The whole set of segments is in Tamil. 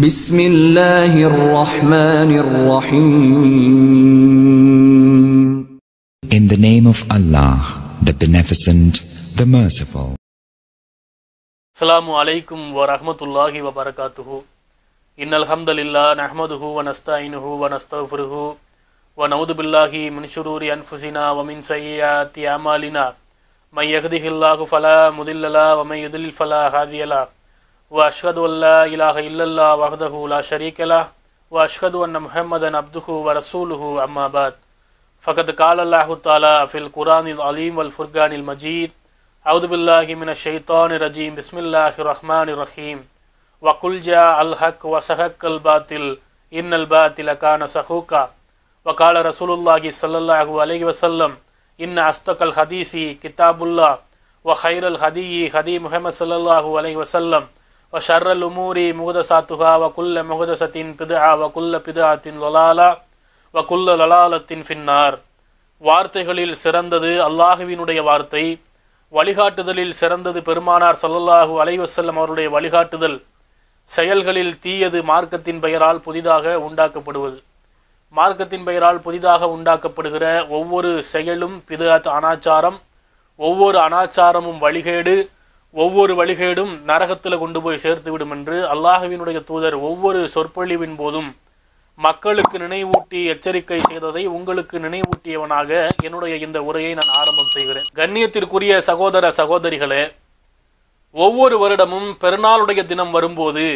بسم الله الرحمن الرحيم In the name of Allah, the Beneficent, the Merciful. السلام عليكم ورحمة الله وبركاته إن الحمد لله نحمده ونستعينه ونستغفره ونعوذ بالله من شرور أنفسنا ومن سيئات أعمالنا من يهده الله فلا مضل له ومن يضلل فلا هادي له وأشهد أن لا إله إلا الله وحده لا شريك له وأشهد أن محمدا عبده ورسوله أما بعد فقد قال الله تعالى في القرآن العليم والفرقان المجيد أعوذ بالله من الشيطان الرجيم بسم الله الرحمن الرحيم وقل جاء الحق وسحق الباطل إن الباطل كان سحوقا وقال رسول الله صلى الله عليه وسلم إن أصدق الحديث كتاب الله وخير الهدي هدي محمد صلى الله عليه وسلم وشر الأمور مغدساتها وكل مغدسة بدعة وكل بدعة للالة وكل للالة في النار வார்த்தைகளில் சிறந்தது அல்லாஹுவினுடைய வார்த்தை வழிகாட்டுதலில் சிறந்தது பெருமானார் சல்லல்லாஹூ அலைவசல்லம் அவருடைய வழிகாட்டுதல் செயல்களில் தீயது மார்க்கத்தின் பெயரால் புதிதாக உண்டாக்கப்படுவது மார்க்கத்தின் பெயரால் புதிதாக உண்டாக்கப்படுகிற ஒவ்வொரு செயலும் பிதாத் அனாச்சாரம் ஒவ்வொரு அனாச்சாரமும் வழிகேடு ஒவ்வொரு வழிகேடும் நரகத்தில் கொண்டு போய் சேர்த்துவிடும் என்று அல்லாஹுவினுடைய தூதர் ஒவ்வொரு சொற்பொழிவின் போதும் மக்களுக்கு நினைவூட்டி எச்சரிக்கை செய்ததை உங்களுக்கு நினைவூட்டியவனாக என்னுடைய இந்த உரையை நான் ஆரம்பம் செய்கிறேன் கண்ணியத்திற்குரிய சகோதர சகோதரிகளே ஒவ்வொரு வருடமும் பெருநாளுடைய தினம் வரும்போது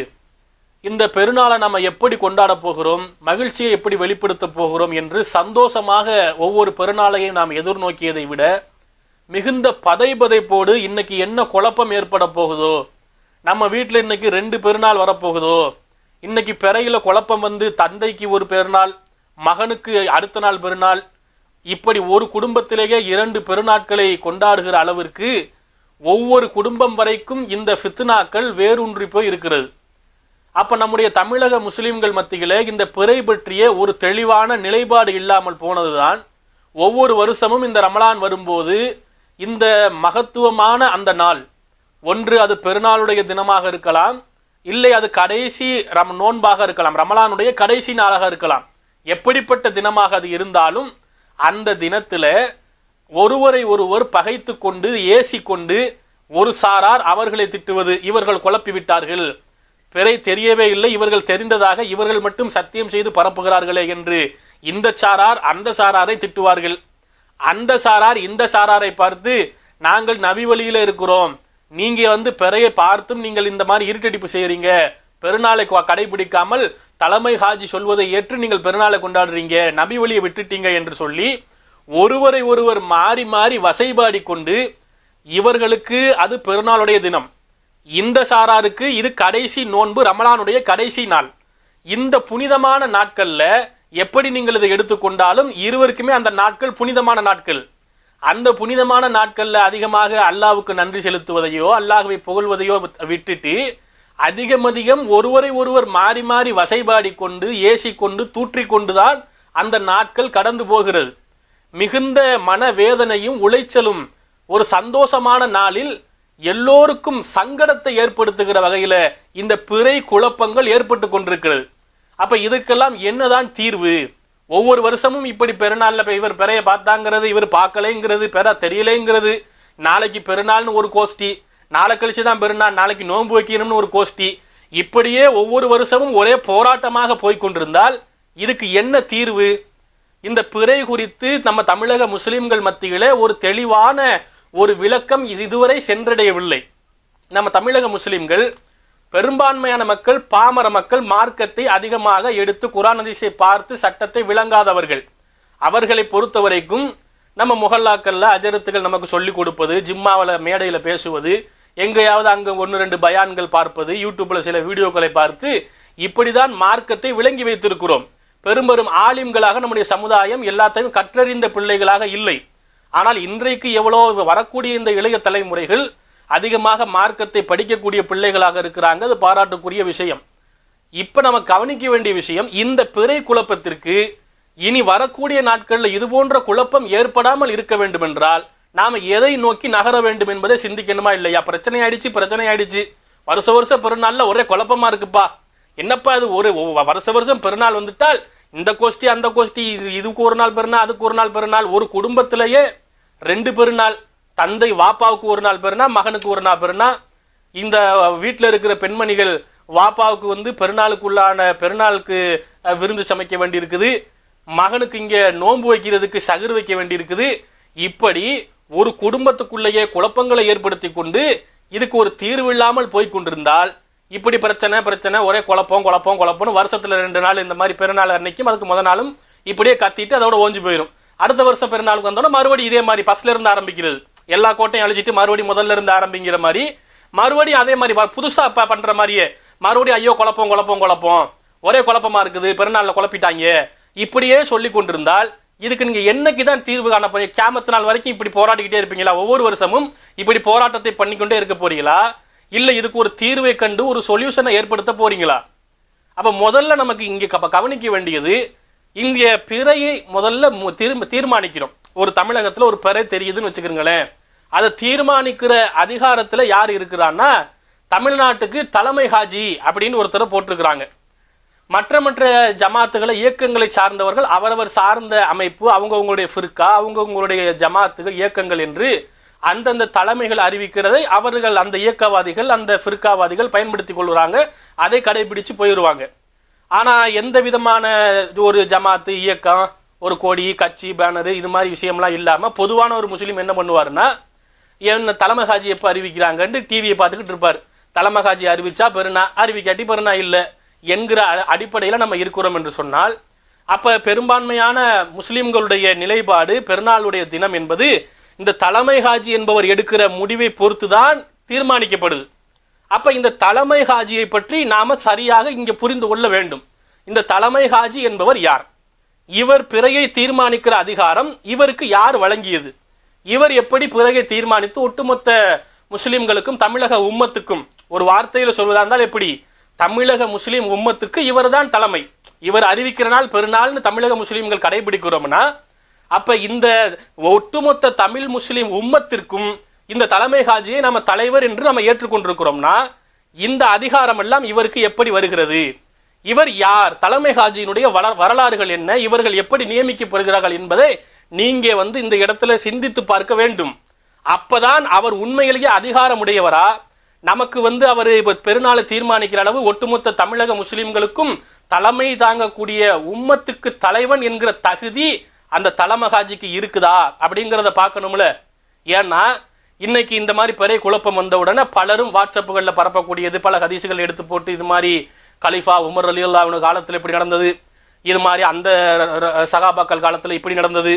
இந்த பெருநாளை நம்ம எப்படி கொண்டாடப் போகிறோம் மகிழ்ச்சியை எப்படி வெளிப்படுத்தப் போகிறோம் என்று சந்தோஷமாக ஒவ்வொரு பெருநாளையும் நாம் எதிர்நோக்கியதை விட மிகுந்த பதை பதைப்போடு இன்னைக்கு என்ன குழப்பம் ஏற்பட போகுதோ நம்ம வீட்டில் இன்னைக்கு ரெண்டு பெருநாள் வரப்போகுதோ இன்னைக்கு பிறையில் குழப்பம் வந்து தந்தைக்கு ஒரு பெருநாள் மகனுக்கு அடுத்த நாள் பெருநாள் இப்படி ஒரு குடும்பத்திலேயே இரண்டு பெருநாட்களை கொண்டாடுகிற அளவிற்கு ஒவ்வொரு குடும்பம் வரைக்கும் இந்த ஃபித்னாக்கள் வேரூன்றி போய் இருக்கிறது அப்போ நம்முடைய தமிழக முஸ்லீம்கள் மத்தியில் இந்த பிறை பற்றிய ஒரு தெளிவான நிலைப்பாடு இல்லாமல் போனதுதான் ஒவ்வொரு வருஷமும் இந்த ரமலான் வரும்போது இந்த மகத்துவமான அந்த நாள் ஒன்று அது பெருநாளுடைய தினமாக இருக்கலாம் இல்லை அது கடைசி ரம் நோன்பாக இருக்கலாம் ரமலானுடைய கடைசி நாளாக இருக்கலாம் எப்படிப்பட்ட தினமாக அது இருந்தாலும் அந்த தினத்தில் ஒருவரை ஒருவர் பகைத்து கொண்டு ஏசி கொண்டு ஒரு சாரார் அவர்களை திட்டுவது இவர்கள் குழப்பி விட்டார்கள் பிறை தெரியவே இல்லை இவர்கள் தெரிந்ததாக இவர்கள் மட்டும் சத்தியம் செய்து பரப்புகிறார்களே என்று இந்த சாரார் அந்த சாராரை திட்டுவார்கள் அந்த சாரார் இந்த சாராரை பார்த்து நாங்கள் நபி வழியில் இருக்கிறோம் நீங்கள் வந்து பிறையை பார்த்தும் நீங்கள் இந்த மாதிரி இருட்டடிப்பு செய்கிறீங்க பெருநாளை கடைபிடிக்காமல் தலைமை ஹாஜி சொல்வதை ஏற்று நீங்கள் பெருநாளை கொண்டாடுறீங்க நபி வழியை விட்டுட்டீங்க என்று சொல்லி ஒருவரை ஒருவர் மாறி மாறி வசைபாடி கொண்டு இவர்களுக்கு அது பெருநாளுடைய தினம் இந்த சாராருக்கு இது கடைசி நோன்பு ரமலானுடைய கடைசி நாள் இந்த புனிதமான நாட்களில் எப்படி நீங்கள் இதை எடுத்துக்கொண்டாலும் இருவருக்குமே அந்த நாட்கள் புனிதமான நாட்கள் அந்த புனிதமான நாட்களில் அதிகமாக அல்லாவுக்கு நன்றி செலுத்துவதையோ அல்லாஹுவை புகழ்வதையோ விட்டுட்டு அதிகம் அதிகம் ஒருவரை ஒருவர் மாறி மாறி வசைபாடி கொண்டு ஏசி கொண்டு தூற்றி கொண்டுதான் அந்த நாட்கள் கடந்து போகிறது மிகுந்த மன வேதனையும் உளைச்சலும் ஒரு சந்தோஷமான நாளில் எல்லோருக்கும் சங்கடத்தை ஏற்படுத்துகிற வகையில் இந்த பிறை குழப்பங்கள் ஏற்பட்டு கொண்டிருக்கிறது அப்போ இதுக்கெல்லாம் என்னதான் தீர்வு ஒவ்வொரு வருஷமும் இப்படி பெருநாளில் இப்போ இவர் பெறைய பார்த்தாங்கிறது இவர் பார்க்கலைங்கிறது பெற தெரியலைங்கிறது நாளைக்கு பெருநாள்னு ஒரு கோஷ்டி நாளை கழிச்சு தான் பெருநாள் நாளைக்கு நோன்பு வைக்கணும்னு ஒரு கோஷ்டி இப்படியே ஒவ்வொரு வருஷமும் ஒரே போராட்டமாக போய்கொண்டிருந்தால் இதுக்கு என்ன தீர்வு இந்த பிறை குறித்து நம்ம தமிழக முஸ்லீம்கள் மத்தியிலே ஒரு தெளிவான ஒரு விளக்கம் இது இதுவரை சென்றடையவில்லை நம்ம தமிழக முஸ்லீம்கள் பெரும்பான்மையான மக்கள் பாமர மக்கள் மார்க்கத்தை அதிகமாக எடுத்து குரான் அதிசை பார்த்து சட்டத்தை விளங்காதவர்கள் அவர்களை பொறுத்த வரைக்கும் நம்ம முகல்லாக்கல்ல அஜரத்துகள் நமக்கு சொல்லிக் கொடுப்பது ஜிம்மாவில் மேடையில் பேசுவது எங்கேயாவது அங்கே ஒன்று ரெண்டு பயான்கள் பார்ப்பது யூடியூப்பில் சில வீடியோக்களை பார்த்து இப்படி தான் மார்க்கத்தை விளங்கி வைத்திருக்கிறோம் பெரும்பெரும் ஆலிம்களாக நம்முடைய சமுதாயம் எல்லாத்தையும் கற்றறிந்த பிள்ளைகளாக இல்லை ஆனால் இன்றைக்கு எவ்வளோ வரக்கூடிய இந்த இளைய தலைமுறைகள் அதிகமாக மார்க்கத்தை படிக்கக்கூடிய பிள்ளைகளாக இருக்கிறாங்க அது பாராட்டுக்குரிய விஷயம் இப்போ நம்ம கவனிக்க வேண்டிய விஷயம் இந்த பிறை குழப்பத்திற்கு இனி வரக்கூடிய நாட்களில் இது போன்ற குழப்பம் ஏற்படாமல் இருக்க வேண்டும் என்றால் நாம் எதை நோக்கி நகர வேண்டும் என்பதை சிந்திக்கணுமா இல்லையா பிரச்சனை ஆயிடுச்சு பிரச்சனை ஆயிடுச்சு வருஷ வருஷம் பெருநாளில் ஒரே குழப்பமாக இருக்குப்பா என்னப்பா இது ஒரு வருஷ வருஷம் பெருநாள் வந்துட்டால் இந்த கோஷ்டி அந்த கோஷ்டி இது இதுக்கு ஒரு நாள் பெருநாள் அதுக்கு ஒரு நாள் பெருநாள் ஒரு குடும்பத்திலேயே ரெண்டு பெருநாள் தந்தை வாப்பாவுக்கு ஒரு நாள் பெருனா மகனுக்கு ஒரு நாள் பெருனா இந்த வீட்டில் இருக்கிற பெண்மணிகள் வாப்பாவுக்கு வந்து பெருநாளுக்குள்ளான பெருநாளுக்கு விருந்து சமைக்க வேண்டியிருக்குது மகனுக்கு இங்கே நோன்பு வைக்கிறதுக்கு சகுர் வைக்க வேண்டியிருக்குது இப்படி ஒரு குடும்பத்துக்குள்ளேயே குழப்பங்களை ஏற்படுத்தி கொண்டு இதுக்கு ஒரு தீர்வு இல்லாமல் போய் கொண்டிருந்தால் இப்படி பிரச்சனை பிரச்சனை ஒரே குழப்பம் குழப்பம் குழப்பம்னு வருஷத்தில் ரெண்டு நாள் இந்த மாதிரி பெருநாள் அன்னைக்கும் அதுக்கு முத நாளும் இப்படியே கத்திட்டு அதோட ஓஞ்சி போயிடும் அடுத்த வருஷம் பெருநாளுக்கு வந்தோன்னா மறுபடியும் இதே மாதிரி ஃபஸ்ட்லேருந்து ஆரம்பிக்கிறது எல்லா கோட்டையும் அழிச்சிட்டு மறுபடியும் முதல்ல இருந்து ஆரம்பிங்கிற மாதிரி மறுபடியும் அதே மாதிரி புதுசாக பண்ணுற மாதிரியே மறுபடியும் ஐயோ குழப்பம் குழப்பம் குழப்பம் ஒரே குழப்பமாக இருக்குது பிறநாளில் குழப்பிட்டாங்க இப்படியே சொல்லி கொண்டிருந்தால் இதுக்கு நீங்கள் என்னைக்கு தான் தீர்வு காண போறீங்க கேமத்து நாள் வரைக்கும் இப்படி போராடிக்கிட்டே இருப்பீங்களா ஒவ்வொரு வருஷமும் இப்படி போராட்டத்தை பண்ணிக்கொண்டே இருக்க போறீங்களா இல்லை இதுக்கு ஒரு தீர்வை கண்டு ஒரு சொல்யூஷனை ஏற்படுத்த போறீங்களா அப்போ முதல்ல நமக்கு இங்கே கவனிக்க வேண்டியது இங்கே பிறையை முதல்ல தீர்மானிக்கிறோம் ஒரு தமிழகத்தில் ஒரு பிறை தெரியுதுன்னு வச்சுக்கிறீங்களேன் அதை தீர்மானிக்கிற அதிகாரத்தில் யார் இருக்கிறான்னா தமிழ்நாட்டுக்கு தலைமை ஹாஜி அப்படின்னு ஒருத்தரை போட்டிருக்கிறாங்க மற்ற மற்ற ஜமாத்துகளை இயக்கங்களை சார்ந்தவர்கள் அவரவர் சார்ந்த அமைப்பு அவங்கவுங்களுடைய ஃபிர்கா அவங்கவுங்களுடைய ஜமாத்துகள் இயக்கங்கள் என்று அந்தந்த தலைமைகள் அறிவிக்கிறதை அவர்கள் அந்த இயக்கவாதிகள் அந்த ஃபிர்காவாதிகள் பயன்படுத்தி கொள்கிறாங்க அதை கடைபிடித்து போயிடுவாங்க ஆனால் எந்த விதமான ஒரு ஜமாத்து இயக்கம் ஒரு கொடி கட்சி பேனரு இது மாதிரி விஷயம்லாம் இல்லாமல் பொதுவான ஒரு முஸ்லீம் என்ன பண்ணுவாருன்னா என்ன தலைமை ஹாஜி எப்போ அறிவிக்கிறாங்கன்னு டிவியை பார்த்துக்கிட்டு இருப்பார் தலைமை ஹாஜி அறிவிச்சா பெருனா அறிவிக்காட்டி பெருனா இல்லை என்கிற அடிப்படையில் நம்ம இருக்கிறோம் என்று சொன்னால் அப்போ பெரும்பான்மையான முஸ்லீம்களுடைய நிலைப்பாடு பெருநாளுடைய தினம் என்பது இந்த தலைமை ஹாஜி என்பவர் எடுக்கிற முடிவை பொறுத்து தான் தீர்மானிக்கப்படுது அப்போ இந்த தலைமை ஹாஜியை பற்றி நாம் சரியாக இங்கே புரிந்து கொள்ள வேண்டும் இந்த தலைமை ஹாஜி என்பவர் யார் இவர் பிறையை தீர்மானிக்கிற அதிகாரம் இவருக்கு யார் வழங்கியது இவர் எப்படி பிறகை தீர்மானித்து ஒட்டுமொத்த முஸ்லிம்களுக்கும் தமிழக உம்மத்துக்கும் ஒரு வார்த்தையில் சொல்வதாக இருந்தால் எப்படி தமிழக முஸ்லீம் உம்மத்துக்கு இவர் தான் தலைமை இவர் அறிவிக்கிற நாள் பெருநாள்னு தமிழக முஸ்லீம்கள் கடைபிடிக்கிறோம்னா அப்போ இந்த ஒட்டுமொத்த தமிழ் முஸ்லீம் உம்மத்திற்கும் இந்த தலைமை காஜியை நம்ம தலைவர் என்று நம்ம ஏற்றுக்கொண்டிருக்கிறோம்னா இந்த அதிகாரம் எல்லாம் இவருக்கு எப்படி வருகிறது இவர் யார் தலைமை காஜியினுடைய வரலாறுகள் என்ன இவர்கள் எப்படி நியமிக்கப்படுகிறார்கள் என்பதை நீங்க வந்து இந்த இடத்துல சிந்தித்து பார்க்க வேண்டும் அப்பதான் அவர் உண்மையிலேயே அதிகாரம் உடையவரா நமக்கு வந்து அவர் இப்போ பெருநாளை தீர்மானிக்கிற அளவு ஒட்டுமொத்த தமிழக முஸ்லிம்களுக்கும் தலைமை தாங்கக்கூடிய உம்மத்துக்கு தலைவன் என்கிற தகுதி அந்த தலைமகாஜிக்கு இருக்குதா அப்படிங்கிறத பார்க்கணும்ல ஏன்னா இன்னைக்கு இந்த மாதிரி பெரிய குழப்பம் வந்தவுடனே பலரும் வாட்ஸ்அப்புகளில் பரப்பக்கூடியது பல ஹதீசுகள் எடுத்து போட்டு இது மாதிரி கலிஃபா உமர் அலி அல்லாவுன காலத்தில் இப்படி நடந்தது இது மாதிரி அந்த சகாபாக்கள் காலத்தில் இப்படி நடந்தது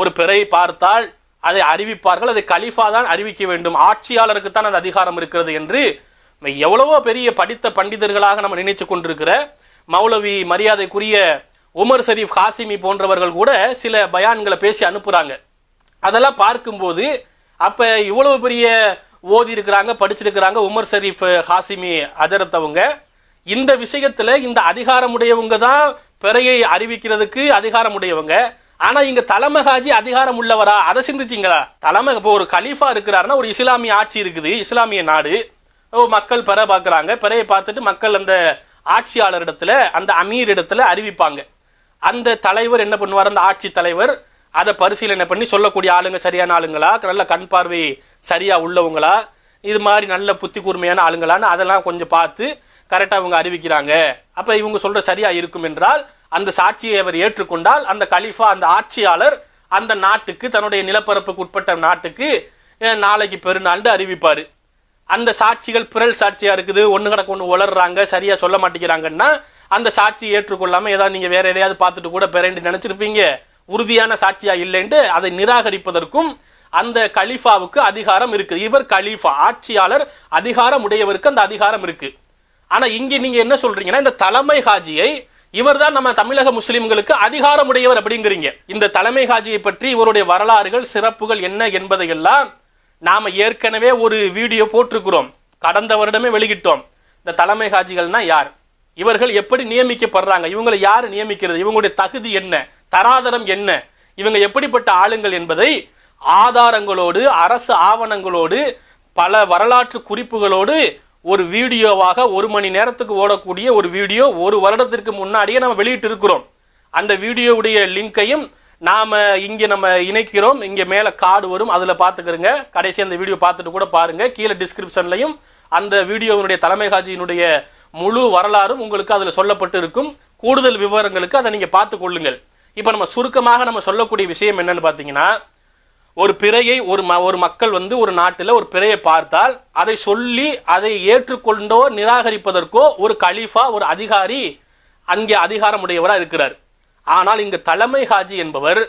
ஒரு பிறையை பார்த்தால் அதை அறிவிப்பார்கள் அதை கலிஃபா தான் அறிவிக்க வேண்டும் ஆட்சியாளருக்கு தான் அந்த அதிகாரம் இருக்கிறது என்று எவ்வளவோ பெரிய படித்த பண்டிதர்களாக நம்ம நினைச்சு கொண்டிருக்கிற மௌலவி மரியாதைக்குரிய உமர் ஷரீஃப் ஹாசிமி போன்றவர்கள் கூட சில பயான்களை பேசி அனுப்புகிறாங்க அதெல்லாம் பார்க்கும்போது அப்போ இவ்வளவு பெரிய ஓதி இருக்கிறாங்க படிச்சிருக்கிறாங்க உமர் ஷரீஃப் ஹாசிமி அஜரத்தவங்க இந்த விஷயத்தில் இந்த அதிகாரமுடையவங்க தான் பிறையை அறிவிக்கிறதுக்கு அதிகாரமுடையவங்க ஆனா இங்க தலைமை ஹாஜி அதிகாரம் உள்ளவரா அதை சிந்திச்சிங்களா தலைமை இப்போ ஒரு கலீஃபா இருக்கிறாருன்னா ஒரு இஸ்லாமிய ஆட்சி இருக்குது இஸ்லாமிய நாடு மக்கள் பெற பார்க்குறாங்க பிறையை பார்த்துட்டு மக்கள் அந்த ஆட்சியாளர் இடத்துல அந்த அமீர் இடத்துல அறிவிப்பாங்க அந்த தலைவர் என்ன பண்ணுவார் அந்த ஆட்சி தலைவர் அதை பரிசீலனை பண்ணி சொல்லக்கூடிய ஆளுங்க சரியான ஆளுங்களா நல்ல கண் பார்வை சரியா உள்ளவங்களா இது மாதிரி நல்ல புத்தி கூர்மையான ஆளுங்களான்னு அதெல்லாம் கொஞ்சம் பார்த்து கரெக்டாக இவங்க அறிவிக்கிறாங்க அப்போ இவங்க சொல்கிற சரியாக இருக்கும் என்றால் அந்த சாட்சியை அவர் ஏற்றுக்கொண்டால் அந்த கலீஃபா அந்த ஆட்சியாளர் அந்த நாட்டுக்கு தன்னுடைய நிலப்பரப்புக்கு உட்பட்ட நாட்டுக்கு நாளைக்கு பெருநாள்னு அறிவிப்பார் அந்த சாட்சிகள் பிறல் சாட்சியாக இருக்குது ஒன்று கணக்கு ஒன்று உளர்றாங்க சரியாக சொல்ல மாட்டேங்கிறாங்கன்னா அந்த சாட்சி ஏற்றுக்கொள்ளாமல் ஏதாவது நீங்கள் வேறு எதையாவது பார்த்துட்டு கூட பெறேன்னு நினச்சிருப்பீங்க உறுதியான சாட்சியாக இல்லைன்ட்டு அதை நிராகரிப்பதற்கும் அந்த கலீஃபாவுக்கு அதிகாரம் இருக்குது இவர் கலீஃபா ஆட்சியாளர் அதிகாரம் உடையவருக்கு அந்த அதிகாரம் இருக்கு ஆனால் இங்கே நீங்கள் என்ன சொல்றீங்கன்னா இந்த தலைமை ஹாஜியை இவர் தான் நம்ம தமிழக முஸ்லிம்களுக்கு அதிகாரமுடையவர் அப்படிங்கிறீங்க இந்த தலைமை ஹாஜியை பற்றி இவருடைய வரலாறுகள் சிறப்புகள் என்ன என்பதையெல்லாம் நாம் ஏற்கனவே ஒரு வீடியோ போட்டிருக்கிறோம் கடந்த வருடமே வெளியிட்டோம் இந்த தலைமை ஹாஜிகள்னா யார் இவர்கள் எப்படி நியமிக்கப்படுறாங்க இவங்களை யார் நியமிக்கிறது இவங்களுடைய தகுதி என்ன தராதரம் என்ன இவங்க எப்படிப்பட்ட ஆளுங்கள் என்பதை ஆதாரங்களோடு அரசு ஆவணங்களோடு பல வரலாற்று குறிப்புகளோடு ஒரு வீடியோவாக ஒரு மணி நேரத்துக்கு ஓடக்கூடிய ஒரு வீடியோ ஒரு வருடத்திற்கு முன்னாடியே நம்ம வெளியிட்டு இருக்கிறோம் அந்த வீடியோவுடைய லிங்கையும் நாம் இங்கே நம்ம இணைக்கிறோம் இங்கே மேலே கார்டு வரும் அதில் பார்த்துக்கிறோங்க கடைசி அந்த வீடியோ பார்த்துட்டு கூட பாருங்கள் கீழே டிஸ்கிரிப்ஷன்லையும் அந்த வீடியோவினுடைய தலைமை காட்சியினுடைய முழு வரலாறும் உங்களுக்கு அதில் சொல்லப்பட்டு இருக்கும் கூடுதல் விவரங்களுக்கு அதை நீங்கள் பார்த்து கொள்ளுங்கள் இப்போ நம்ம சுருக்கமாக நம்ம சொல்லக்கூடிய விஷயம் என்னென்னு பார்த்தீங்கன்னா ஒரு பிறையை ஒரு ம ஒரு மக்கள் வந்து ஒரு நாட்டில் ஒரு பிறையை பார்த்தால் அதை சொல்லி அதை ஏற்றுக்கொண்டோ நிராகரிப்பதற்கோ ஒரு கலீஃபா ஒரு அதிகாரி அங்கே அதிகாரமுடையவராக இருக்கிறார் ஆனால் இங்கு தலைமை ஹாஜி என்பவர்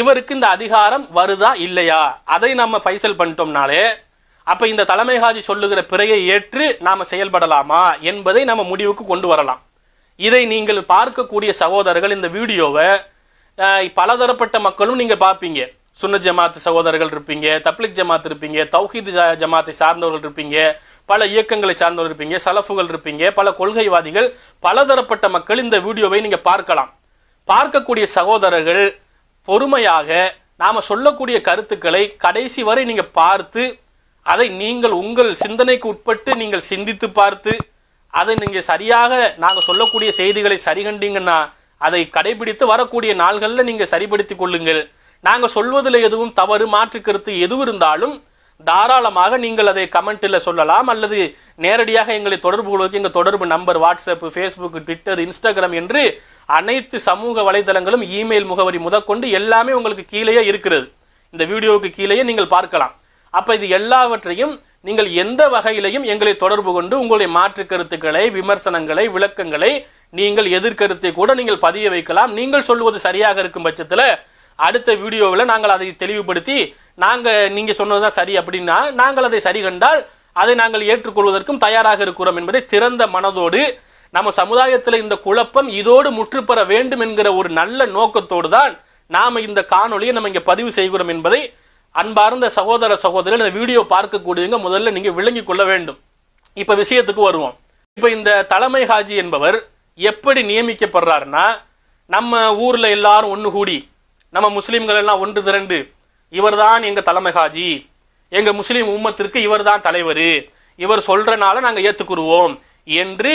இவருக்கு இந்த அதிகாரம் வருதா இல்லையா அதை நம்ம ஃபைசல் பண்ணிட்டோம்னாலே அப்போ இந்த தலைமை ஹாஜி சொல்லுகிற பிறையை ஏற்று நாம் செயல்படலாமா என்பதை நம்ம முடிவுக்கு கொண்டு வரலாம் இதை நீங்கள் பார்க்கக்கூடிய சகோதரர்கள் இந்த வீடியோவை பலதரப்பட்ட மக்களும் நீங்கள் பார்ப்பீங்க சுன்ன ஜமாத்து சகோதரர்கள் இருப்பீங்க தப்ளிக் ஜமாத் இருப்பீங்க தௌஹீத் ஜமாத்தை சார்ந்தவர்கள் இருப்பீங்க பல இயக்கங்களை சார்ந்தவர்கள் இருப்பீங்க சலஃபுகள் இருப்பீங்க பல கொள்கைவாதிகள் பலதரப்பட்ட மக்கள் இந்த வீடியோவை நீங்கள் பார்க்கலாம் பார்க்கக்கூடிய சகோதரர்கள் பொறுமையாக நாம் சொல்லக்கூடிய கருத்துக்களை கடைசி வரை நீங்கள் பார்த்து அதை நீங்கள் உங்கள் சிந்தனைக்கு உட்பட்டு நீங்கள் சிந்தித்து பார்த்து அதை நீங்கள் சரியாக நாங்கள் சொல்லக்கூடிய செய்திகளை சரிகண்டிங்கன்னா அதை கடைபிடித்து வரக்கூடிய நாள்களில் நீங்கள் சரிபடுத்தி கொள்ளுங்கள் நாங்கள் சொல்வதில் எதுவும் தவறு மாற்று கருத்து எதுவும் இருந்தாலும் தாராளமாக நீங்கள் அதை கமெண்ட்டில் சொல்லலாம் அல்லது நேரடியாக எங்களை தொடர்பு கொள்வதற்கு எங்கள் தொடர்பு number WhatsApp Facebook Twitter Instagram என்று அனைத்து சமூக வலைதளங்களும் இமெயில் முகவரி முதற்கொண்டு எல்லாமே உங்களுக்கு கீழேயே இருக்கிறது இந்த வீடியோவுக்கு கீழேயே நீங்கள் பார்க்கலாம் அப்போ இது எல்லாவற்றையும் நீங்கள் எந்த வகையிலையும் எங்களை தொடர்பு கொண்டு உங்களுடைய மாற்று கருத்துக்களை விமர்சனங்களை விளக்கங்களை நீங்கள் எதிர்கருத்தை கூட நீங்கள் பதிய வைக்கலாம் நீங்கள் சொல்வது சரியாக இருக்கும் பட்சத்தில் அடுத்த வீடியோவில் நாங்கள் அதை தெளிவுபடுத்தி நாங்கள் நீங்கள் சொன்னது தான் சரி அப்படின்னா நாங்கள் அதை சரி கண்டால் அதை நாங்கள் ஏற்றுக்கொள்வதற்கும் தயாராக இருக்கிறோம் என்பதை திறந்த மனதோடு நம்ம சமுதாயத்தில் இந்த குழப்பம் இதோடு முற்றுப்பெற வேண்டும் என்கிற ஒரு நல்ல நோக்கத்தோடு தான் நாம் இந்த காணொலியை நம்ம இங்கே பதிவு செய்கிறோம் என்பதை அன்பார்ந்த சகோதர சகோதரர் இந்த வீடியோ பார்க்கக்கூடியவங்க முதல்ல நீங்கள் விளங்கி கொள்ள வேண்டும் இப்போ விஷயத்துக்கு வருவோம் இப்போ இந்த தலைமை ஹாஜி என்பவர் எப்படி நியமிக்கப்படுறாருன்னா நம்ம ஊரில் எல்லாரும் ஒன்று கூடி நம்ம முஸ்லீம்கள் எல்லாம் ஒன்று திரண்டு இவர் தான் எங்கள் தலைமை ஹாஜி எங்கள் முஸ்லீம் உம்மத்திற்கு இவர் தான் தலைவர் இவர் சொல்கிறனால நாங்கள் ஏற்றுக்கொள்வோம் என்று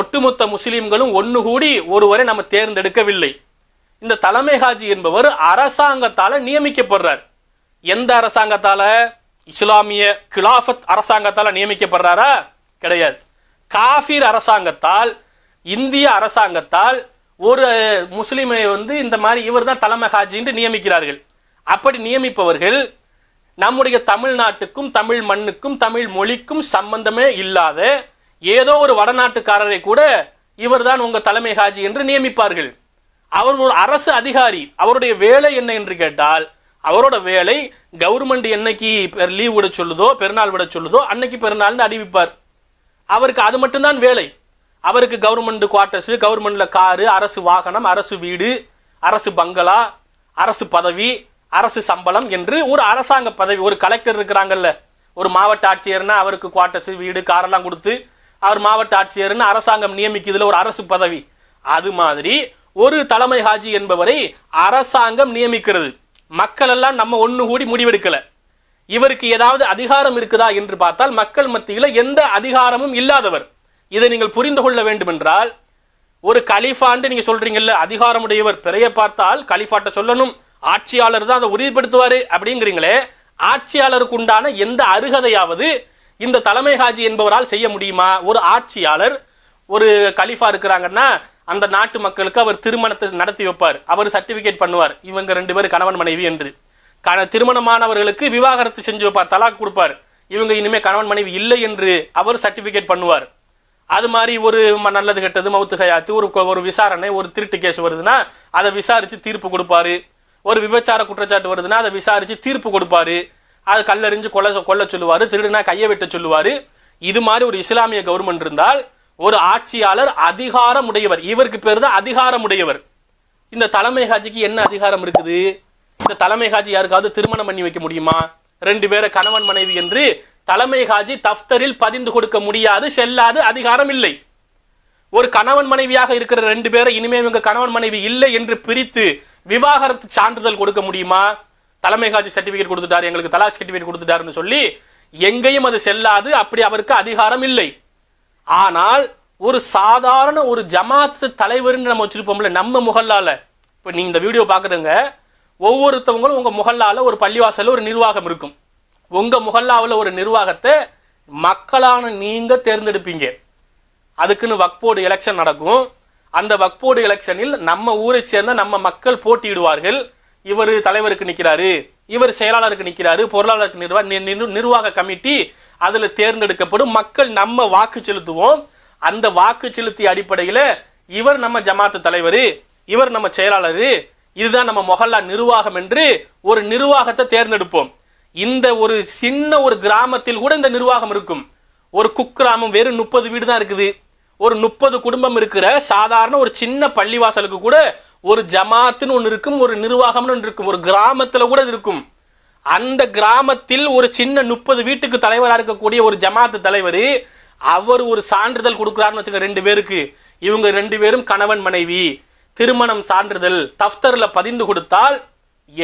ஒட்டுமொத்த முஸ்லீம்களும் ஒன்று கூடி ஒருவரை நம்ம தேர்ந்தெடுக்கவில்லை இந்த தலைமை ஹாஜி என்பவர் அரசாங்கத்தால் நியமிக்கப்படுறார் எந்த அரசாங்கத்தால் இஸ்லாமிய கிலாஃபத் அரசாங்கத்தால் நியமிக்கப்படுறாரா கிடையாது காஃபீர் அரசாங்கத்தால் இந்திய அரசாங்கத்தால் ஒரு முஸ்லீமை வந்து இந்த மாதிரி இவர் தான் தலைமை ஹாஜி என்று நியமிக்கிறார்கள் அப்படி நியமிப்பவர்கள் நம்முடைய தமிழ்நாட்டுக்கும் தமிழ் மண்ணுக்கும் தமிழ் மொழிக்கும் சம்பந்தமே இல்லாத ஏதோ ஒரு வடநாட்டுக்காரரை கூட இவர்தான் உங்கள் தலைமை ஹாஜி என்று நியமிப்பார்கள் அவர் ஒரு அரசு அதிகாரி அவருடைய வேலை என்ன என்று கேட்டால் அவரோட வேலை கவர்மெண்ட் என்னைக்கு லீவ் விட சொல்லுதோ பெருநாள் விட சொல்லுதோ அன்னைக்கு பெருநாள்னு அறிவிப்பார் அவருக்கு அது மட்டும்தான் வேலை அவருக்கு கவர்மெண்ட் குவார்ட்டர்ஸ் கவர்மெண்ட்ல காரு அரசு வாகனம் அரசு வீடு அரசு பங்களா அரசு பதவி அரசு சம்பளம் என்று ஒரு அரசாங்க பதவி ஒரு கலெக்டர் இருக்கிறாங்கல்ல ஒரு மாவட்ட ஆட்சியர்னா அவருக்கு குவார்ட்டர்ஸ் வீடு காரெல்லாம் கொடுத்து அவர் மாவட்ட ஆட்சியர்னு அரசாங்கம் நியமிக்குதுல ஒரு அரசு பதவி அது மாதிரி ஒரு தலைமை ஹாஜி என்பவரை அரசாங்கம் நியமிக்கிறது மக்கள் எல்லாம் நம்ம ஒன்று கூடி முடிவெடுக்கலை இவருக்கு ஏதாவது அதிகாரம் இருக்குதா என்று பார்த்தால் மக்கள் மத்தியில் எந்த அதிகாரமும் இல்லாதவர் இதை நீங்கள் புரிந்து கொள்ள வேண்டுமென்றால் ஒரு கலீஃபான்ட்டு நீங்கள் சொல்கிறீங்கல்ல அதிகாரமுடையவர் பிறைய பார்த்தால் கலிஃபாட்டை சொல்லணும் ஆட்சியாளர் தான் அதை உறுதிப்படுத்துவார் அப்படிங்கிறீங்களே ஆட்சியாளருக்கு உண்டான எந்த அருகதையாவது இந்த தலைமை ஹாஜி என்பவரால் செய்ய முடியுமா ஒரு ஆட்சியாளர் ஒரு கலிஃபா இருக்கிறாங்கன்னா அந்த நாட்டு மக்களுக்கு அவர் திருமணத்தை நடத்தி வைப்பார் அவர் சர்டிஃபிகேட் பண்ணுவார் இவங்க ரெண்டு பேர் கணவன் மனைவி என்று கண திருமணமானவர்களுக்கு விவாகரத்து செஞ்சு வைப்பார் தலாக் கொடுப்பார் இவங்க இனிமேல் கணவன் மனைவி இல்லை என்று அவர் சர்டிஃபிகேட் பண்ணுவார் அது மாதிரி ஒரு நல்லது கெட்டது மவுத்து கையாத்து ஒரு ஒரு விசாரணை ஒரு திருட்டு கேஸ் வருதுன்னா அதை விசாரித்து தீர்ப்பு கொடுப்பாரு ஒரு விபச்சார குற்றச்சாட்டு வருதுன்னா அதை விசாரித்து தீர்ப்பு கொடுப்பாரு அது கல்லறிஞ்சு கொல்ல கொல்ல சொல்லுவார் திருடுனா கையை வெட்ட சொல்லுவார் இது மாதிரி ஒரு இஸ்லாமிய கவர்மெண்ட் இருந்தால் ஒரு ஆட்சியாளர் அதிகாரம் உடையவர் இவருக்கு பேர் தான் அதிகாரம் உடையவர் இந்த தலைமை காட்சிக்கு என்ன அதிகாரம் இருக்குது இந்த தலைமை காட்சி யாருக்காவது திருமணம் பண்ணி வைக்க முடியுமா ரெண்டு பேரை கணவன் மனைவி என்று தலைமை காஜி தஃப்தரில் பதிந்து கொடுக்க முடியாது செல்லாது அதிகாரம் இல்லை ஒரு கணவன் மனைவியாக இருக்கிற ரெண்டு பேரை இனிமேல் இவங்க கணவன் மனைவி இல்லை என்று பிரித்து விவாகரத்து சான்றிதழ் கொடுக்க முடியுமா தலைமை காஜி சர்டிபிகேட் கொடுத்துட்டார் எங்களுக்கு தலாக் சர்டிபிகேட் கொடுத்துட்டாருன்னு சொல்லி எங்கேயும் அது செல்லாது அப்படி அவருக்கு அதிகாரம் இல்லை ஆனால் ஒரு சாதாரண ஒரு ஜமாத்து தலைவர்னு நம்ம வச்சிருப்போம்ல நம்ம முகல்லால இப்போ நீங்கள் இந்த வீடியோ பார்க்குறவங்க ஒவ்வொருத்தவங்களும் உங்கள் முகல்லால ஒரு பள்ளிவாசலில் ஒரு நிர்வாகம் இருக்கும் உங்கள் முகல்லாவில் ஒரு நிர்வாகத்தை மக்களான நீங்கள் தேர்ந்தெடுப்பீங்க அதுக்குன்னு வக்போர்டு எலெக்ஷன் நடக்கும் அந்த வக்போர்டு எலெக்ஷனில் நம்ம ஊரை சேர்ந்த நம்ம மக்கள் போட்டியிடுவார்கள் இவர் தலைவருக்கு நிற்கிறாரு இவர் செயலாளருக்கு நிற்கிறாரு பொருளாளருக்கு நிர்வாக நிர்வாக கமிட்டி அதில் தேர்ந்தெடுக்கப்படும் மக்கள் நம்ம வாக்கு செலுத்துவோம் அந்த வாக்கு செலுத்திய அடிப்படையில் இவர் நம்ம ஜமாத்து தலைவர் இவர் நம்ம செயலாளர் இதுதான் நம்ம மொகல்லா நிர்வாகம் என்று ஒரு நிர்வாகத்தை தேர்ந்தெடுப்போம் இந்த ஒரு சின்ன ஒரு கிராமத்தில் கூட இந்த நிர்வாகம் இருக்கும் ஒரு குக்கிராமம் வெறும் முப்பது வீடு தான் இருக்குது ஒரு முப்பது குடும்பம் இருக்கிற சாதாரண ஒரு சின்ன பள்ளிவாசலுக்கு கூட ஒரு ஜமாத்துன்னு ஒன்று இருக்கும் ஒரு நிர்வாகம்னு ஒன்று இருக்கும் ஒரு கிராமத்தில் கூட இருக்கும் அந்த கிராமத்தில் ஒரு சின்ன முப்பது வீட்டுக்கு தலைவராக இருக்கக்கூடிய ஒரு ஜமாத்து தலைவர் அவர் ஒரு சான்றிதழ் கொடுக்குறாருன்னு வச்சுக்க ரெண்டு பேருக்கு இவங்க ரெண்டு பேரும் கணவன் மனைவி திருமணம் சான்றிதழ் தஃப்தரில் பதிந்து கொடுத்தால்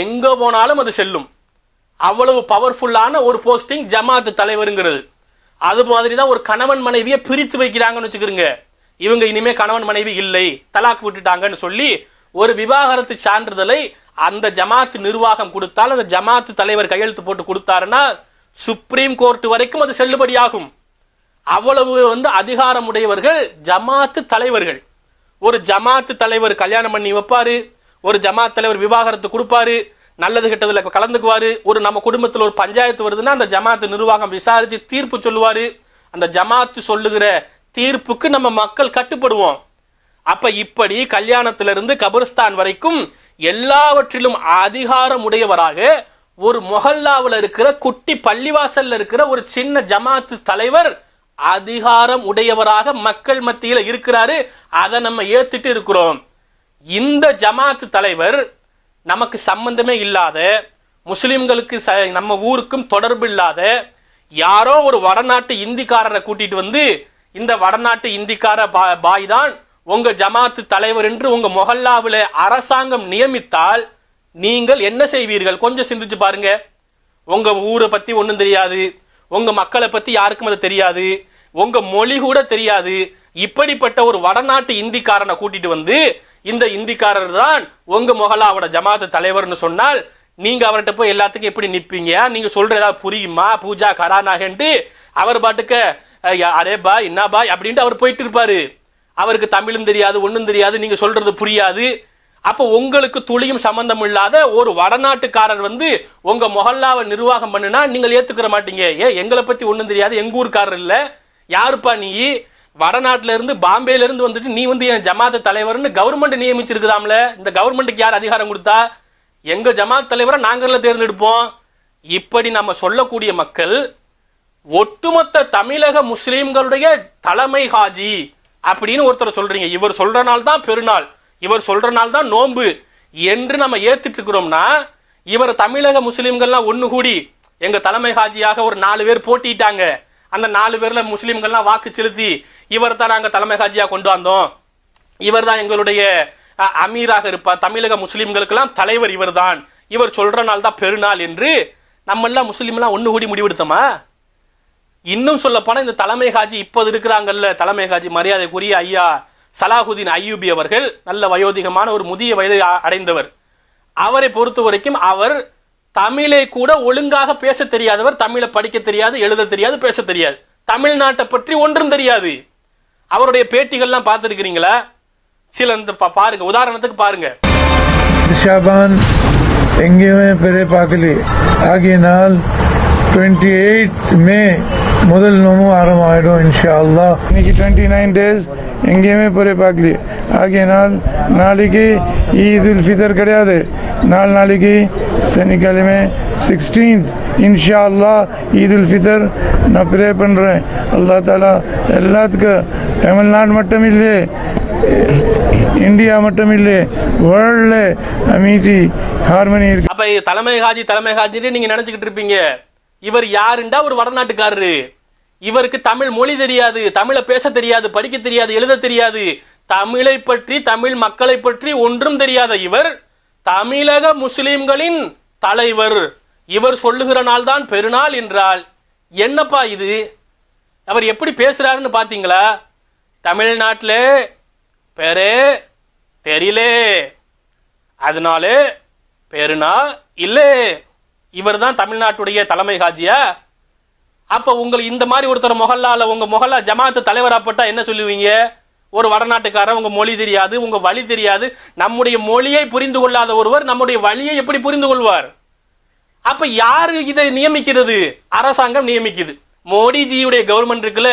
எங்கே போனாலும் அது செல்லும் அவ்வளவு பவர்ஃபுல்லான ஒரு போஸ்டிங் ஜமாத்து தலைவருங்கிறது அது மாதிரி தான் ஒரு கணவன் மனைவியை பிரித்து வைக்கிறாங்கன்னு வச்சுக்கிறோங்க இவங்க இனிமே கணவன் மனைவி இல்லை தலாக்கு விட்டுட்டாங்கன்னு சொல்லி ஒரு விவாகரத்து சான்றிதழை அந்த ஜமாத்து நிர்வாகம் கொடுத்தால் அந்த ஜமாத்து தலைவர் கையெழுத்து போட்டு கொடுத்தாருன்னா சுப்ரீம் கோர்ட் வரைக்கும் அது செல்லுபடியாகும் அவ்வளவு வந்து அதிகாரமுடையவர்கள் ஜமாத்து தலைவர்கள் ஒரு ஜமாத்து தலைவர் கல்யாணம் பண்ணி வைப்பாரு ஒரு ஜமாத் தலைவர் விவாகரத்து கொடுப்பாரு நல்லது கெட்டதில் கலந்துக்குவார் ஒரு நம்ம குடும்பத்தில் ஒரு பஞ்சாயத்து வருதுன்னா அந்த ஜமாத்து நிர்வாகம் விசாரித்து தீர்ப்பு சொல்லுவார் அந்த ஜமாத்து சொல்லுகிற தீர்ப்புக்கு நம்ம மக்கள் கட்டுப்படுவோம் அப்போ இப்படி கல்யாணத்திலிருந்து கபிரஸ்தான் வரைக்கும் எல்லாவற்றிலும் அதிகாரம் உடையவராக ஒரு மொஹல்லாவில் இருக்கிற குட்டி பள்ளிவாசல்ல இருக்கிற ஒரு சின்ன ஜமாத்து தலைவர் அதிகாரம் உடையவராக மக்கள் மத்தியில் இருக்கிறாரு அதை நம்ம ஏத்துட்டு இருக்கிறோம் இந்த ஜமாத்து தலைவர் நமக்கு சம்பந்தமே இல்லாத முஸ்லீம்களுக்கு ச நம்ம ஊருக்கும் தொடர்பு இல்லாத யாரோ ஒரு வடநாட்டு இந்திக்காரரை கூட்டிட்டு வந்து இந்த வடநாட்டு இந்திக்கார பா பாய் தான் உங்க ஜமாத்து தலைவர் என்று உங்க மொஹல்லாவில் அரசாங்கம் நியமித்தால் நீங்கள் என்ன செய்வீர்கள் கொஞ்சம் சிந்திச்சு பாருங்க உங்க ஊரை பத்தி ஒன்றும் தெரியாது உங்க மக்களை பத்தி யாருக்கும் அது தெரியாது உங்க மொழி கூட தெரியாது இப்படிப்பட்ட ஒரு வடநாட்டு இந்திக்காரனை கூட்டிட்டு வந்து இந்த இந்திக்காரர் தான் உங்க மொகலாவோட ஜமாத் தலைவர்னு சொன்னால் நீங்க அவர்கிட்ட போய் எல்லாத்துக்கும் எப்படி நிற்பீங்க நீங்க சொல்ற ஏதாவது புரியுமா பூஜா கரானாகன்ட்டு அவர் பாட்டுக்க அரே பாய் என்ன பாய் அப்படின்ட்டு அவர் போயிட்டு இருப்பாரு அவருக்கு தமிழும் தெரியாது ஒன்றும் தெரியாது நீங்க சொல்றது புரியாது அப்போ உங்களுக்கு துளியும் சம்பந்தம் இல்லாத ஒரு வடநாட்டுக்காரர் வந்து உங்க மொஹல்லாவை நிர்வாகம் பண்ணுனா நீங்கள் ஏத்துக்கிற மாட்டீங்க ஏன் எங்களை பத்தி ஒன்றும் தெரியாது எங்கூர்காரர் ஊருக்காரர் இல்லை யாருப்பா நீ வடநாட்டில இருந்து பாம்பேல இருந்து வந்துட்டு நீ வந்து என் ஜமாத்து தலைவர்னு கவர்மெண்ட் நியமிச்சிருக்குதாம்ல இந்த கவர்மெண்ட்டுக்கு யார் அதிகாரம் கொடுத்தா எங்க ஜமாத் தலைவரை நாங்கள தேர்ந்தெடுப்போம் இப்படி நம்ம சொல்லக்கூடிய மக்கள் ஒட்டுமொத்த தமிழக முஸ்லீம்களுடைய தலைமை ஹாஜி அப்படின்னு ஒருத்தர் சொல்றீங்க இவர் சொல்ற நாள் தான் பெருநாள் இவர் சொல்ற நாள் தான் நோன்பு என்று நம்ம ஏத்துட்டு இருக்கிறோம்னா இவர் தமிழக முஸ்லீம்கள்லாம் ஒன்று கூடி எங்க தலைமை ஹாஜியாக ஒரு நாலு பேர் போட்டிட்டாங்க அந்த நாலு பேர்ல முஸ்லீம்கள்லாம் வாக்கு செலுத்தி இவர் தான் நாங்கள் தலைமை காஜியாக கொண்டு வந்தோம் இவர் தான் எங்களுடைய அமீராக இருப்பார் தமிழக முஸ்லீம்களுக்கெல்லாம் தலைவர் இவர் தான் இவர் சொல்கிற நாள் தான் பெருநாள் என்று நம்மெல்லாம் முஸ்லீம்லாம் ஒன்று கூடி முடிவெடுத்தோமா இன்னும் சொல்லப்போனால் இந்த தலைமை காஜி இப்போது இருக்கிறாங்கல்ல தலைமை காஜி மரியாதைக்குரிய ஐயா சலாஹுதீன் ஐயூபி அவர்கள் நல்ல வயோதிகமான ஒரு முதிய வயதை அடைந்தவர் அவரை பொறுத்த வரைக்கும் அவர் தமிழை கூட ஒழுங்காக பேச தெரியாதவர் தமிழை படிக்க தெரியாது எழுத தெரியாது பேச தெரியாது தமிழ்நாட்டை பற்றி ஒன்றும் தெரியாது அவருடைய பேட்டிகள்லாம் பார்த்துருக்கிறீங்களா சில இந்த பாருங்க உதாரணத்துக்கு பாருங்க ஷாபான் எங்கேயுமே பெரிய பார்க்கலி ஆகிய நாள் டுவெண்ட்டி எயிட் மே முதல் நோமும் ஆரம்பமாயிடும் இன்ஷா அல்லா இன்னைக்கு டுவெண்ட்டி நைன் டேஸ் எங்கேயுமே பெரிய பார்க்கலி ஆகிய நாள் நாளைக்கு ஈத் உல் ஃபிதர் கிடையாது நாள் நாளைக்கு சனிக்கிழமை சிக்ஸ்டீன்த் இன்ஷா அல்லா ஈத் உல் ஃபிதர் நான் ப்ரே பண்ணுறேன் அல்லா தாலா எல்லாத்துக்கும் தமிழ்நாடு மட்டும் இல்லை இந்தியா மட்டும் இல்லை வேர்ல்ட்ல அமைதி ஹார்மனி இருக்கு அப்போ தலைமை ஹாஜி தலைமை ஹாஜின்னு நீங்கள் நினச்சிக்கிட்டு இருப்பீங்க இவர் யாருண்டா ஒரு வடநாட்டுக்காரரு இவருக்கு தமிழ் மொழி தெரியாது தமிழை பேச தெரியாது படிக்க தெரியாது எழுத தெரியாது தமிழை பற்றி தமிழ் மக்களை பற்றி ஒன்றும் தெரியாத இவர் தமிழக முஸ்லிம்களின் தலைவர் இவர் சொல்லுகிற நாள் தான் பெருநாள் என்றால் என்னப்பா இது அவர் எப்படி பேசுறாருன்னு பாத்தீங்களா தமிழ்நாட்டில் பெரு தெரியல அதனால பெருனா இல்லை இவர் தான் தமிழ்நாட்டுடைய தலைமை ஹாஜியா அப்போ உங்கள் இந்த மாதிரி ஒருத்தர் மொஹல்லாவில் உங்கள் முகல்லா ஜமாத்து தலைவராக போட்டால் என்ன சொல்லுவீங்க ஒரு வடநாட்டுக்காரன் உங்கள் மொழி தெரியாது உங்கள் வழி தெரியாது நம்முடைய மொழியை புரிந்து கொள்ளாத ஒருவர் நம்முடைய வழியை எப்படி புரிந்து கொள்வார் அப்போ யார் இதை நியமிக்கிறது அரசாங்கம் நியமிக்குது மோடிஜியுடைய கவர்மெண்ட் இருக்குல்ல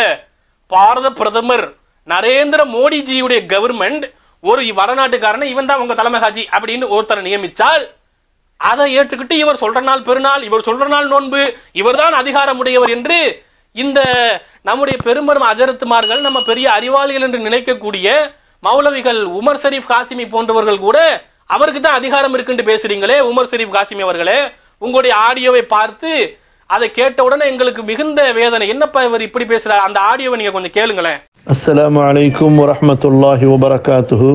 பாரத பிரதமர் நரேந்திர மோடிஜியுடைய கவர்மெண்ட் ஒரு வடநாட்டுக்காரனை இவன் தான் உங்க தலைமை அப்படின்னு ஒருத்தரை நியமித்தால் அதை ஏற்றுக்கிட்டு இவர் சொல்ற நாள் பெருநாள் இவர் சொல்ற நாள் நோன்பு இவர் தான் அதிகாரம் உடையவர் என்று இந்த நம்முடைய பெரும்பெரும் அஜரத்துமார்கள் நம்ம பெரிய அறிவாளிகள் என்று நினைக்கக்கூடிய மௌலவிகள் உமர் ஷரீப் காசிமி போன்றவர்கள் கூட அவருக்கு தான் அதிகாரம் இருக்குன்னு பேசுறீங்களே உமர் ஷரீப் காசிமி அவர்களே உங்களுடைய ஆடியோவை பார்த்து அதை கேட்ட உடனே எங்களுக்கு மிகுந்த வேதனை என்னப்பா இவர் இப்படி பேசுறாரு அந்த ஆடியோவை நீங்க கொஞ்சம் கேளுங்களேன் அஸ்லாம் வலைக்கம் வரமத்துல்லாஹி வபரகாத்து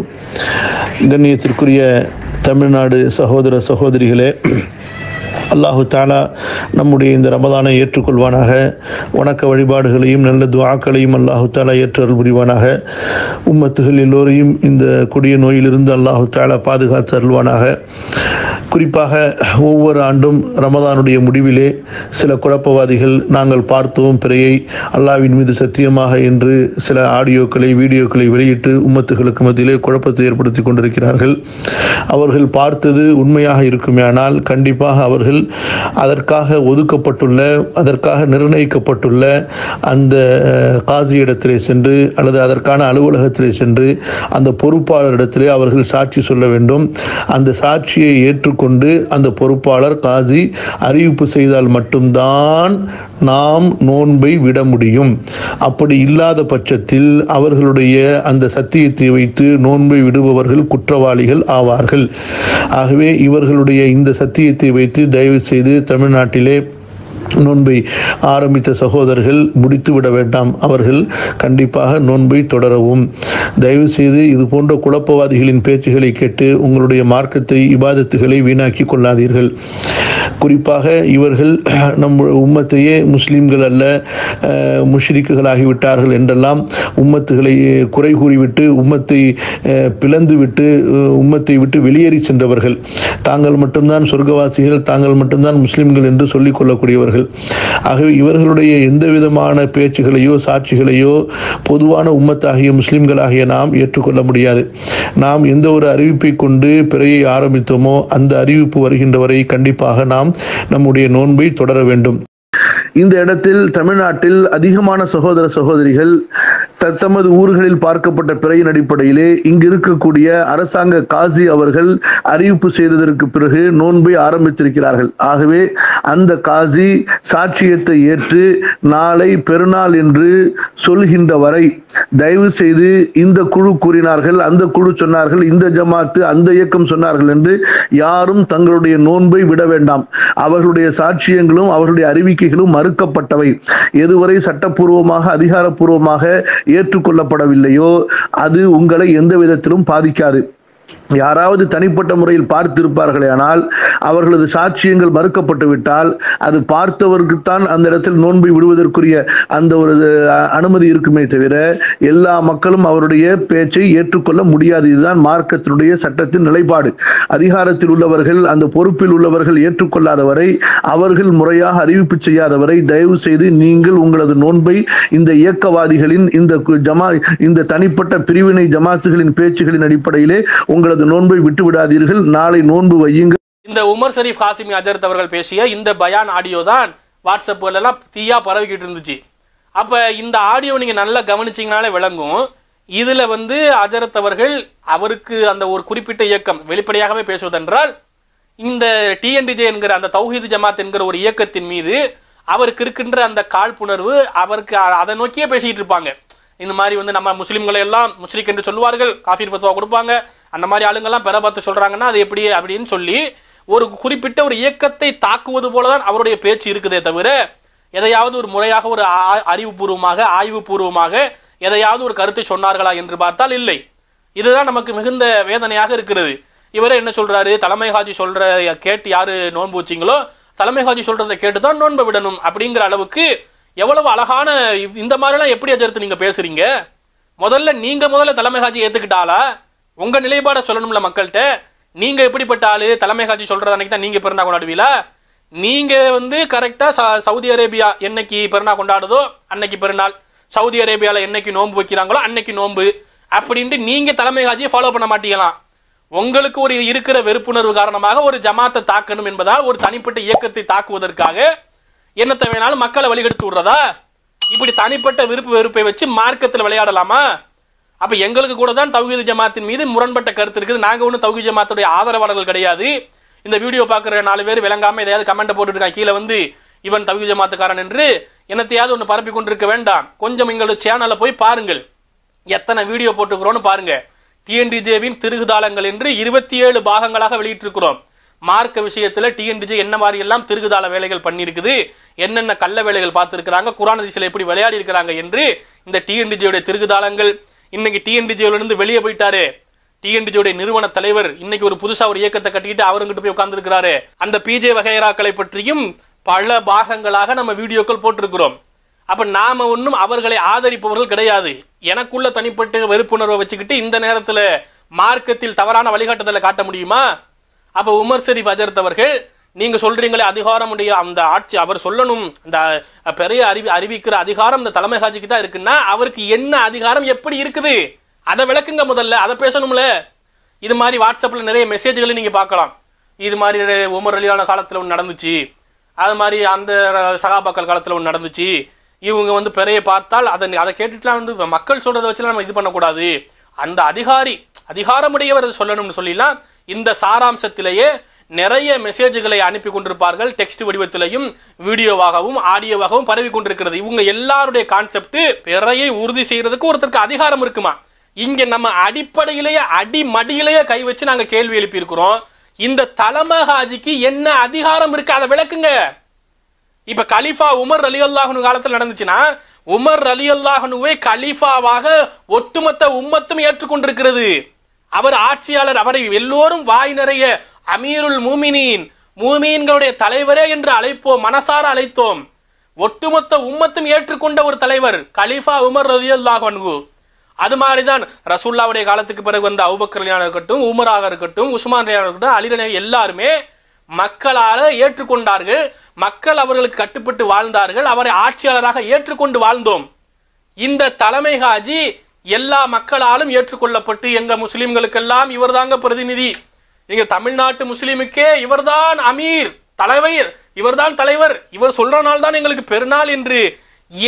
கண்ணியத்திற்குரிய தமிழ்நாடு சகோதர சகோதரிகளே அல்லாஹு தாலா நம்முடைய இந்த ரமதானை ஏற்றுக்கொள்வானாக வணக்க வழிபாடுகளையும் நல்ல துவாக்களையும் அல்லாஹு தாலா ஏற்றல் புரிவானாக உம்மத்துகள் எல்லோரையும் இந்த கொடிய நோயிலிருந்து அல்லாஹு தாலா பாதுகாத்து அருள்வானாக குறிப்பாக ஒவ்வொரு ஆண்டும் ரமதானுடைய முடிவிலே சில குழப்பவாதிகள் நாங்கள் பார்த்தோம் பிறையை அல்லாவின் மீது சத்தியமாக என்று சில ஆடியோக்களை வீடியோக்களை வெளியிட்டு உம்மத்துகளுக்கு மத்தியிலே குழப்பத்தை ஏற்படுத்தி கொண்டிருக்கிறார்கள் அவர்கள் பார்த்தது உண்மையாக இருக்குமே ஆனால் கண்டிப்பாக அவர்கள் நேரத்தில் அதற்காக ஒதுக்கப்பட்டுள்ள அதற்காக நிர்ணயிக்கப்பட்டுள்ள அந்த காசி இடத்திலே சென்று அல்லது அதற்கான அலுவலகத்திலே சென்று அந்த பொறுப்பாளர் இடத்திலே அவர்கள் சாட்சி சொல்ல வேண்டும் அந்த சாட்சியை ஏற்றுக்கொண்டு அந்த பொறுப்பாளர் காசி அறிவிப்பு செய்தால் மட்டும்தான் நாம் நோன்பை விட முடியும் அப்படி இல்லாத பட்சத்தில் அவர்களுடைய அந்த சத்தியத்தை வைத்து நோன்பை விடுபவர்கள் குற்றவாளிகள் ஆவார்கள் ஆகவே இவர்களுடைய இந்த சத்தியத்தை வைத்து தயவு செய்து தமிழ்நாட்டிலே நோன்பை ஆரம்பித்த சகோதரர்கள் முடித்துவிட வேண்டாம் அவர்கள் கண்டிப்பாக நோன்பை தொடரவும் தயவு செய்து இது போன்ற குழப்பவாதிகளின் பேச்சுகளை கேட்டு உங்களுடைய மார்க்கத்தை இபாதத்துகளை வீணாக்கி கொள்ளாதீர்கள் குறிப்பாக இவர்கள் நம் உம்மத்தையே முஸ்லீம்கள் அல்ல முஷ்ரிக்குகளாகிவிட்டார்கள் என்றெல்லாம் உம்மத்துகளை குறை கூறிவிட்டு உம்மத்தை பிளந்துவிட்டு உம்மத்தை விட்டு வெளியேறி சென்றவர்கள் தாங்கள் மட்டும்தான் சொர்க்கவாசிகள் தாங்கள் மட்டும்தான் முஸ்லீம்கள் என்று சொல்லிக் கொள்ளக்கூடியவர்கள் இருக்கிறார்கள் ஆகவே இவர்களுடைய எந்த விதமான பேச்சுகளையோ சாட்சிகளையோ பொதுவான உம்மத்தாகிய முஸ்லிம்களாகிய நாம் ஏற்றுக்கொள்ள முடியாது நாம் எந்த ஒரு அறிவிப்பை கொண்டு பிறையை ஆரம்பித்தோமோ அந்த அறிவிப்பு வருகின்ற வரை கண்டிப்பாக நாம் நம்முடைய நோன்பை தொடர வேண்டும் இந்த இடத்தில் தமிழ்நாட்டில் அதிகமான சகோதர சகோதரிகள் தத்தமது ஊர்களில் பார்க்கப்பட்ட பிறையின் அடிப்படையிலே இங்கு இருக்கக்கூடிய அரசாங்க காசி அவர்கள் அறிவிப்பு செய்ததற்கு பிறகு நோன்பை ஆரம்பித்திருக்கிறார்கள் ஆகவே அந்த காசி சாட்சியத்தை ஏற்று நாளை பெருநாள் என்று சொல்கின்ற வரை தயவு செய்து இந்த குழு கூறினார்கள் அந்த குழு சொன்னார்கள் இந்த ஜமாத்து அந்த இயக்கம் சொன்னார்கள் என்று யாரும் தங்களுடைய நோன்பை விட வேண்டாம் அவர்களுடைய சாட்சியங்களும் அவர்களுடைய அறிவிக்கைகளும் மறு மறுக்கப்பட்டவை எதுவரை சட்டப்பூர்வமாக அதிகாரப்பூர்வமாக ஏற்றுக்கொள்ளப்படவில்லையோ அது உங்களை எந்த விதத்திலும் பாதிக்காது யாராவது தனிப்பட்ட முறையில் பார்த்திருப்பார்களே ஆனால் அவர்களது சாட்சியங்கள் மறுக்கப்பட்டு விட்டால் அது பார்த்தவருக்குத்தான் அந்த இடத்தில் நோன்பை விடுவதற்குரிய அந்த ஒரு அனுமதி இருக்குமே தவிர எல்லா மக்களும் அவருடைய பேச்சை ஏற்றுக்கொள்ள முடியாது இதுதான் மார்க்கத்தினுடைய சட்டத்தின் நிலைப்பாடு அதிகாரத்தில் உள்ளவர்கள் அந்த பொறுப்பில் உள்ளவர்கள் ஏற்றுக்கொள்ளாதவரை அவர்கள் முறையாக அறிவிப்பு செய்யாதவரை தயவு செய்து நீங்கள் உங்களது நோன்பை இந்த இயக்கவாதிகளின் இந்த ஜமா இந்த தனிப்பட்ட பிரிவினை ஜமாத்துகளின் பேச்சுகளின் அடிப்படையிலே உங்களது உங்களது நோன்பை விட்டு விடாதீர்கள் நாளை நோன்பு வையுங்கள் இந்த உமர் ஷரீப் ஹாசிமி அஜரத் அவர்கள் பேசிய இந்த பயான் ஆடியோ தான் வாட்ஸ்அப்லாம் தீயா பரவிக்கிட்டு இருந்துச்சு அப்போ இந்த ஆடியோ நீங்கள் நல்லா கவனிச்சிங்கனாலே விளங்கும் இதில் வந்து அஜரத் அவர்கள் அவருக்கு அந்த ஒரு குறிப்பிட்ட இயக்கம் வெளிப்படையாகவே பேசுவதென்றால் இந்த டிஎன்டிஜே என்கிற அந்த தௌஹீது ஜமாத் என்கிற ஒரு இயக்கத்தின் மீது அவருக்கு இருக்கின்ற அந்த காழ்ப்புணர்வு அவருக்கு அதை நோக்கியே பேசிட்டு இருப்பாங்க இந்த மாதிரி வந்து நம்ம முஸ்லீம்களை எல்லாம் முஸ்லீக் என்று சொல்லுவார்கள் காஃபீர் ஃபத்வா கொடுப்பாங்க அந்த மாதிரி ஆளுங்கள்லாம் பெற பார்த்து சொல்கிறாங்கன்னா அது எப்படி அப்படின்னு சொல்லி ஒரு குறிப்பிட்ட ஒரு இயக்கத்தை தாக்குவது போல தான் அவருடைய பேச்சு இருக்குதே தவிர எதையாவது ஒரு முறையாக ஒரு அறிவுபூர்வமாக ஆய்வுபூர்வமாக எதையாவது ஒரு கருத்தை சொன்னார்களா என்று பார்த்தால் இல்லை இதுதான் நமக்கு மிகுந்த வேதனையாக இருக்கிறது இவரே என்ன சொல்கிறாரு தலைமை ஹாஜி சொல்கிற கேட்டு யார் நோன்பு வச்சிங்களோ தலைமை ஹாஜி சொல்கிறத கேட்டு தான் நோன்பை விடணும் அப்படிங்கிற அளவுக்கு எவ்வளவு அழகான இந்த மாதிரிலாம் எப்படி எதிர்த்து நீங்கள் பேசுகிறீங்க முதல்ல நீங்கள் முதல்ல தலைமை காட்சி ஏற்றுக்கிட்டாலா உங்கள் நிலைப்பாடை சொல்லணும்ல மக்கள்கிட்ட நீங்கள் எப்படிப்பட்ட ஆள் தலைமை காட்சி சொல்கிறது அன்றைக்கி தான் நீங்கள் பிறந்தா கொண்டாடுவீங்களா நீங்கள் வந்து கரெக்டாக ச சவுதி அரேபியா என்னைக்கு பிறந்தா கொண்டாடுதோ அன்னைக்கு பிறநாள் சவுதி அரேபியாவில் என்னைக்கு நோன்பு வைக்கிறாங்களோ அன்னைக்கு நோன்பு அப்படின்ட்டு நீங்கள் தலைமை காட்சியை ஃபாலோ பண்ண மாட்டீங்களாம் உங்களுக்கு ஒரு இருக்கிற வெறுப்புணர்வு காரணமாக ஒரு ஜமாத்தை தாக்கணும் என்பதால் ஒரு தனிப்பட்ட இயக்கத்தை தாக்குவதற்காக என்னத்தை வேணாலும் மக்களை வழிகெடுத்து விடுறதா இப்படி தனிப்பட்ட விருப்ப வெறுப்பை வச்சு மார்க்கத்தில் விளையாடலாமா அப்போ எங்களுக்கு கூட தான் தௌஹீது ஜமாத்தின் மீது முரண்பட்ட கருத்து இருக்குது நாங்கள் ஒன்றும் தௌஹீது ஜமாத்துடைய ஆதரவாளர்கள் கிடையாது இந்த வீடியோ பார்க்குற நாலு பேர் விளங்காமல் எதையாவது கமெண்ட்டை போட்டுருக்கான் கீழே வந்து இவன் தௌஹீது ஜமாத்துக்காரன் என்று என்னத்தையாவது ஒன்று பரப்பி கொண்டிருக்க வேண்டாம் கொஞ்சம் எங்களுடைய சேனலை போய் பாருங்கள் எத்தனை வீடியோ போட்டுக்கிறோன்னு பாருங்கள் டிஎன்டிஜேவின் திருகுதாளங்கள் என்று இருபத்தி ஏழு பாகங்களாக வெளியிட்டிருக்கிறோம் மார்க்க விஷயத்தில் டிஎன்டிஜி என்ன மாதிரி எல்லாம் திருகுதாள வேலைகள் பண்ணியிருக்குது என்னென்ன கள்ள வேலைகள் பார்த்துருக்கிறாங்க குரான் அதிசயில் எப்படி விளையாடி இருக்கிறாங்க என்று இந்த டிஎன்டிஜியோடைய திருகுதாளங்கள் இன்னைக்கு டிஎன்டிஜியோலேருந்து வெளியே போயிட்டாரு டிஎன்டிஜியோடைய நிறுவன தலைவர் இன்னைக்கு ஒரு புதுசாக ஒரு இயக்கத்தை கட்டிக்கிட்டு அவருங்கிட்ட போய் உட்கார்ந்துருக்கிறாரு அந்த பிஜே வகைராக்களை பற்றியும் பல பாகங்களாக நம்ம வீடியோக்கள் போட்டிருக்கிறோம் அப்போ நாம் ஒன்றும் அவர்களை ஆதரிப்பவர்கள் கிடையாது எனக்குள்ள தனிப்பட்ட வெறுப்புணர்வை வச்சுக்கிட்டு இந்த நேரத்தில் மார்க்கத்தில் தவறான வழிகாட்டுதலை காட்ட முடியுமா அப்போ உமர் சரி அஜரத் அவர்கள் நீங்கள் சொல்கிறீங்களே அதிகாரம் உடைய அந்த ஆட்சி அவர் சொல்லணும் அந்த பெரிய அறிவி அறிவிக்கிற அதிகாரம் இந்த தலைமை ஹாஜிக்கு தான் இருக்குன்னா அவருக்கு என்ன அதிகாரம் எப்படி இருக்குது அதை விளக்குங்க முதல்ல அதை பேசணும்ல இது மாதிரி வாட்ஸ்அப்பில் நிறைய மெசேஜ்களை நீங்கள் பார்க்கலாம் இது மாதிரி உமர் அலியான காலத்தில் ஒன்று நடந்துச்சு அது மாதிரி அந்த சகாபாக்கள் காலத்தில் ஒன்று நடந்துச்சு இவங்க வந்து பெரிய பார்த்தால் அதை அதை கேட்டுட்டுலாம் வந்து மக்கள் சொல்கிறத வச்சுலாம் நம்ம இது பண்ணக்கூடாது அந்த அதிகாரி அதிகாரமுடையவர் சொல்லணும்னு சொல்லிலாம் இந்த சாராம்சத்திலேயே நிறைய மெசேஜ்களை அனுப்பி கொண்டிருப்பார்கள் டெக்ஸ்ட் வடிவத்திலையும் வீடியோவாகவும் ஆடியோவாகவும் பரவி கொண்டிருக்கிறது இவங்க எல்லாருடைய கான்செப்ட் பிறையை உறுதி செய்யறதுக்கு ஒருத்தருக்கு அதிகாரம் இருக்குமா இங்க நம்ம அடிப்படையிலேயே அடிமடியிலேயே கை வச்சு நாங்க கேள்வி எழுப்பியிருக்கிறோம் இந்த தலைமஹாஜிக்கு என்ன அதிகாரம் இருக்கு அதை விளக்குங்க இப்ப கலிஃபா உமர் அலி அல்லாஹனு காலத்தில் நடந்துச்சுன்னா உமர் அலி அல்லாஹனுவை கலிஃபாவாக ஒட்டுமொத்த உம்மத்தும் ஏற்றுக்கொண்டிருக்கிறது அவர் ஆட்சியாளர் அவரை எல்லோரும் வாய் நிறைய அமீருல் மூமினின் மூமீன்களுடைய தலைவரே என்று அழைப்போம் மனசார அழைத்தோம் ஒட்டுமொத்த உம்மத்தும் ஏற்றுக்கொண்ட ஒரு தலைவர் கலீஃபா உமர் ரதியுல்லாஹ் அது மாதிரி தான் ரசூல்லாவுடைய காலத்துக்கு பிறகு வந்த அவுபக்கரலியாக இருக்கட்டும் உமராக இருக்கட்டும் உஸ்மான் இருக்கட்டும் அலிரனியாக எல்லாருமே மக்களால் ஏற்றுக்கொண்டார்கள் மக்கள் அவர்களுக்கு கட்டுப்பட்டு வாழ்ந்தார்கள் அவரை ஆட்சியாளராக ஏற்றுக்கொண்டு வாழ்ந்தோம் இந்த தலைமை ஹாஜி எல்லா மக்களாலும் ஏற்றுக்கொள்ளப்பட்டு எங்க முஸ்லிம்களுக்கெல்லாம் இவர் தாங்க பிரதிநிதி எங்க தமிழ்நாட்டு முஸ்லீமுக்கே இவர்தான் அமீர் தலைவர் இவர்தான் தலைவர் இவர் சொல்றனால தான் எங்களுக்கு பெருநாள் என்று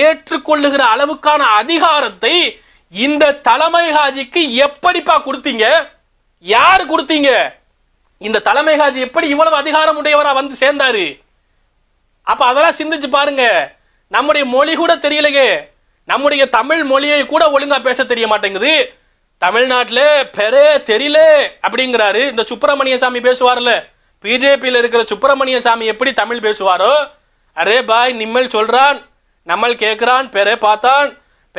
ஏற்றுக்கொள்ளுகிற அளவுக்கான அதிகாரத்தை இந்த தலைமை ஹாஜிக்கு எப்படிப்பா கொடுத்தீங்க யாரு கொடுத்தீங்க இந்த தலைமை ஹாஜி எப்படி இவ்வளவு அதிகாரம் உடையவரா வந்து சேர்ந்தாரு அப்ப அதெல்லாம் சிந்திச்சு பாருங்க நம்முடைய மொழி கூட தெரியலையே நம்முடைய தமிழ் மொழியை கூட ஒழுங்காக பேச தெரிய மாட்டேங்குது தமிழ்நாட்டில் பெரே தெரியல அப்படிங்கிறாரு இந்த சுப்பிரமணிய சாமி பேசுவார்ல பிஜேபியில் இருக்கிற சுப்பிரமணிய சாமி எப்படி தமிழ் பேசுவாரோ அரே பாய் நிம்மல் சொல்றான் நம்மள் கேட்குறான் பெரே பார்த்தான்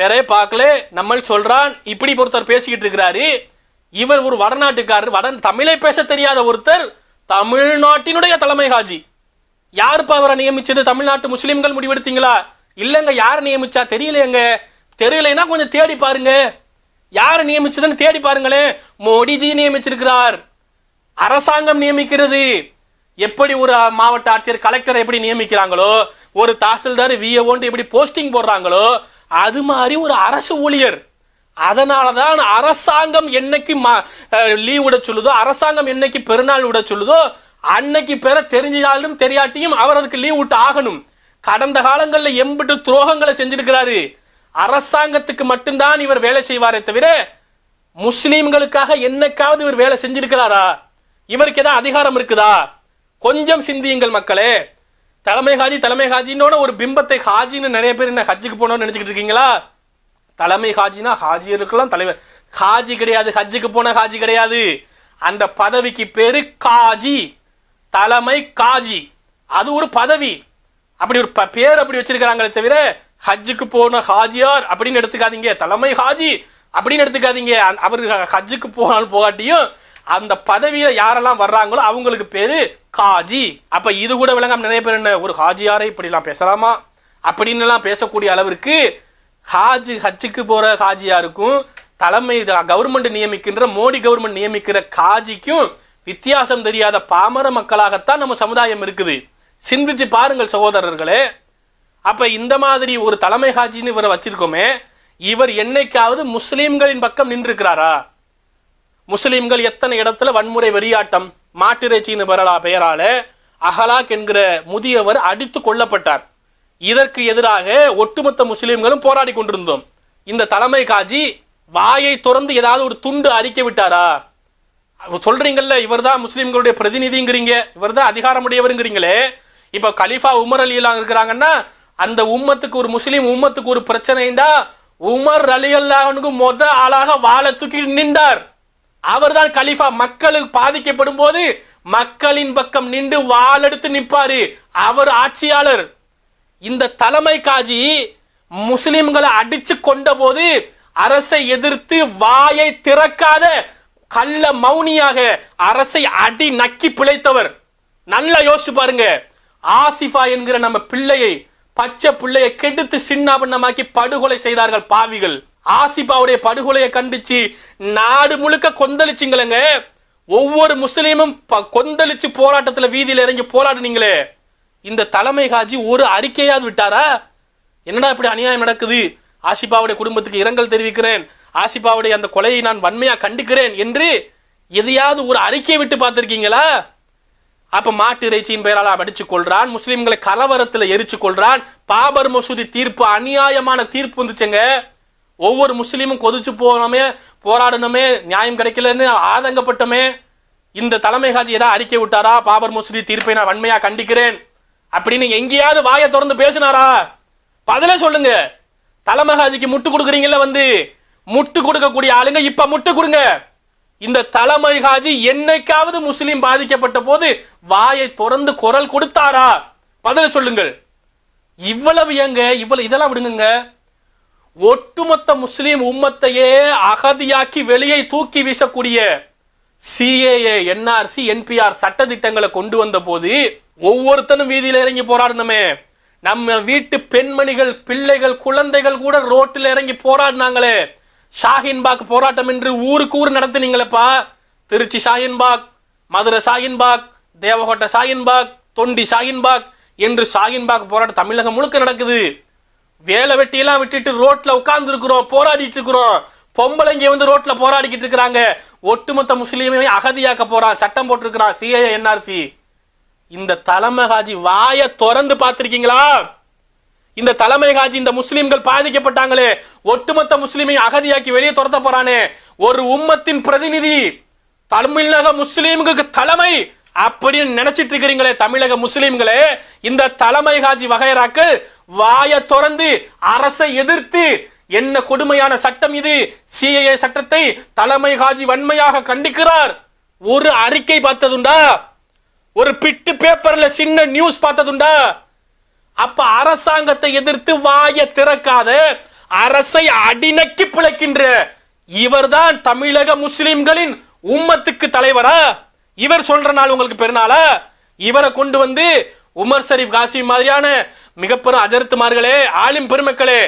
பெரே பார்க்கல நம்மள் சொல்றான் இப்படி ஒருத்தர் பேசிக்கிட்டு இருக்கிறாரு இவர் ஒரு வடநாட்டுக்காரர் வட தமிழை பேச தெரியாத ஒருத்தர் தமிழ்நாட்டினுடைய தலைமை ஹாஜி யாருப்பா அவரை நியமிச்சது தமிழ்நாட்டு முஸ்லிம்கள் முடிவெடுத்தீங்களா இல்லைங்க யார் நியமிச்சா தெரியலையங்க தெரியலைன்னா கொஞ்சம் தேடி பாருங்க யார் நியமிச்சதுன்னு தேடி பாருங்களேன் மோடிஜி நியமிச்சிருக்கிறார் அரசாங்கம் நியமிக்கிறது எப்படி ஒரு மாவட்ட ஆட்சியர் கலெக்டரை எப்படி நியமிக்கிறாங்களோ ஒரு தாசில்தார் விஏஓன்ட்டு எப்படி போஸ்டிங் போடுறாங்களோ அது மாதிரி ஒரு அரசு ஊழியர் அதனால தான் அரசாங்கம் என்னைக்கு லீவ் விட சொல்லுதோ அரசாங்கம் என்னைக்கு பெருநாள் விட சொல்லுதோ அன்னைக்கு பெற தெரிஞ்சாலும் தெரியாட்டியும் அவர் அதுக்கு லீவ் விட்டு ஆகணும் கடந்த காலங்களில் எம்பிட்டு துரோகங்களை செஞ்சிருக்கிறாரு அரசாங்கத்துக்கு மட்டும்தான் இவர் வேலை செய்வாரே தவிர முஸ்லீம்களுக்காக என்னைக்காவது இவர் வேலை செஞ்சிருக்கிறாரா இவருக்கு ஏதாவது அதிகாரம் இருக்குதா கொஞ்சம் சிந்தியுங்கள் மக்களே தலைமை ஹாஜி தலைமை ஹாஜின்னோட ஒரு பிம்பத்தை ஹாஜின்னு நிறைய பேர் என்ன ஹஜ்ஜுக்கு போனோம்னு நினச்சிக்கிட்டு இருக்கீங்களா தலைமை ஹாஜினா இருக்கலாம் தலைவர் ஹாஜி கிடையாது ஹஜ்ஜுக்கு போன ஹாஜி கிடையாது அந்த பதவிக்கு பேரு காஜி தலைமை காஜி அது ஒரு பதவி அப்படி ஒரு பேர் அப்படி வச்சிருக்கிறாங்களே தவிர ஹஜ்ஜுக்கு போன ஹாஜியார் அப்படின்னு எடுத்துக்காதீங்க தலைமை ஹாஜி அப்படின்னு எடுத்துக்காதீங்க அவர் ஹஜ்ஜுக்கு போனாலும் போகாட்டியும் அந்த பதவியில் யாரெல்லாம் வர்றாங்களோ அவங்களுக்கு பேர் காஜி அப்போ இது கூட விளங்காம நிறைய பேர் என்ன ஒரு ஹாஜியாரை இப்படிலாம் பேசலாமா அப்படின்னுலாம் பேசக்கூடிய அளவிற்கு ஹாஜி ஹஜ்ஜுக்கு போகிற ஹாஜியாருக்கும் தலைமை கவர்மெண்ட் நியமிக்கின்ற மோடி கவர்மெண்ட் நியமிக்கிற காஜிக்கும் வித்தியாசம் தெரியாத பாமர மக்களாகத்தான் நம்ம சமுதாயம் இருக்குது சிந்திச்சு பாருங்கள் சகோதரர்களே அப்போ இந்த மாதிரி ஒரு தலைமை ஹாஜின்னு இவரை வச்சிருக்கோமே இவர் என்னைக்காவது முஸ்லீம்களின் பக்கம் நின்றுக்கிறாரா முஸ்லீம்கள் எத்தனை இடத்துல வன்முறை வெறியாட்டம் மாட்டிறைச்சின்னு பெறலா பெயரால அஹலாக் என்கிற முதியவர் அடித்து கொல்லப்பட்டார் இதற்கு எதிராக ஒட்டுமொத்த முஸ்லீம்களும் போராடி கொண்டிருந்தோம் இந்த தலைமை காஜி வாயை திறந்து ஏதாவது ஒரு துண்டு அரிக்க விட்டாரா சொல்றீங்கல்ல இவர் தான் முஸ்லீம்களுடைய பிரதிநிதிங்கிறீங்க இவர் தான் அதிகாரமுடையவருங்கிறீங்களே இப்போ கலிஃபா உமர் அலி அல்லா இருக்கிறாங்கன்னா அந்த உம்மத்துக்கு ஒரு முஸ்லீம் உம்மத்துக்கு ஒரு பிரச்சனைண்டா உமர் அலி அல்லாஹனுக்கு மொத ஆளாக வாழ தூக்கி நின்றார் அவர் தான் கலிஃபா மக்களுக்கு பாதிக்கப்படும் போது மக்களின் பக்கம் நின்று வாழெடுத்து நிற்பாரு அவர் ஆட்சியாளர் இந்த தலைமை காஜி முஸ்லிம்களை அடிச்சு கொண்ட போது அரசை எதிர்த்து வாயை திறக்காத கள்ள மௌனியாக அரசை அடி நக்கி பிழைத்தவர் நல்லா யோசிச்சு பாருங்க ஆசிஃபா என்கிற நம்ம பிள்ளையை பச்சை பிள்ளையை கெடுத்து சின்னாபின்னமாக்கி படுகொலை செய்தார்கள் பாவிகள் ஆசிபாவுடைய படுகொலையை கண்டிச்சு நாடு முழுக்க கொந்தளிச்சிங்களங்க ஒவ்வொரு முஸ்லீமும் கொந்தளிச்சு போராட்டத்தில் வீதியில் இறங்கி போராடுனீங்களே இந்த தலைமை காஜி ஒரு அறிக்கையாவது விட்டாரா என்னடா இப்படி அநியாயம் நடக்குது ஆசிபாவுடைய குடும்பத்துக்கு இரங்கல் தெரிவிக்கிறேன் ஆசிபாவுடைய அந்த கொலையை நான் வன்மையாக கண்டிக்கிறேன் என்று எதையாவது ஒரு அறிக்கையை விட்டு பார்த்துருக்கீங்களா அப்ப மாட்டு இறைச்சியின் பெயரால் அடிச்சு கொள்றான் முஸ்லிம்களை கலவரத்துல எரிச்சு கொள்றான் பாபர் மசூதி தீர்ப்பு அநியாயமான தீர்ப்பு வந்துச்சுங்க ஒவ்வொரு முஸ்லீமும் கொதிச்சு போனோமே போராடணுமே நியாயம் கிடைக்கலன்னு ஆதங்கப்பட்டமே இந்த தலைமை காட்சி ஏதாவது அறிக்கை விட்டாரா பாபர் மசூதி தீர்ப்பை நான் வன்மையா கண்டிக்கிறேன் அப்படின்னு எங்கேயாவது வாயை திறந்து பேசினாரா பதில சொல்லுங்க தலைமை காஜிக்கு முட்டு கொடுக்குறீங்கல்ல வந்து முட்டு கொடுக்கக்கூடிய ஆளுங்க இப்ப முட்டு கொடுங்க இந்த தலைமை ஹாஜி என்னைக்காவது முஸ்லீம் பாதிக்கப்பட்ட போது வாயை திறந்து குரல் கொடுத்தாரா பதில் சொல்லுங்கள் இவ்வளவு ஏங்க இவ்வளவு இதெல்லாம் விடுங்க ஒட்டுமொத்த முஸ்லீம் உம்மத்தையே அகதியாக்கி வெளியே தூக்கி வீசக்கூடிய சிஏஏ என்ஆர்சி என்பிஆர் சட்ட திட்டங்களை கொண்டு வந்த போது ஒவ்வொருத்தனும் வீதியில் இறங்கி போராடணுமே நம்ம வீட்டு பெண்மணிகள் பிள்ளைகள் குழந்தைகள் கூட ரோட்டில் இறங்கி போராடினாங்களே ஷாஹின்பாக் போராட்டம் என்று ஊருக்கு ஊர் நடத்தினீங்களப்பா திருச்சி ஷாஹின்பாக் மதுரை ஷாஹின்பாக் தேவகோட்டை ஷாஹின்பாக் தொண்டி பாக் என்று ஷாகின்பாக் போராட்டம் தமிழகம் முழுக்க நடக்குது வேலை வெட்டியெல்லாம் விட்டுட்டு ரோட்டில் இருக்கிறோம் போராடிட்டு இருக்கிறோம் பொம்பளைங்க வந்து ரோட்டில் போராடிக்கிட்டு இருக்கிறாங்க ஒட்டுமொத்த முஸ்லீமே அகதியாக்க போகிறான் சட்டம் போட்டிருக்கிறான் சிஏஎன்ஆர்சி இந்த தலைமை காஜி வாயை திறந்து பார்த்துருக்கீங்களா இந்த தலைமை காஜி இந்த முஸ்லீம்கள் பாதிக்கப்பட்டாங்களே ஒட்டுமொத்த முஸ்லீமை அகதியாக்கி வெளியே துரத்த போறானே ஒரு உம்மத்தின் பிரதிநிதி தமிழக முஸ்லீம்களுக்கு தலைமை அப்படின்னு நினைச்சிட்டு இருக்கிறீங்களே தமிழக முஸ்லீம்களே இந்த தலைமை காஜி வகைராக்கள் வாய துறந்து அரசை எதிர்த்து என்ன கொடுமையான சட்டம் இது சிஏஏ சட்டத்தை தலைமை காஜி வன்மையாக கண்டிக்கிறார் ஒரு அறிக்கை பார்த்ததுண்டா ஒரு பிட்டு பேப்பர்ல சின்ன நியூஸ் பார்த்ததுண்டா அப்ப அரசாங்கத்தை எதிர்த்து வாய திறக்காத அரசை அடிநக்கி பிழைக்கின்ற இவர்தான் தமிழக முஸ்லிம்களின் உம்மத்துக்கு தலைவரா இவர் சொல்ற நாள் உங்களுக்கு பெருநாளா இவரை கொண்டு வந்து உமர் ஷரீப் காசி மாதிரியான மிகப்பெரும் அஜர்த்துமார்களே ஆளும் பெருமக்களே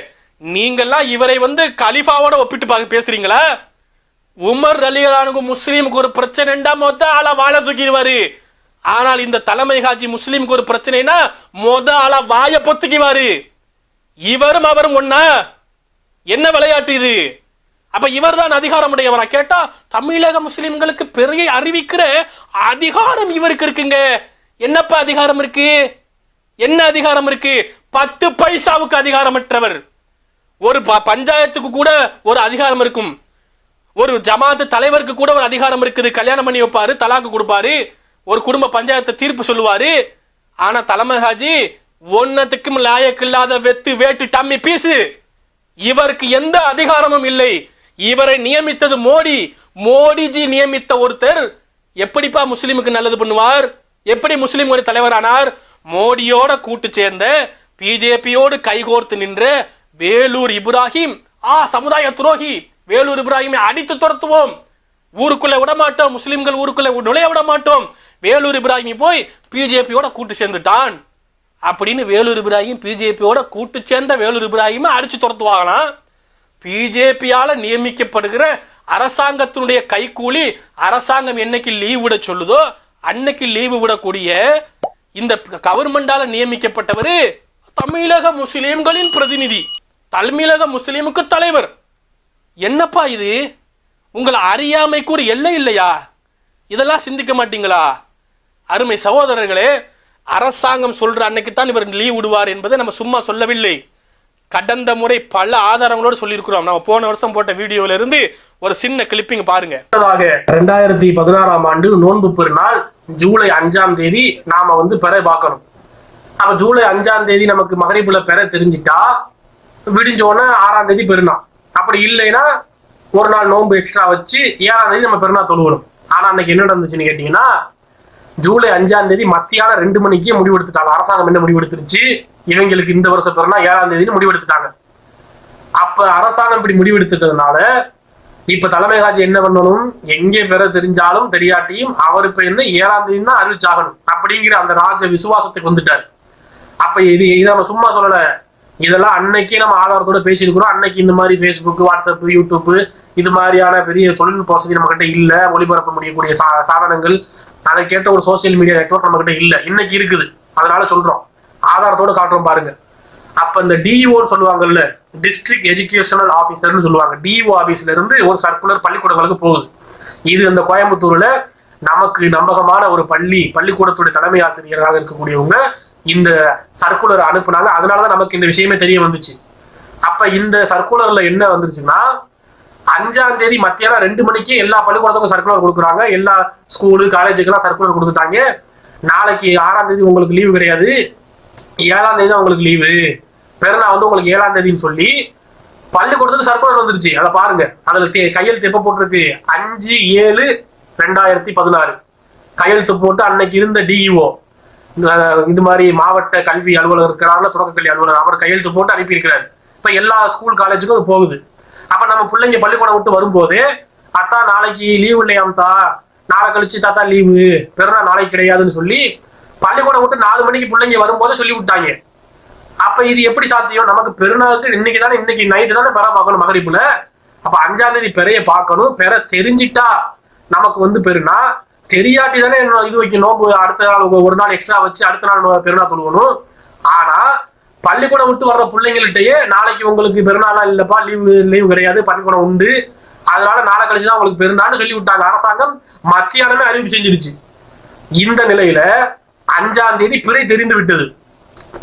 நீங்கள்லாம் இவரை வந்து கலிஃபாவோட ஒப்பிட்டு பார்க்க பேசுறீங்களா உமர் அலிகளானுக்கு முஸ்லீமுக்கு ஒரு பிரச்சனை மொத்த ஆளா வாழ தூக்கிடுவாரு ஆனால் இந்த தலைமை காஜி முஸ்லீமுக்கு ஒரு பிரச்சனைனா மொத ஆளா வாய பொத்துக்குவாரு இவரும் அவரும் ஒன்னா என்ன விளையாட்டு இது அப்ப இவர் தான் அதிகாரம் உடையவரா கேட்டா தமிழக முஸ்லிம்களுக்கு பெரிய அறிவிக்கிற அதிகாரம் இவருக்கு இருக்குங்க என்னப்ப அதிகாரம் இருக்கு என்ன அதிகாரம் இருக்கு பத்து பைசாவுக்கு அதிகாரமற்றவர் ஒரு பஞ்சாயத்துக்கு கூட ஒரு அதிகாரம் இருக்கும் ஒரு ஜமாத்து தலைவருக்கு கூட ஒரு அதிகாரம் இருக்குது கல்யாணம் பண்ணி வைப்பாரு தலாக்கு கொடுப்பாரு ஒரு குடும்ப பஞ்சாயத்தை தீர்ப்பு சொல்லுவாரு ஆனா தலைமை ஹாஜி ஒன்னத்துக்கும் லாயக்கில்லாத வெத்து வேட்டு டம்மி பீசு இவருக்கு எந்த அதிகாரமும் இல்லை இவரை நியமித்தது மோடி மோடிஜி நியமித்த ஒருத்தர் எப்படிப்பா முஸ்லீமுக்கு நல்லது பண்ணுவார் எப்படி முஸ்லீம்களின் தலைவரானார் மோடியோட கூட்டு சேர்ந்த பிஜேபியோடு கைகோர்த்து நின்ற வேலூர் இப்ராஹிம் ஆ சமுதாய துரோகி வேலூர் இப்ராஹிமை அடித்து துரத்துவோம் ஊருக்குள்ள விட மாட்டோம் முஸ்லிம்கள் ஊருக்குள்ள நுழைய விட மாட்டோம் வேலூர் இப்ராஹிம் போய் பிஜேபியோட கூட்டு சேர்ந்துட்டான் அப்படின்னு வேலூர் இப்ராஹிம் பிஜேபியோட கூட்டு சேர்ந்த வேலூர் இப்ராஹிமை அடித்து துரத்துவாங்களாம் பிஜேபியால் நியமிக்கப்படுகிற அரசாங்கத்தினுடைய கைக்கூலி அரசாங்கம் என்னைக்கு லீவ் விட சொல்லுதோ அன்னைக்கு லீவு விடக்கூடிய இந்த கவர்மெண்டால் நியமிக்கப்பட்டவர் தமிழக முஸ்லீம்களின் பிரதிநிதி தமிழக முஸ்லீமுக்கு தலைவர் என்னப்பா இது உங்களை அறியாமைக்கு ஒரு எல்லை இல்லையா இதெல்லாம் சிந்திக்க மாட்டீங்களா அருமை சகோதரர்களே அரசாங்கம் சொல்ற தான் இவர் லீவ் விடுவார் என்பதை நம்ம சும்மா சொல்லவில்லை கடந்த முறை பல ஆதாரங்களோடு சொல்லியிருக்கிறோம் நம்ம போன வருஷம் போட்ட வீடியோல இருந்து ஒரு சின்ன கிளிப்பிங் பாருங்க ரெண்டாயிரத்தி பதினாறாம் ஆண்டு நோன்பு பெருநாள் ஜூலை அஞ்சாம் தேதி நாம வந்து பெற பார்க்கணும் அப்ப ஜூலை அஞ்சாம் தேதி நமக்கு மகரிப்புல பெற தெரிஞ்சிட்டா விடிஞ்சோன்னா ஆறாம் தேதி பெருநாள் அப்படி இல்லைன்னா ஒரு நாள் நோன்பு எக்ஸ்ட்ரா வச்சு ஏழாம் தேதி நம்ம பெருநாள் தொழுவணும் ஆனா அன்னைக்கு என்ன நடந்துச்சுன்னு கேட்டீங்கன்னா ஜூலை அஞ்சாம் தேதி மத்தியான ரெண்டு மணிக்கு முடிவெடுத்துட்டாங்க அரசாங்கம் என்ன முடிவெடுத்துருச்சு இவங்களுக்கு இந்த வருஷம் பிறனா ஏழாம் தேதினு முடிவெடுத்துட்டாங்க அப்ப அரசாங்கம் இப்படி முடிவெடுத்துட்டதுனால இப்ப தலைமை காட்சி என்ன பண்ணணும் எங்கே பெற தெரிஞ்சாலும் தெரியாட்டியும் அவர் இப்ப என்ன ஏழாம் தேதி தான் அறிவிச்சாகணும் அப்படிங்கிற அந்த ராஜ விசுவாசத்துக்கு வந்துட்டாரு அப்ப இது இதை நம்ம சும்மா சொல்லல இதெல்லாம் அன்னைக்கே நம்ம ஆதாரத்தோட பேசியிருக்கிறோம் அன்னைக்கு இந்த மாதிரி பேஸ்புக் வாட்ஸ்அப் யூடியூப் இது மாதிரியான பெரிய தொழில்நுட்ப வசதி நம்ம கிட்ட இல்ல ஒளிபரப்ப முடியக்கூடிய சாதனங்கள் அதை கேட்ட ஒரு சோசியல் மீடியா நெட்ஒர்க் நம்ம கிட்ட இல்ல இன்னைக்கு இருக்குது அதனால சொல்றோம் ஆதாரத்தோட காட்டுறோம் பாருங்க அப்ப இந்த டிஇஓன்னு சொல்லுவாங்கல்ல டிஸ்ட்ரிக்ட் எஜுகேஷனல் ஆபீசர்னு சொல்லுவாங்க டிஇஓ ஆபீஸ்ல இருந்து ஒரு சர்க்குலர் பள்ளிக்கூடங்களுக்கு போகுது இது இந்த கோயம்புத்தூர்ல நமக்கு நம்பகமான ஒரு பள்ளி பள்ளிக்கூடத்துடைய தலைமை ஆசிரியராக இருக்கக்கூடியவங்க இந்த சர்க்குலர் அனுப்புனாங்க அதனாலதான் நமக்கு இந்த விஷயமே தெரிய வந்துச்சு அப்ப இந்த சர்க்குலர்ல என்ன வந்துருச்சுன்னா அஞ்சாம் தேதி மத்தியானம் ரெண்டு மணிக்கு எல்லா பள்ளிக்கூடத்துக்கும் சர்க்குலர் கொடுக்குறாங்க எல்லா ஸ்கூலு காலேஜுக்கெல்லாம் சர்க்குலர் கொடுத்துட்டாங்க நாளைக்கு ஆறாம் தேதி உங்களுக்கு லீவு கிடையாது ஏழாம் தேதி உங்களுக்கு லீவு பிறந்தா வந்து உங்களுக்கு ஏழாம் தேதின்னு சொல்லி பள்ளிக்கூடத்துக்கு சர்க்குலர் வந்துருச்சு அதை பாருங்க அதுல கையெழுத்து எப்போ போட்டிருக்கு அஞ்சு ஏழு ரெண்டாயிரத்தி பதினாறு கையெழுத்து போட்டு அன்னைக்கு இருந்த டிஇஓ e இது மாதிரி மாவட்ட கல்வி அலுவலர் இருக்கிறாங்க தொடக்க கல்வி அலுவலர் அவர் கையெழுத்து போட்டு அனுப்பியிருக்கிறார் இப்ப எல்லா ஸ்கூல் காலேஜுக்கும் அது போகுது அப்ப நம்ம பிள்ளைங்க பள்ளிக்கூடம் விட்டு வரும்போது அத்தா நாளைக்கு லீவு இல்லையாம்தா நாளை கழிச்சு தாத்தா லீவு பெருநாள் நாளைக்கு கிடையாதுன்னு சொல்லி பள்ளிக்கூடம் விட்டு நாலு மணிக்கு பிள்ளைங்க வரும்போது சொல்லி விட்டாங்க அப்ப இது எப்படி சாத்தியம் நமக்கு பெருநாளுக்கு இன்னைக்கு தானே இன்னைக்கு நைட்டு தானே பெற பார்க்கணும் மகரிப்புல அப்ப அஞ்சாம் தேதி பெறைய பார்க்கணும் பெற தெரிஞ்சிட்டா நமக்கு வந்து பெருனா தெரியாட்டி தானே இது வைக்கணும் அடுத்த நாள் ஒரு நாள் எக்ஸ்ட்ரா வச்சு அடுத்த நாள் பெருநாள் தொழுவணும் ஆனா பள்ளிக்கூடம் விட்டு வர்ற பிள்ளைங்கள்ட்டயே நாளைக்கு உங்களுக்கு பெருநாளா இல்லப்பா லீவு லீவு கிடையாது பள்ளிக்கூடம் உண்டு அதனால நாளை கழிச்சு தான் உங்களுக்கு பெருநாள்னு சொல்லி விட்டாங்க அரசாங்கம் மத்தியானமே அறிவிப்பு செஞ்சிருச்சு இந்த நிலையில அஞ்சாம் தேதி பிறை தெரிந்து விட்டது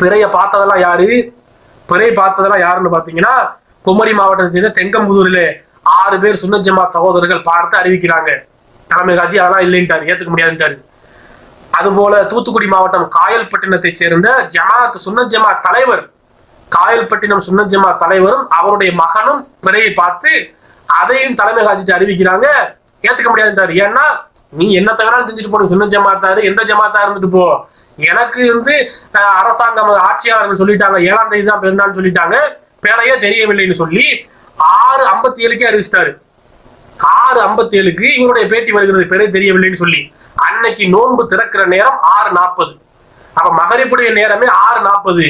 பிறைய பார்த்ததெல்லாம் யாரு பிறை பார்த்ததெல்லாம் யாருன்னு பாத்தீங்கன்னா குமரி மாவட்டத்தை சேர்ந்த தெங்கம்புதூர்ல ஆறு பேர் ஜமாத் சகோதரர்கள் பார்த்து அறிவிக்கிறாங்க தலைமை காட்சி அதெல்லாம் இல்லைன்ட்டாரு ஏத்துக்க முடியாதுன்ட்டாரு அதுபோல தூத்துக்குடி மாவட்டம் காயல்பட்டினத்தைச் சேர்ந்த ஜமாத் சுன்னத் ஜமா தலைவர் காயல்பட்டினம் சுன்னத் ஜமா தலைவரும் அவருடைய மகனும் பிறையை பார்த்து அதையும் தலைமை காட்சிட்டு அறிவிக்கிறாங்க ஏத்துக்க முடியாதுன்றாரு ஏன்னா நீ என்ன தகராறு செஞ்சுட்டு போன சுன்னத் ஜமாத்தாரு எந்த ஜமாத்தா இருந்துட்டு போ எனக்கு வந்து அரசாங்கம் ஆட்சியாளர்கள் சொல்லிட்டாங்க ஏழாம் தேதி தான் பிறந்தான்னு சொல்லிட்டாங்க பேரையே தெரியவில்லைன்னு சொல்லி ஆறு ஐம்பத்தி ஏழுக்கே அறிவிச்சிட்டாரு ஆறு ஐம்பத்தி ஏழுக்கு இவருடைய பேட்டி வருகிறது பேரே தெரியவில்லைன்னு சொல்லி அன்னைக்கு நோன்பு திறக்கிற நேரம் ஆறு நாற்பது அப்ப மகரிப்புடைய நேரமே ஆறு நாற்பது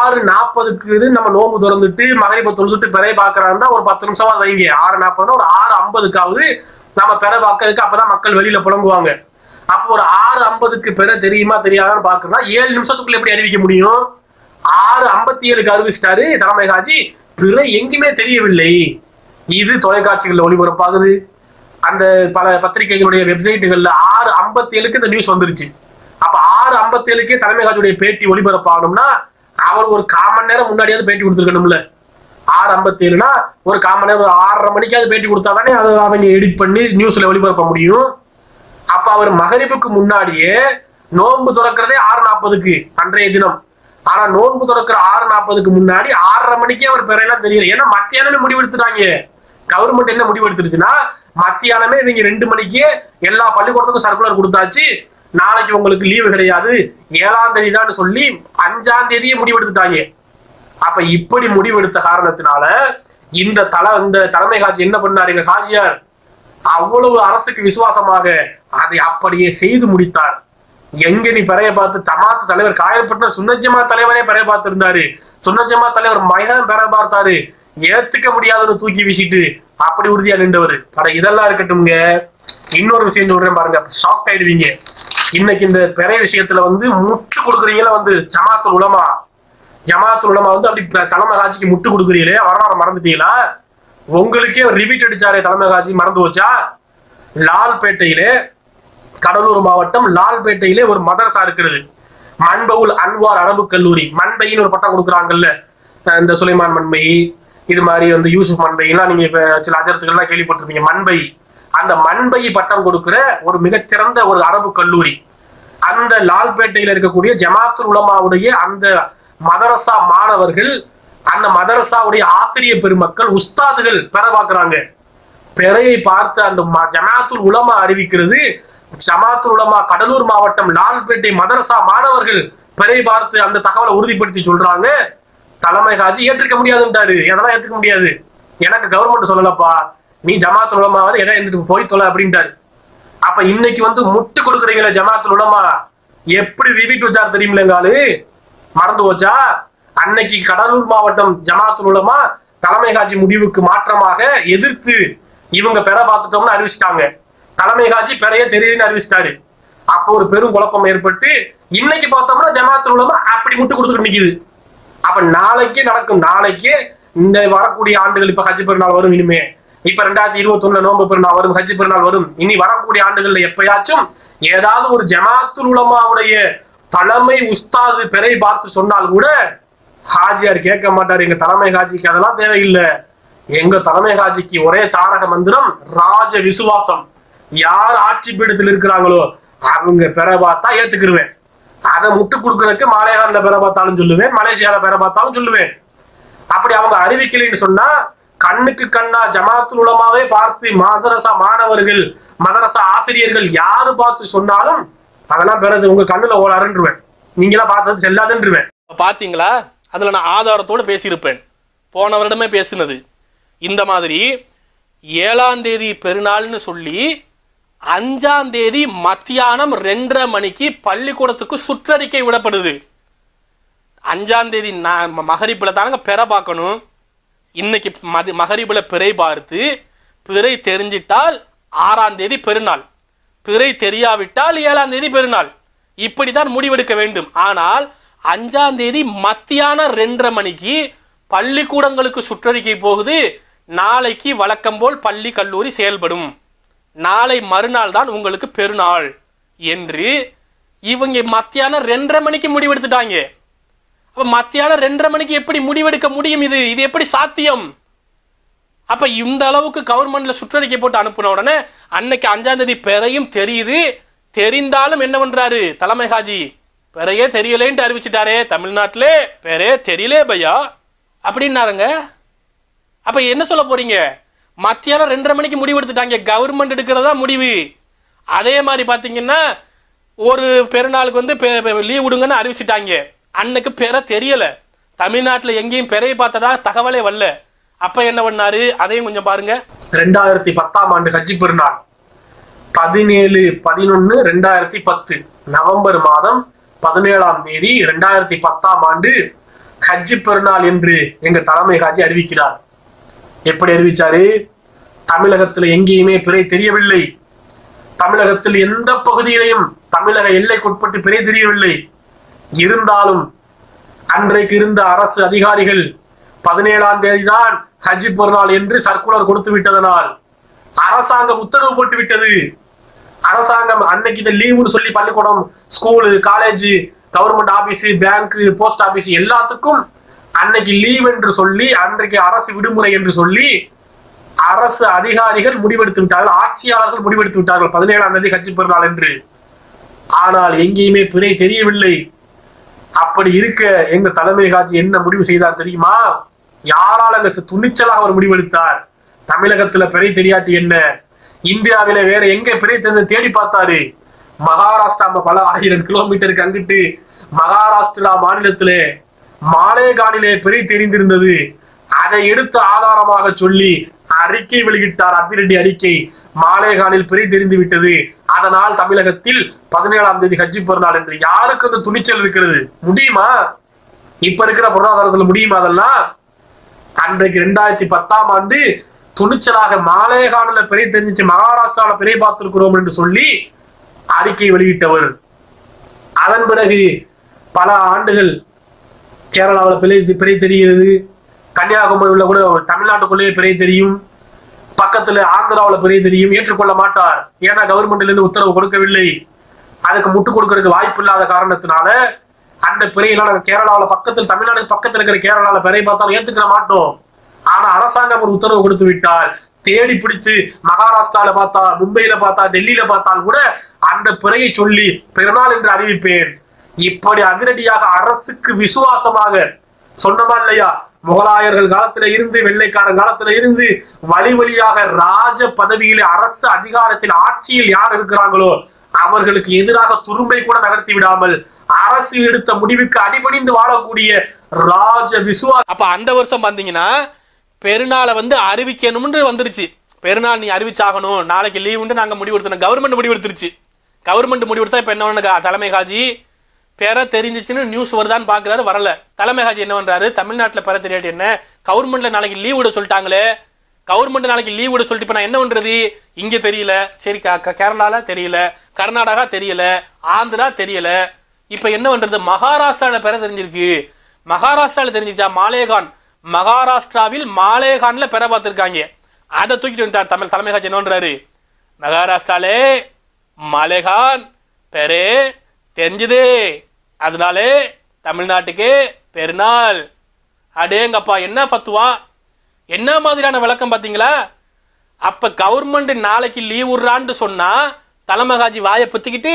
ஆறு நாற்பதுக்கு இது நம்ம நோம்பு திறந்துட்டு மகரிப்பை தொழுதுட்டு பிறைய பாக்குறாருன்னா ஒரு பத்து நிமிஷமா வைங்க ஆறு நாற்பதுனா ஒரு ஆறு ஐம்பதுக்காவது நம்ம பிற பார்க்கறதுக்கு அப்பதான் மக்கள் வெளியில புலங்குவாங்க அப்போ ஒரு ஆறு ஐம்பதுக்கு பிற தெரியுமா தெரியாதான்னு பாக்குறா ஏழு நிமிஷத்துக்குள்ள எப்படி அறிவிக்க முடியும் ஆறு ஐம்பத்தி ஏழுக்கு அறிவிச்சிட்டாரு தலைமை காட்சி பிற எங்குமே தெரியவில்லை இது தொலைக்காட்சிகளில் ஒளிபரப்பாகுது அந்த பல பத்திரிகைகளுடைய வெப்சைட்டுகள்ல ஆறு ஐம்பத்தி ஏழுக்கு இந்த நியூஸ் வந்துருச்சு அப்ப ஆறு ஐம்பத்தி ஏழுக்கே தலைமை காட்சியுடைய பேட்டி ஒளிபரப்பாகணும்னா அவர் ஒரு காமன் நேரம் முன்னாடியாவது பேட்டி கொடுத்துருக்கணும்ல ஆறு ஐம்பத்தி ஏழுனா ஒரு காமன் நேரம் ஒரு ஆறரை மணிக்காவது பேட்டி கொடுத்தா தானே அதை அவங்க எடிட் பண்ணி நியூஸ்ல ஒளிபரப்ப முடியும் அப்ப அவர் மகரிப்புக்கு முன்னாடியே நோன்பு திறக்கிறதே ஆறு நாற்பதுக்கு அன்றைய தினம் ஆனா நோன்பு திறக்கிற ஆறு நாற்பதுக்கு முன்னாடி ஆறரை மணிக்கே அவர் பெறையெல்லாம் தெரியல ஏன்னா மத்தியானம் முடிவெடுத்துட்டாங்க கவர்மெண்ட் என்ன முடிவெடுத்துருச்சுன்னா மத்தியானமே இவங்க ரெண்டு மணிக்கு எல்லா பள்ளிக்கூடத்துக்கும் சர்க்குலர் கொடுத்தாச்சு நாளைக்கு உங்களுக்கு லீவு கிடையாது ஏழாம் தேதி தான் சொல்லி அஞ்சாம் தேதியே முடிவெடுத்துட்டாங்க அப்ப இப்படி முடிவெடுத்த காரணத்தினால இந்த தல இந்த தலைமை காட்சி என்ன பண்ணாரு எங்க காஜியார் அவ்வளவு அரசுக்கு விசுவாசமாக அதை அப்படியே செய்து முடித்தார் எங்க நீ பிறைய பார்த்து ஜமாத்து தலைவர் காயப்பட்டின சுன்னஜமா தலைவரே பிறைய பார்த்திருந்தாரு சுன்னஜமா தலைவர் மகன் பெற பார்த்தாரு ஏத்துக்க முடியாதுன்னு தூக்கி வீசிட்டு அப்படி உறுதியா நின்றவர் அட இதெல்லாம் இருக்கட்டும்ங்க இன்னொரு விஷயம் சொல்றேன் பாருங்க ஷாக் ஆயிடுவீங்க இன்னைக்கு இந்த பெரிய விஷயத்துல வந்து முட்டு கொடுக்குறீங்களா வந்து ஜமாத்து உலமா ஜமாத்து உலமா வந்து அப்படி தலைமை காட்சிக்கு முட்டு கொடுக்குறீங்களே வரலாறு மறந்துட்டீங்களா உங்களுக்கே ரிபீட் அடிச்சாரே தலைமை காட்சி மறந்து வச்சா லால்பேட்டையிலே கடலூர் மாவட்டம் லால்பேட்டையிலே ஒரு மதரசா இருக்கிறது மண்பவுல் அன்வார் அரபு கல்லூரி மண்பையின்னு ஒரு பட்டம் கொடுக்குறாங்கல்ல இந்த சுலைமான் மண்மை இது மாதிரி வந்து யூசுப் மண்பைலாம் நீங்க இப்ப சில அஜரத்துக்கள்லாம் கேள்விப்பட்டிருப்பீங்க மண்பை அந்த மண்பை பட்டம் கொடுக்கிற ஒரு மிகச்சிறந்த ஒரு அரபு கல்லூரி அந்த லால்பேட்டையில இருக்கக்கூடிய ஜமாத்துல் உலமாவுடைய அந்த மதரசா மாணவர்கள் அந்த மதரசாவுடைய ஆசிரியர் பெருமக்கள் உஸ்தாதுகள் பெற பாக்குறாங்க பெறையை பார்த்து அந்த ஜமாத்து உலமா அறிவிக்கிறது ஜமாத்துல் உலமா கடலூர் மாவட்டம் லால்பேட்டை மதரசா மாணவர்கள் பெறை பார்த்து அந்த தகவலை உறுதிப்படுத்தி சொல்றாங்க தலைமை காஜி ஏற்றுக்க முடியாதுன்றாரு என்னதான் ஏற்றுக்க முடியாது எனக்கு கவர்மெண்ட் சொல்லலப்பா நீ ஜமாத்து உலமா வந்து எதை எடுத்துட்டு போய் தொலை அப்படின்ட்டாரு அப்ப இன்னைக்கு வந்து முட்டு கொடுக்குறீங்களே ஜமாத்து உலமா எப்படி ரிவீட் வச்சார் தெரியுமில்லங்காலு மறந்து போச்சா அன்னைக்கு கடலூர் மாவட்டம் ஜமாத்து உலமா தலைமை காட்சி முடிவுக்கு மாற்றமாக எதிர்த்து இவங்க பெற பார்த்துட்டோம்னு அறிவிச்சிட்டாங்க தலைமை காட்சி பெறைய தெரியலன்னு அறிவிச்சிட்டாரு அப்போ ஒரு பெரும் குழப்பம் ஏற்பட்டு இன்னைக்கு பார்த்தோம்னா ஜமாத்து உலமா அப்படி முட்டு கொடுத்துட்டு நிக்குது அப்ப நாளைக்கு நடக்கும் நாளைக்கு இந்த வரக்கூடிய ஆண்டுகள் இப்ப ஹஜ் பெருநாள் வரும் இனிமே இப்ப ரெண்டாயிரத்தி இருபத்தி ஒண்ணு நோம்பு பெருநாள் வரும் ஹஜ் பெருநாள் வரும் இனி வரக்கூடிய ஆண்டுகள்ல எப்பயாச்சும் ஏதாவது ஒரு ஜமாத்து உலமாவுடைய தலைமை உஸ்தாது பெரை பார்த்து சொன்னால் கூட ஹாஜியார் கேட்க மாட்டார் எங்க தலைமை ஹாஜிக்கு அதெல்லாம் தேவையில்லை எங்க தலைமை ஹாஜிக்கு ஒரே தாரக மந்திரம் ராஜ விசுவாசம் யார் ஆட்சி பீடத்தில் இருக்கிறாங்களோ அவங்க பெற பார்த்தா ஏத்துக்கிருவேன் அதை முட்டு கொடுக்கறதுக்கு மலையாள பேரை பார்த்தாலும் சொல்லுவேன் மலேசியால பேரை பார்த்தாலும் சொல்லுவேன் அப்படி அவங்க அறிவிக்கலைன்னு சொன்னா கண்ணுக்கு கண்ணா ஜமாத்து உலமாவே பார்த்து மதரசா மாணவர்கள் மதரசா ஆசிரியர்கள் யாரு பார்த்து சொன்னாலும் அதெல்லாம் பெறது உங்க கண்ணுல ஓலாருன்றேன் நீங்களா பார்த்தது செல்லாதுன்றேன் பாத்தீங்களா அதுல நான் ஆதாரத்தோடு பேசியிருப்பேன் போன வருடமே பேசினது இந்த மாதிரி ஏழாம் தேதி பெருநாள்னு சொல்லி அஞ்சாம் தேதி மத்தியானம் ரெண்டரை மணிக்கு பள்ளிக்கூடத்துக்கு சுற்றறிக்கை விடப்படுது அஞ்சாம் தேதி நான் மகரிப்பில் தானங்க பெற பார்க்கணும் இன்னைக்கு மது மகரிப்பில் பிறை பார்த்து பிறை தெரிஞ்சிட்டால் ஆறாம் தேதி பெருநாள் பிறை தெரியாவிட்டால் ஏழாம் தேதி பெருநாள் இப்படி தான் முடிவெடுக்க வேண்டும் ஆனால் அஞ்சாம் தேதி மத்தியானம் ரெண்டரை மணிக்கு பள்ளிக்கூடங்களுக்கு சுற்றறிக்கை போகுது நாளைக்கு வழக்கம் போல் பள்ளி கல்லூரி செயல்படும் நாளை மறுநாள் தான் உங்களுக்கு பெருநாள் என்று இவங்க மத்தியானம் ரெண்டரை மணிக்கு முடிவெடுத்துட்டாங்க அப்போ மத்தியானம் ரெண்டரை மணிக்கு எப்படி முடிவெடுக்க முடியும் இது இது எப்படி சாத்தியம் அப்போ இந்த அளவுக்கு கவர்மெண்ட்ல சுற்றறிக்கை போட்டு அனுப்பின உடனே அன்னைக்கு அஞ்சாம் தேதி பெறையும் தெரியுது தெரிந்தாலும் என்ன பண்ணுறாரு தலைமை ஹாஜி பெறையே தெரியலேன்ட்டு அறிவிச்சிட்டாரே தமிழ்நாட்டிலே பெறே தெரியலே பையா அப்படின்னாருங்க அப்போ என்ன சொல்ல போகிறீங்க மத்தியானம் ரெண்டரை மணிக்கு முடிவு எடுத்துட்டாங்க கவர்மெண்ட் எடுக்கிறதா முடிவு அதே மாதிரி பார்த்தீங்கன்னா ஒரு பெருநாளுக்கு வந்து லீவ் விடுங்கன்னு அறிவிச்சிட்டாங்க அன்னைக்கு பெற தெரியலை தமிழ்நாட்டில் எங்கேயும் பெறைய பார்த்ததா தகவலே வரல அப்ப என்ன பண்ணாரு அதையும் கொஞ்சம் பாருங்க ரெண்டாயிரத்தி பத்தாம் ஆண்டு கட்சி பெருநாள் பதினேழு பதினொன்னு ரெண்டாயிரத்தி பத்து நவம்பர் மாதம் பதினேழாம் தேதி ரெண்டாயிரத்தி பத்தாம் ஆண்டு ஹஜ்ஜி பெருநாள் என்று எங்க தலைமை காட்சி அறிவிக்கிறார் எப்படி அறிவிச்சாரு தமிழகத்துல எங்கேயுமே பிறை தெரியவில்லை தமிழகத்தில் எந்த பகுதியிலையும் தமிழக எல்லைக்குட்பட்டு பிறை தெரியவில்லை இருந்தாலும் அன்றைக்கு இருந்த அரசு அதிகாரிகள் பதினேழாம் தேதி தான் ஹஜ் பொருநாள் என்று சர்க்குலர் கொடுத்து விட்டதனால் அரசாங்கம் உத்தரவு போட்டு விட்டது அரசாங்கம் அன்னைக்கு இதை லீவுன்னு சொல்லி பள்ளிக்கூடம் school college government office bank post office எல்லாத்துக்கும் அன்னைக்கு லீவ் என்று சொல்லி அன்றைக்கு அரசு விடுமுறை என்று சொல்லி அரசு அதிகாரிகள் முடிவெடுத்து விட்டார்கள் ஆட்சியாளர்கள் முடிவெடுத்து விட்டார்கள் பதினேழாம் தேதி கட்சி பெருநாள் என்று ஆனால் எங்கேயுமே பிணை தெரியவில்லை அப்படி இருக்க எங்க தலைமை காட்சி என்ன முடிவு செய்தார் தெரியுமா யாரால் அங்க துணிச்சலாக அவர் முடிவெடுத்தார் தமிழகத்துல பிறை தெரியாட்டி என்ன இந்தியாவில வேற எங்க பிறை தெரிந்து தேடி பார்த்தாரு மகாராஷ்டிரா பல ஆயிரம் கிலோமீட்டருக்கு அங்கிட்டு மகாராஷ்டிரா மாநிலத்திலே மாலேகானிலே பெரிய தெரிந்திருந்தது அதை எடுத்து ஆதாரமாக சொல்லி அறிக்கை வெளியிட்டார் அதிரடி அறிக்கை மாலேகானில் பெரிய தெரிந்து விட்டது அதனால் தமிழகத்தில் பதினேழாம் தேதி ஹஜ்ஜி பிறநாள் என்று யாருக்கு அந்த துணிச்சல் இருக்கிறது முடியுமா இப்ப இருக்கிற பொருளாதாரத்துல முடியுமா அதெல்லாம் அன்றைக்கு ரெண்டாயிரத்தி பத்தாம் ஆண்டு துணிச்சலாக மாலேகானில் பெரிய தெரிஞ்சு மகாராஷ்டிராவில் பெரிய பார்த்திருக்கிறோம் என்று சொல்லி அறிக்கை வெளியிட்டவர் அதன் பிறகு பல ஆண்டுகள் கேரளாவில் பிழை பெரிய தெரிகிறது கன்னியாகுமரியில் கூட தமிழ்நாட்டுக்குள்ளேயே பெரிய தெரியும் பக்கத்தில் ஆந்திராவில் பெரிய தெரியும் ஏற்றுக்கொள்ள மாட்டார் ஏன்னா கவர்மெண்ட்லேருந்து உத்தரவு கொடுக்கவில்லை அதுக்கு முட்டு கொடுக்கறதுக்கு வாய்ப்பு இல்லாத காரணத்தினால அந்த பிறையெல்லாம் நாங்கள் கேரளாவில் பக்கத்தில் தமிழ்நாடு பக்கத்தில் இருக்கிற கேரளாவில் பிறையை பார்த்தாலும் ஏற்றுக்க மாட்டோம் ஆனால் அரசாங்கம் ஒரு உத்தரவு கொடுத்து விட்டால் தேடி பிடித்து மகாராஷ்டிராவில் பார்த்தா மும்பையில் பார்த்தா டெல்லியில் பார்த்தால் கூட அந்த பிறையை சொல்லி பிறநாள் என்று அறிவிப்பேன் இப்படி அதிரடியாக அரசுக்கு விசுவாசமாக சொன்னமா இல்லையா முகலாயர்கள் காலத்துல இருந்து வெள்ளைக்காரன் காலத்துல இருந்து வழி வழியாக ராஜ பதவியில அரசு அதிகாரத்தில் ஆட்சியில் யார் இருக்கிறாங்களோ அவர்களுக்கு எதிராக துரும்பை கூட நகர்த்தி விடாமல் அரசு எடுத்த முடிவுக்கு அடிபணிந்து வாழக்கூடிய ராஜ விசுவா அப்ப அந்த வருஷம் பாத்தீங்கன்னா பெருநாளை வந்து அறிவிக்கணும்னு வந்துருச்சு பெருநாள் நீ அறிவிச்சாகணும் நாளைக்கு நாங்க நாங்கள் முடிவெடுத்தோம் கவர்மெண்ட் எடுத்துருச்சு கவர்மெண்ட் முடிவெடுத்தா இப்போ என்ன தலைமை காஜி பெற தெரிஞ்சிச்சுன்னு நியூஸ் வருதான்னு பாக்குறாரு வரல தலைமை ஹாஜி என்ன பண்ணுறாரு தமிழ்நாட்டில் பேர தெரியாது என்ன கவர்மெண்ட்டில் நாளைக்கு லீவ் விட சொல்லிட்டாங்களே கவர்மெண்ட் நாளைக்கு லீவ் விட சொல்லிட்டு நான் என்ன பண்ணுறது இங்கே தெரியல சரி கேரளால தெரியல கர்நாடகா தெரியல ஆந்திரா தெரியல இப்போ என்ன பண்ணுறது மகாராஷ்டிராவில் பேர தெரிஞ்சிருக்கு மகாராஷ்டிராவில் தெரிஞ்சிச்சா மாலேகான் மகாராஷ்டிராவில் மாலேகானில் பெற பார்த்துருக்காங்க அதை தூக்கிட்டு வந்தார் தமிழ் தலைமை என்ன பண்றாரு மகாராஷ்டிராலே மாலேகான் பெரே தெரிஞ்சுதே அதனாலே தமிழ்நாட்டுக்கு பெருநாள் அடேங்கப்பா என்ன ஃபத்துவா என்ன மாதிரியான விளக்கம் பார்த்தீங்களா அப்போ கவர்மெண்ட் நாளைக்கு லீவ் விட்றான்னு சொன்னால் தலைமகாஜி வாயை பற்றிக்கிட்டு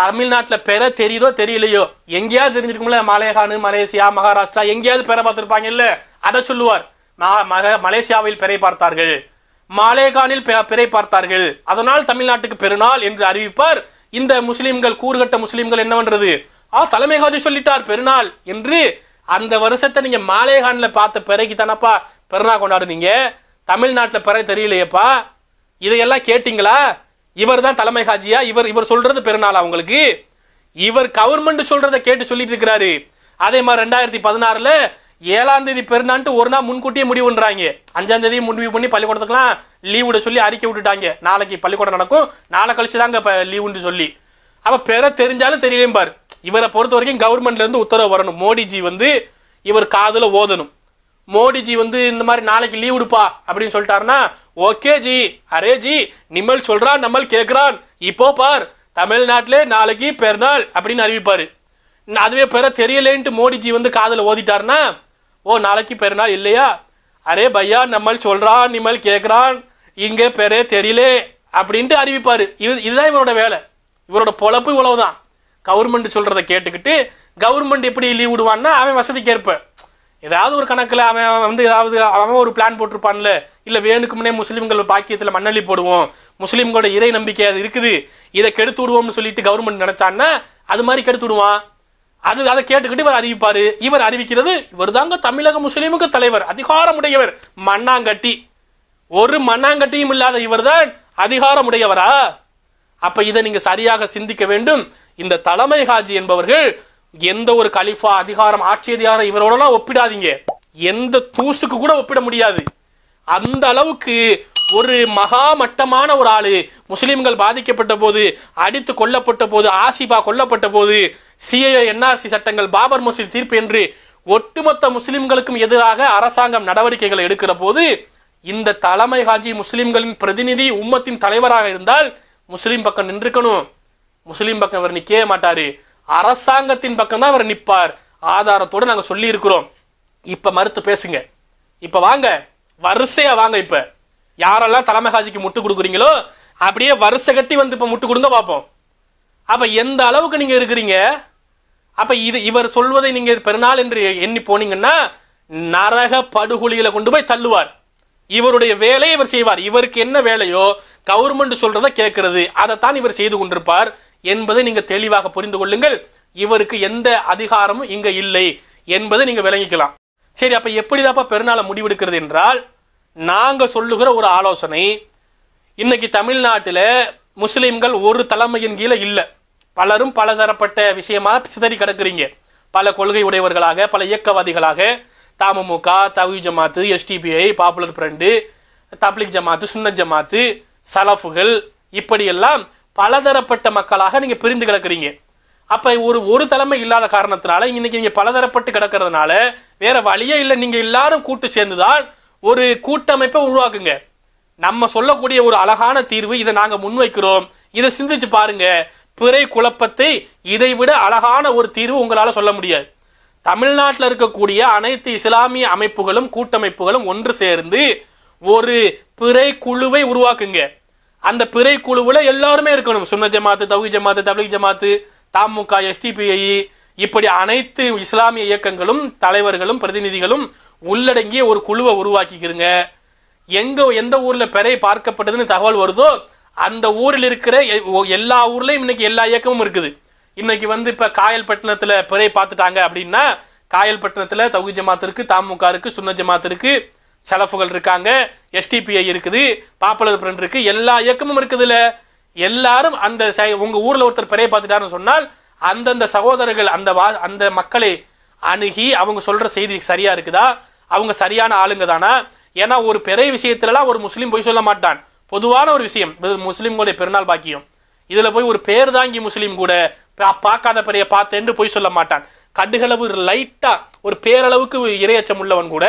தமிழ்நாட்டில் பெற தெரியுதோ தெரியலையோ எங்கேயாவது தெரிஞ்சிருக்கும்ல மலையகானு மலேசியா மகாராஷ்டிரா எங்கேயாவது பெற பார்த்துருப்பாங்க இல்லை அதை சொல்லுவார் மலேசியாவில் பிறை பார்த்தார்கள் மாலேகானில் பிறை பார்த்தார்கள் அதனால் தமிழ்நாட்டுக்கு பெருநாள் என்று அறிவிப்பார் இந்த முஸ்லிம்கள் கூறுகட்ட முஸ்லிம்கள் என்னவென்றது தலைமை தலைமைகாஜி சொல்லிட்டார் பெருநாள் என்று அந்த வருஷத்தை நீங்கள் மாலேகான்ல பார்த்த பிறகு தானப்பா பெருநாள் கொண்டாடுனீங்க தமிழ்நாட்டில் பிற தெரியலையப்பா இதையெல்லாம் கேட்டிங்களா இவர் தான் தலைமை ஹாஜியா இவர் இவர் சொல்றது பெருநாளா உங்களுக்கு இவர் கவர்மெண்ட் சொல்கிறத கேட்டு சொல்லிட்டு இருக்கிறாரு அதே மாதிரி ரெண்டாயிரத்தி பதினாறில் ஏழாம் தேதி பெருநான்ட்டு ஒரு நாள் முன்கூட்டியே முடிவு பண்ணுறாங்க அஞ்சாம் தேதி முடிவு பண்ணி பள்ளிக்கூடத்துக்குலாம் லீவ் விட சொல்லி அறிக்கை விட்டுட்டாங்க நாளைக்கு பள்ளிக்கூடம் நடக்கும் நாளை கழிச்சு தாங்க இப்போ லீவுன்னு சொல்லி அப்ப பெற தெரிஞ்சாலும் தெரியலையும் பாரு இவரை பொறுத்த வரைக்கும் கவர்மெண்ட்லேருந்து உத்தரவு வரணும் மோடிஜி வந்து இவர் காதில் ஓதணும் மோடிஜி வந்து இந்த மாதிரி நாளைக்கு லீவ் விடுப்பா அப்படின்னு சொல்லிட்டாருன்னா ஓகே ஜி அரே ஜி நிம்மல் சொல்கிறான் நம்மள் கேட்குறான் இப்போ பார் தமிழ்நாட்டிலே நாளைக்கு பெருநாள் அப்படின்னு அறிவிப்பார் அதுவே பெற தெரியலேன்ட்டு மோடிஜி வந்து காதில் ஓதிட்டார்னா ஓ நாளைக்கு பெருநாள் இல்லையா அரே பையா நம்மள் சொல்கிறான் நிம்மல் கேட்குறான் இங்கே பெறே தெரியலே அப்படின்ட்டு அறிவிப்பார் இது இதுதான் இவரோட வேலை இவரோட பொழப்பு இவ்வளவுதான் கவர்மெண்ட் சொல்கிறத கேட்டுக்கிட்டு கவர்மெண்ட் எப்படி லீவ் விடுவான்னா அவன் வசதிக்கு ஏற்ப ஏதாவது ஒரு கணக்கில் அவன் வந்து ஏதாவது அவன் ஒரு பிளான் போட்டிருப்பான்ல இல்லை வேணுக்குமுன்னே முஸ்லீம்கள் பாக்கியத்தில் மண்ணள்ளி போடுவோம் முஸ்லீம்களோட இறை நம்பிக்கை அது இருக்குது இதை கெடுத்து விடுவோம்னு சொல்லிட்டு கவர்மெண்ட் நினச்சான்னா அது மாதிரி கெடுத்து விடுவான் அது அதை கேட்டுக்கிட்டு இவர் அறிவிப்பார் இவர் அறிவிக்கிறது இவர் தாங்க தமிழக முஸ்லீமுக்கு தலைவர் அதிகாரமுடையவர் மண்ணாங்கட்டி ஒரு மண்ணாங்கட்டியும் இல்லாத இவர் தான் அதிகாரமுடையவரா அப்போ இதை நீங்கள் சரியாக சிந்திக்க வேண்டும் இந்த தலைமை ஹாஜி என்பவர்கள் எந்த ஒரு கலிஃபா அதிகாரம் ஆட்சி அதிகாரம் இவரோடலாம் ஒப்பிடாதீங்க எந்த தூசுக்கு கூட ஒப்பிட முடியாது அந்த அளவுக்கு ஒரு மகா மட்டமான ஒரு ஆளு முஸ்லீம்கள் பாதிக்கப்பட்ட போது அடித்து கொல்லப்பட்ட போது ஆசிபா கொல்லப்பட்ட போது சிஏஏ என்ஆர்சி சட்டங்கள் பாபர் மசூதி தீர்ப்பு என்று ஒட்டுமொத்த முஸ்லிம்களுக்கும் எதிராக அரசாங்கம் நடவடிக்கைகளை எடுக்கிற போது இந்த தலைமை ஹாஜி முஸ்லிம்களின் பிரதிநிதி உம்மத்தின் தலைவராக இருந்தால் முஸ்லீம் பக்கம் நின்றுக்கணும் முஸ்லீம் பக்கம் அவர் நிற்கவே மாட்டார் அரசாங்கத்தின் பக்கம் தான் அவர் நிற்பார் ஆதாரத்தோடு நாங்கள் சொல்லி இருக்கிறோம் இப்போ மறுத்து பேசுங்க இப்போ வாங்க வரிசையாக வாங்க இப்போ யாரெல்லாம் தலைமை ஹாஜிக்கு முட்டு கொடுக்குறீங்களோ அப்படியே வரிசை கட்டி வந்து இப்போ முட்டு கொடுங்க பார்ப்போம் அப்போ எந்த அளவுக்கு நீங்கள் இருக்கிறீங்க அப்போ இது இவர் சொல்வதை நீங்கள் பெருநாள் என்று எண்ணி போனீங்கன்னா நரக படுகொலியில் கொண்டு போய் தள்ளுவார் இவருடைய வேலையை இவர் செய்வார் இவருக்கு என்ன வேலையோ கவர்மெண்ட் சொல்கிறத கேட்கறது அதைத்தான் இவர் செய்து கொண்டிருப்பார் என்பதை நீங்கள் தெளிவாக புரிந்து கொள்ளுங்கள் இவருக்கு எந்த அதிகாரமும் இங்கே இல்லை என்பதை நீங்கள் விளங்கிக்கலாம் சரி அப்போ எப்படிதாப்பா பெருநாளை முடிவெடுக்கிறது என்றால் நாங்கள் சொல்லுகிற ஒரு ஆலோசனை இன்னைக்கு தமிழ்நாட்டில் முஸ்லீம்கள் ஒரு தலைமையின் கீழே இல்லை பலரும் பலதரப்பட்ட விஷயமாக சிதறி கிடக்குறீங்க பல கொள்கை உடையவர்களாக பல இயக்கவாதிகளாக தமுக தவி ஜமாத்து எஸ்டிபிஐ பாப்புலர் ஃப்ரண்டு தப்ளிக் ஜமாத்து சுன்ன ஜமாத்து சலஃபுகள் இப்படியெல்லாம் பலதரப்பட்ட மக்களாக நீங்கள் பிரிந்து கிடக்கிறீங்க அப்போ ஒரு ஒரு தலைமை இல்லாத காரணத்தினால இன்னைக்கு நீங்கள் பலதரப்பட்டு கிடக்கிறதுனால வேற வழியே இல்லை நீங்கள் எல்லாரும் கூட்டு சேர்ந்து தான் ஒரு கூட்டமைப்பை உருவாக்குங்க நம்ம சொல்லக்கூடிய ஒரு அழகான தீர்வு இதை நாங்கள் முன்வைக்கிறோம் இதை சிந்திச்சு பாருங்க பிறை குழப்பத்தை இதைவிட அழகான ஒரு தீர்வு உங்களால் சொல்ல முடியாது தமிழ்நாட்டில் இருக்கக்கூடிய அனைத்து இஸ்லாமிய அமைப்புகளும் கூட்டமைப்புகளும் ஒன்று சேர்ந்து ஒரு பிறை குழுவை உருவாக்குங்க அந்த பிறை குழுவில் எல்லாருமே இருக்கணும் சுன்ன ஜமாத்து தவி ஜமாத்து தபிலிக் ஜமாத்து தமுக எஸ்டிபிஐ e, இப்படி அனைத்து இஸ்லாமிய இயக்கங்களும் தலைவர்களும் பிரதிநிதிகளும் உள்ளடங்கிய ஒரு குழுவை உருவாக்கிக்கிறங்க எங்கே எந்த ஊரில் பிறை பார்க்கப்பட்டதுன்னு தகவல் வருதோ அந்த ஊரில் இருக்கிற எல்லா ஊர்லேயும் இன்னைக்கு எல்லா இயக்கமும் இருக்குது இன்னைக்கு வந்து இப்போ காயல்பட்டினத்தில் பிறை பார்த்துட்டாங்க அப்படின்னா காயல்பட்டினத்தில் தகுதி ஜமாத்திற்கு தாமுக இருக்குது சுன்ன ஜமாத்திற்கு செலஃபுகள் இருக்காங்க எஸ்டிபிஐ இருக்குது பாப்புலர் பிரண்ட் இருக்குது எல்லா இயக்கமும் இருக்குதுல்ல எல்லாரும் அந்த உங்கள் ஊரில் ஒருத்தர் பெரிய பார்த்துட்டாருன்னு சொன்னால் அந்தந்த சகோதரர்கள் அந்த வா அந்த மக்களை அணுகி அவங்க சொல்கிற செய்தி சரியாக இருக்குதா அவங்க சரியான ஆளுங்க தானா ஏன்னா ஒரு பெரிய விஷயத்துலலாம் ஒரு முஸ்லீம் போய் சொல்ல மாட்டான் பொதுவான ஒரு விஷயம் முஸ்லீம்களுடைய பெருநாள் பாக்கியம் இதில் போய் ஒரு பேர் தாங்கி முஸ்லீம் கூட பார்க்காத பெரிய பார்த்தேன்னு போய் சொல்ல மாட்டான் கடுகளவு லைட்டாக ஒரு பேரளவுக்கு இரையச்சம் உள்ளவன் கூட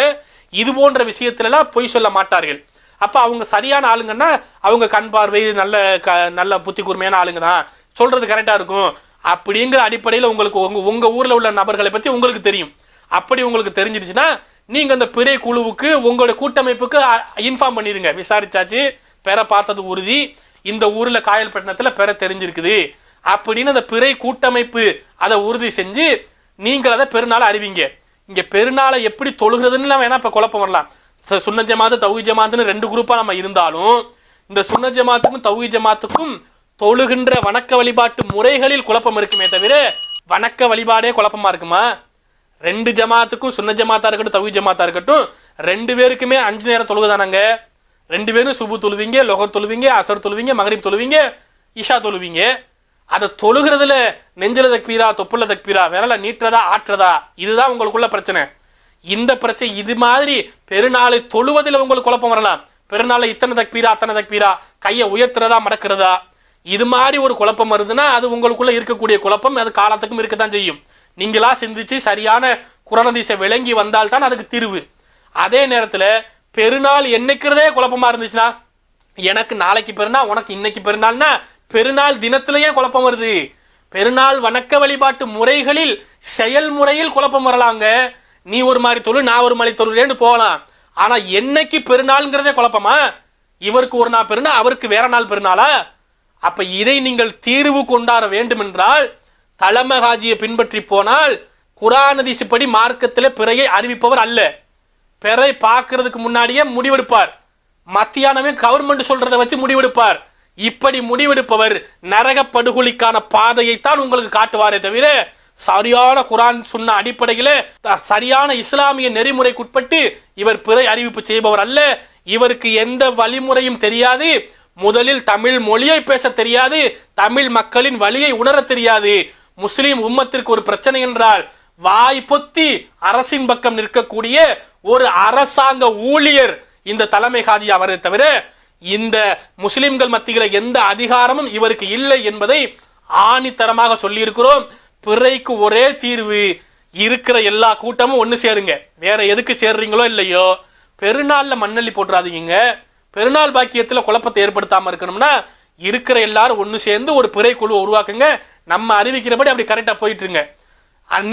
இது போன்ற விஷயத்துலலாம் பொய் சொல்ல மாட்டார்கள் அப்போ அவங்க சரியான ஆளுங்கன்னா அவங்க கண் பார்வை நல்ல க நல்ல புத்தி கூர்மையான ஆளுங்க தான் சொல்கிறது கரெக்டாக இருக்கும் அப்படிங்கிற அடிப்படையில் உங்களுக்கு உங்கள் உங்கள் ஊரில் உள்ள நபர்களை பற்றி உங்களுக்கு தெரியும் அப்படி உங்களுக்கு தெரிஞ்சிருச்சுன்னா நீங்கள் அந்த பிறை குழுவுக்கு உங்களுடைய கூட்டமைப்புக்கு இன்ஃபார்ம் பண்ணிடுங்க விசாரிச்சாச்சு பெற பார்த்தது உறுதி இந்த ஊரில் காயல்பட்டினத்தில் பெற தெரிஞ்சிருக்குது அப்படின்னு அந்த பிறை கூட்டமைப்பு அதை உறுதி செஞ்சு நீங்கள் அதை பெருநாள் அறிவிங்க இங்கே பெருநாளை எப்படி தொழுகிறதுன்னு வேணா இப்போ குழப்பம் வரலாம் சுன்ன ஜமாத்து தௌஹி ஜமாத்துன்னு ரெண்டு குரூப்பாக நம்ம இருந்தாலும் இந்த சுன்ன ஜமாத்துக்கும் தௌஹி ஜமாத்துக்கும் தொழுகின்ற வணக்க வழிபாட்டு முறைகளில் குழப்பம் இருக்குமே தவிர வணக்க வழிபாடே குழப்பமா இருக்குமா ரெண்டு ஜமாத்துக்கும் சுன்ன ஜமாத்தா இருக்கட்டும் தவி ஜமாத்தா இருக்கட்டும் ரெண்டு பேருக்குமே அஞ்சு நேரம் தொழுகுதானாங்க ரெண்டு பேரும் சுபு தொழுவீங்க லொகர் தொழுவீங்க அசர் தொழுவீங்க மகரிப் தொழுவீங்க இஷா தொழுவீங்க அதை தொழுகிறதுல நெஞ்சில தக்பீரா தொப்புள்ள தக்பீரா விரலை நீட்டுறதா ஆற்றுறதா இதுதான் உங்களுக்குள்ள பிரச்சனை இந்த பிரச்சனை இது மாதிரி பெருநாளை தொழுவதில் உங்களுக்கு குழப்பம் வரலாம் பெருநாளை இத்தனை தக்பீரா அத்தனை தக்பீரா கையை உயர்த்துறதா மடக்கிறதா இது மாதிரி ஒரு குழப்பம் வருதுன்னா அது உங்களுக்குள்ள இருக்கக்கூடிய குழப்பம் அது காலத்துக்கும் இருக்க தான் செய்யும் நீங்களா சிந்திச்சு சரியான குரணதிசை விளங்கி வந்தால் தான் அதுக்கு தீர்வு அதே நேரத்தில் பெருநாள் என்னைக்கிறதே குழப்பமா இருந்துச்சுன்னா எனக்கு நாளைக்கு பெருநாள் உனக்கு இன்னைக்கு பெருநாள்னா பெருநாள் தினத்திலேயே குழப்பம் வருது பெருநாள் வணக்க வழிபாட்டு முறைகளில் செயல்முறையில் குழப்பம் வரலாங்க நீ ஒரு மாதிரி தொழு நான் ஒரு மாதிரி தொழிலேன்னு போகலாம் ஆனால் என்னைக்கு பெருநாளுங்கிறதே குழப்பமா இவருக்கு ஒரு நாள் பெருநாள் அவருக்கு வேற நாள் பெருநாளா அப்ப இதை நீங்கள் தீர்வு கொண்டாட வேண்டுமென்றால் தலைமகாஜியை பின்பற்றி போனால் குரானதிசுப்படி மார்க்கத்தில் பிறையை அறிவிப்பவர் அல்ல பிறை பார்க்கறதுக்கு முன்னாடியே முடிவெடுப்பார் மத்தியானமே கவர்மெண்ட் சொல்றதை வச்சு முடிவெடுப்பார் இப்படி முடிவெடுப்பவர் நரக படுகொலிக்கான பாதையைத்தான் உங்களுக்கு காட்டுவாரே தவிர சரியான குரான் சொன்ன அடிப்படையில் சரியான இஸ்லாமிய நெறிமுறைக்குட்பட்டு இவர் பிறை அறிவிப்பு செய்பவர் அல்ல இவருக்கு எந்த வழிமுறையும் தெரியாது முதலில் தமிழ் மொழியை பேச தெரியாது தமிழ் மக்களின் வழியை உணர தெரியாது முஸ்லீம் உம்மத்திற்கு ஒரு பிரச்சனை என்றால் வாய் பொத்தி அரசின் பக்கம் நிற்கக்கூடிய ஒரு அரசாங்க ஊழியர் இந்த தலைமை காஜி அவரை தவிர இந்த முஸ்லிம்கள் மத்தியில் எந்த அதிகாரமும் இவருக்கு இல்லை என்பதை ஆணித்தரமாக சொல்லியிருக்கிறோம் பிறைக்கு ஒரே தீர்வு இருக்கிற எல்லா கூட்டமும் ஒன்று சேருங்க வேற எதுக்கு சேர்றீங்களோ இல்லையோ பெருநாளில் மண்ணள்ளி போட்டுறாதீங்க பெருநாள் பாக்கியத்தில் குழப்பத்தை ஏற்படுத்தாமல் இருக்கணும்னா இருக்கிற எல்லாரும் ஒன்று சேர்ந்து ஒரு பிறை குழு உருவாக்குங்க நம்ம அறிவிக்கிறபடி அப்படி கரெக்டாக போயிட்டுருங்க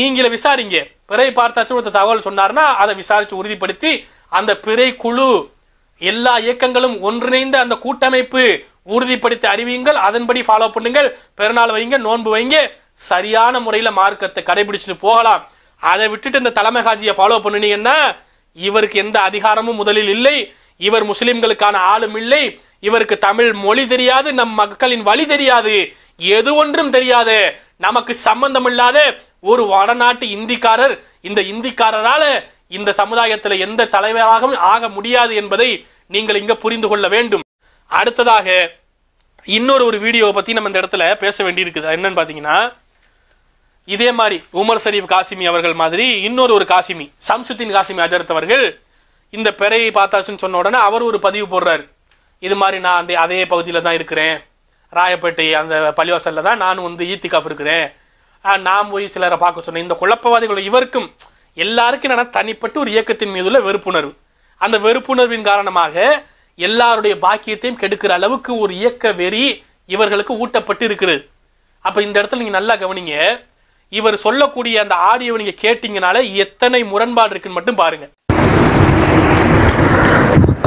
நீங்களே விசாரிங்க பிறை பார்த்தாச்சும் ஒருத்தர் தகவல் சொன்னார்னா அதை விசாரித்து உறுதிப்படுத்தி அந்த பிறை குழு எல்லா இயக்கங்களும் ஒன்றிணைந்த அந்த கூட்டமைப்பு உறுதிப்படுத்தி அறிவியுங்கள் அதன்படி ஃபாலோ பண்ணுங்கள் பெருநாள் வைங்க நோன்பு வைங்க சரியான முறையில் மார்க்கத்தை கடைபிடிச்சிட்டு போகலாம் அதை விட்டுட்டு இந்த தலைமை ஹாஜியை ஃபாலோ பண்ணினீங்கன்னா இவருக்கு எந்த அதிகாரமும் முதலில் இல்லை இவர் முஸ்லிம்களுக்கான ஆளும் இல்லை இவருக்கு தமிழ் மொழி தெரியாது நம் மக்களின் வழி தெரியாது எது ஒன்றும் தெரியாது நமக்கு சம்பந்தம் இல்லாத ஒரு வடநாட்டு இந்திக்காரர் இந்த இந்திக்காரரால் இந்த சமுதாயத்தில் எந்த தலைவராகவும் ஆக முடியாது என்பதை நீங்கள் இங்கே புரிந்து கொள்ள வேண்டும் அடுத்ததாக இன்னொரு ஒரு வீடியோவை பற்றி நம்ம இந்த இடத்துல பேச வேண்டியிருக்குது என்னன்னு பார்த்தீங்கன்னா இதே மாதிரி உமர் ஷரீஃப் காசிமி அவர்கள் மாதிரி இன்னொரு ஒரு காசிமி சம்சுத்தின் காசிமி அஜரத் அவர்கள் இந்த பெறையை பார்த்தாச்சுன்னு சொன்ன உடனே அவர் ஒரு பதிவு போடுறாரு இது மாதிரி நான் அந்த அதே பகுதியில் தான் இருக்கிறேன் ராயப்பேட்டை அந்த பள்ளிவாசலில் தான் நானும் வந்து ஈத்திகாஃப் இருக்கிறேன் நான் போய் சிலரை பார்க்க சொன்னேன் இந்த குழப்பவாதிகள் இவருக்கும் எல்லாருக்கும் என்னென்ன தனிப்பட்ட ஒரு இயக்கத்தின் மீது உள்ள வெறுப்புணர்வு அந்த வெறுப்புணர்வின் காரணமாக எல்லாருடைய பாக்கியத்தையும் கெடுக்கிற அளவுக்கு ஒரு இயக்க வெறி இவர்களுக்கு ஊட்டப்பட்டு இருக்கிறது அப்போ இந்த இடத்துல நீங்கள் நல்லா கவனிங்க இவர் சொல்லக்கூடிய அந்த ஆடியோவை நீங்கள் கேட்டிங்கனால எத்தனை முரண்பாடு இருக்குன்னு மட்டும் பாருங்கள்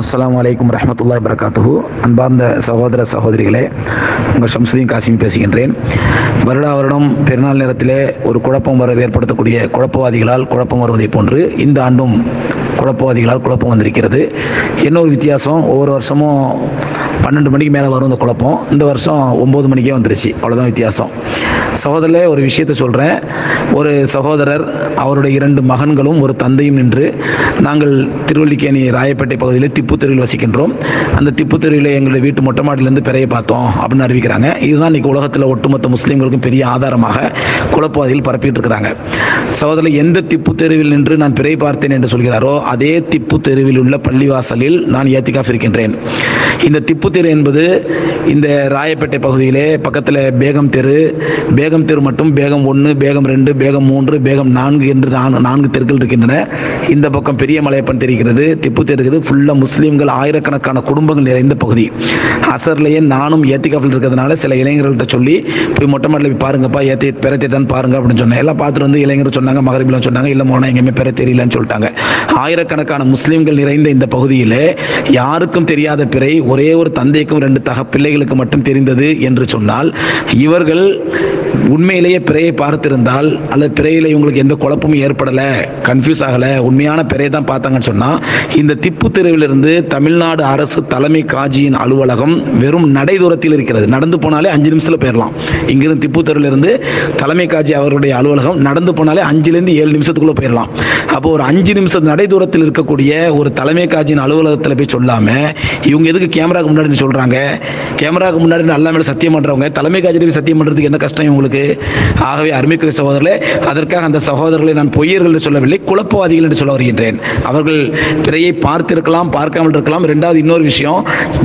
அஸ்லாம் வலைக்கம் ரஹமத்துல்லாய் வரகாத்துஹு அன்பார்ந்த சகோதர சகோதரிகளே உங்கள் ஷம்சுதீன் காசிம் பேசுகின்றேன் வருடா வருடம் பெருநாள் நேரத்திலே ஒரு குழப்பம் வர ஏற்படுத்தக்கூடிய குழப்பவாதிகளால் குழப்பம் வருவதை போன்று இந்த ஆண்டும் குழப்பவாதிகளால் குழப்பம் வந்திருக்கிறது இன்னொரு வித்தியாசம் ஒவ்வொரு வருஷமும் பன்னெண்டு மணிக்கு மேலே வரும் இந்த குழப்பம் இந்த வருஷம் ஒம்பது மணிக்கே வந்துருச்சு அவ்வளோதான் வித்தியாசம் சகோதரில் ஒரு விஷயத்தை சொல்கிறேன் ஒரு சகோதரர் அவருடைய இரண்டு மகன்களும் ஒரு தந்தையும் நின்று நாங்கள் திருவல்லிக்கேணி ராயப்பேட்டை பகுதியில் திப்பு தெருவில் வசிக்கின்றோம் அந்த திப்பு தெருவில் எங்களுடைய வீட்டு மொட்டை மாடிலேருந்து பிறைய பார்த்தோம் அப்படின்னு அறிவிக்கிறாங்க இதுதான் இன்றைக்கி உலகத்தில் ஒட்டுமொத்த முஸ்லீம்களுக்கும் பெரிய ஆதாரமாக குழப்பவாதிகள் பரப்பிட்டு இருக்கிறாங்க சகோதரில் எந்த திப்பு தெருவில் நின்று நான் பிறை பார்த்தேன் என்று சொல்கிறாரோ அதே திப்பு தெருவில் உள்ள பள்ளிவாசலில் நான் ஏத்திக்காஃப் இருக்கின்றேன் இந்த திப்பு தெரு என்பது இந்த ராயப்பேட்டை பகுதியிலே பக்கத்தில் பேகம் தெரு பேகம் தெரு மட்டும் பேகம் ஒன்று பேகம் ரெண்டு பேகம் மூன்று பேகம் நான்கு என்று நான்கு தெருக்கள் இருக்கின்றன இந்த பக்கம் பெரிய மலையப்பன் தெரிகிறது திப்பு தெருக்குது ஃபுல்லாக முஸ்லீம்கள் ஆயிரக்கணக்கான குடும்பங்கள் நிறைந்த பகுதி அசர்லேயே நானும் ஏத்திக்காஃபில் இருக்கிறதுனால சில இளைஞர்கள்ட்ட சொல்லி போய் மொட்டை மாட்டில் பாருங்கப்பா ஏத்தி பிறத்தை தான் பாருங்க அப்படின்னு சொன்னேன் எல்லாம் பார்த்துட்டு வந்து இளைஞர் சொன்னாங்க மகரிபிலாம் சொன்னாங்க இல்லை மோனா எங்கேயுமே பெற தெரியலன்னு சொல்லிட்டாங்க ஆயிரம் ஆயிரக்கணக்கான முஸ்லீம்கள் நிறைந்த இந்த பகுதியில் யாருக்கும் தெரியாத பிறை ஒரே ஒரு தந்தைக்கும் ரெண்டு தக பிள்ளைகளுக்கு மட்டும் தெரிந்தது என்று சொன்னால் இவர்கள் உண்மையிலேயே பிறையை பார்த்திருந்தால் அல்லது பிறையில் இவங்களுக்கு எந்த குழப்பமும் ஏற்படலை கன்ஃபியூஸ் ஆகலை உண்மையான பிறையை தான் பார்த்தாங்கன்னு சொன்னால் இந்த திப்பு தெருவிலிருந்து தமிழ்நாடு அரசு தலைமை காஜியின் அலுவலகம் வெறும் நடை தூரத்தில் இருக்கிறது நடந்து போனாலே அஞ்சு நிமிஷத்தில் போயிடலாம் இங்கிருந்து திப்பு தெருவிலிருந்து தலைமை காஜி அவருடைய அலுவலகம் நடந்து போனாலே அஞ்சுலேருந்து ஏழு நிமிஷத்துக்குள்ளே போயிடலாம் அப்போ ஒரு அஞ்சு நிமிஷம் நடை தூரத்தில் அலுவலகத்தில் இருக்கக்கூடிய ஒரு தலைமை காட்சியின் அலுவலகத்தில் போய் சொல்லாமல் இவங்க எதுக்கு கேமராக்கு முன்னாடி சொல்கிறாங்க கேமராக்கு முன்னாடி நல்லா சத்தியம் பண்ணுறவங்க தலைமை காட்சியில் போய் சத்தியம் பண்ணுறதுக்கு என்ன கஷ்டம் இவங்களுக்கு ஆகவே அருமைக்குரிய சகோதரர்களே அதற்காக அந்த சகோதரர்களை நான் பொய்யர்கள் என்று சொல்லவில்லை குழப்பவாதிகள் என்று சொல்ல வருகின்றேன் அவர்கள் பிறையை பார்த்திருக்கலாம் பார்க்காமல் இருக்கலாம் ரெண்டாவது இன்னொரு விஷயம்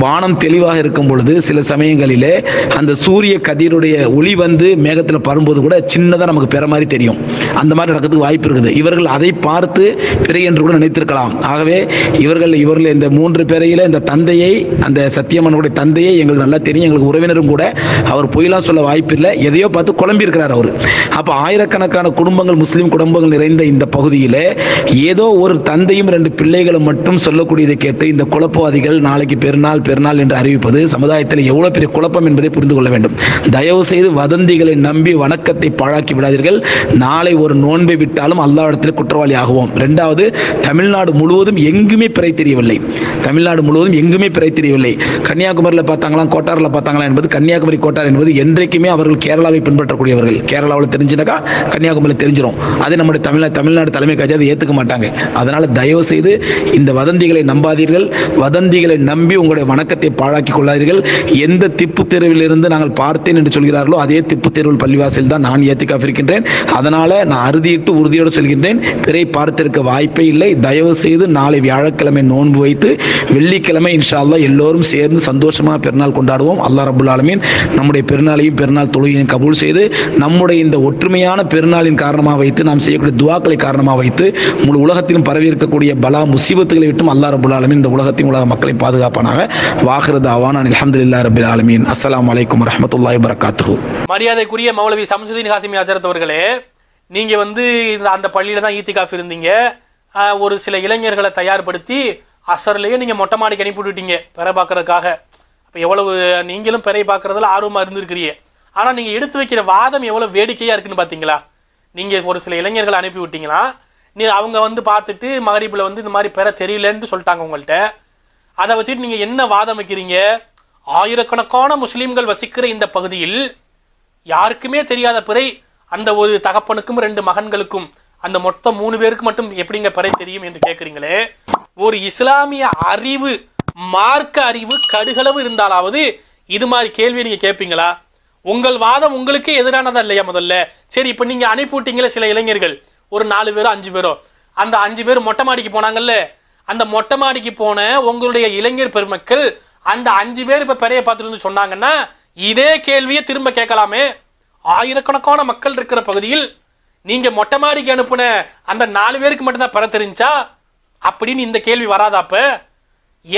வானம் தெளிவாக இருக்கும் பொழுது சில சமயங்களிலே அந்த சூரிய கதிருடைய ஒளி வந்து மேகத்தில் பரும்போது கூட சின்னதாக நமக்கு பெற மாதிரி தெரியும் அந்த மாதிரி நடக்கிறதுக்கு வாய்ப்பு இருக்குது இவர்கள் அதை பார்த்து பிறை என்று கூட நினை கணித்திருக்கலாம் ஆகவே இவர்கள் இவர்கள் இந்த மூன்று பேரையில் இந்த தந்தையை அந்த சத்தியமனுடைய தந்தையை எங்களுக்கு நல்லா தெரியும் எங்களுக்கு உறவினரும் கூட அவர் பொய்லாம் சொல்ல வாய்ப்பில்லை எதையோ பார்த்து குழம்பியிருக்கிறார் அவர் அப்போ ஆயிரக்கணக்கான குடும்பங்கள் முஸ்லீம் குடும்பங்கள் நிறைந்த இந்த பகுதியில் ஏதோ ஒரு தந்தையும் ரெண்டு பிள்ளைகளும் மட்டும் சொல்லக்கூடியதை கேட்டு இந்த குழப்பவாதிகள் நாளைக்கு பெருநாள் பெருநாள் என்று அறிவிப்பது சமுதாயத்தில் எவ்வளோ பெரிய குழப்பம் என்பதை புரிந்து கொள்ள வேண்டும் தயவு செய்து வதந்திகளை நம்பி வணக்கத்தை பாழாக்கி விடாதீர்கள் நாளை ஒரு நோன்பை விட்டாலும் அல்லாவிடத்தில் குற்றவாளி ஆகுவோம் ரெண்டாவது தமிழ் தமிழ்நாடு முழுவதும் எங்குமே பிறை தெரியவில்லை தமிழ்நாடு முழுவதும் எங்குமே பிறை தெரியவில்லை கன்னியாகுமரியில் பார்த்தாங்களா கோட்டாரில் பார்த்தாங்களா என்பது கன்னியாகுமரி கோட்டார் என்பது என்றைக்குமே அவர்கள் கேரளாவை பின்பற்றக்கூடியவர்கள் கேரளாவில் தெரிஞ்சுனாக்கா கன்னியாகுமரியில் தெரிஞ்சிடும் அதை நம்முடைய தமிழ்நாடு தமிழ்நாடு தலைமை கட்சி அதை ஏற்றுக்க மாட்டாங்க அதனால் தயவு செய்து இந்த வதந்திகளை நம்பாதீர்கள் வதந்திகளை நம்பி உங்களுடைய வணக்கத்தை பாழாக்கி கொள்ளாதீர்கள் எந்த திப்பு தெருவில் இருந்து நாங்கள் பார்த்தேன் என்று சொல்கிறார்களோ அதே திப்பு தெருவில் பள்ளிவாசல் தான் நான் ஏற்றுக்காக இருக்கின்றேன் அதனால் நான் அறுதியிட்டு உறுதியோடு சொல்கின்றேன் பிறை பார்த்திருக்க வாய்ப்பே இல்லை தயவு செய்து நாளை வியாழக்கிழமை நோன்பு வைத்து வெள்ளிக்கிழமை இன்ஷா அல்லா எல்லோரும் சேர்ந்து சந்தோஷமாக பெருநாள் கொண்டாடுவோம் அல்லா ரபுல் ஆலமீன் நம்முடைய பெருநாளையும் பெருநாள் தொழுகையும் கபூல் செய்து நம்முடைய இந்த ஒற்றுமையான பெருநாளின் காரணமாக வைத்து நாம் செய்யக்கூடிய துவாக்களை காரணமாக வைத்து முழு உலகத்திலும் பரவி இருக்கக்கூடிய பலா முசீபத்துகளை விட்டும் அல்லா ரபுல் ஆலமின் இந்த உலகத்தையும் உலக மக்களை பாதுகாப்பானாக வாகிறது அவான் அலமதுல்லா ரபுல் ஆலமீன் அஸ்லாம் வலைக்கம் வரமத்துல்லாய் வரகாத்து மரியாதைக்குரிய மௌலவி சம்சுதீன் ஹாசிமி ஆஜரத் அவர்களே நீங்கள் வந்து அந்த பள்ளியில் தான் ஈத்திகாஃப் இருந்தீங்க ஒரு சில இளைஞர்களை தயார்படுத்தி அசர்லேயே நீங்கள் மொட்டை மாடிக்கு அனுப்பி விட்டுட்டீங்க பிறை பார்க்குறதுக்காக இப்போ எவ்வளவு நீங்களும் பிறை பார்க்குறதுல ஆர்வமாக இருந்திருக்கிறீ ஆனால் நீங்கள் எடுத்து வைக்கிற வாதம் எவ்வளோ வேடிக்கையாக இருக்குன்னு பார்த்தீங்களா நீங்கள் ஒரு சில இளைஞர்களை அனுப்பி விட்டீங்கன்னா நீ அவங்க வந்து பார்த்துட்டு மகரீப்பில் வந்து இந்த மாதிரி பெற தெரியலன்னு சொல்லிட்டாங்க உங்கள்கிட்ட அதை வச்சுட்டு நீங்கள் என்ன வாதம் வைக்கிறீங்க ஆயிரக்கணக்கான முஸ்லீம்கள் வசிக்கிற இந்த பகுதியில் யாருக்குமே தெரியாத பிறை அந்த ஒரு தகப்பனுக்கும் ரெண்டு மகன்களுக்கும் அந்த மொத்தம் மூணு பேருக்கு மட்டும் எப்படிங்க பறை தெரியும் என்று கேட்குறீங்களே ஒரு இஸ்லாமிய அறிவு மார்க்க அறிவு கடுகளவு இருந்தாலாவது இது மாதிரி கேள்வி நீங்கள் கேட்பீங்களா உங்கள் வாதம் உங்களுக்கு எதிரானதா இல்லையா முதல்ல சரி இப்போ நீங்கள் அனுப்பிவிட்டீங்களே சில இளைஞர்கள் ஒரு நாலு பேரோ அஞ்சு பேரோ அந்த அஞ்சு பேர் மொட்டை மாடிக்கு போனாங்கல்ல அந்த மொட்டை மாடிக்கு போன உங்களுடைய இளைஞர் பெருமக்கள் அந்த அஞ்சு பேர் இப்போ பெரிய பார்த்துட்டு வந்து சொன்னாங்கன்னா இதே கேள்வியை திரும்ப கேட்கலாமே ஆயிரக்கணக்கான மக்கள் இருக்கிற பகுதியில் நீங்கள் மொட்டை மாடிக்கு அனுப்புன அந்த நாலு பேருக்கு மட்டும்தான் பெற தெரிஞ்சா அப்படின்னு இந்த கேள்வி வராதாப்ப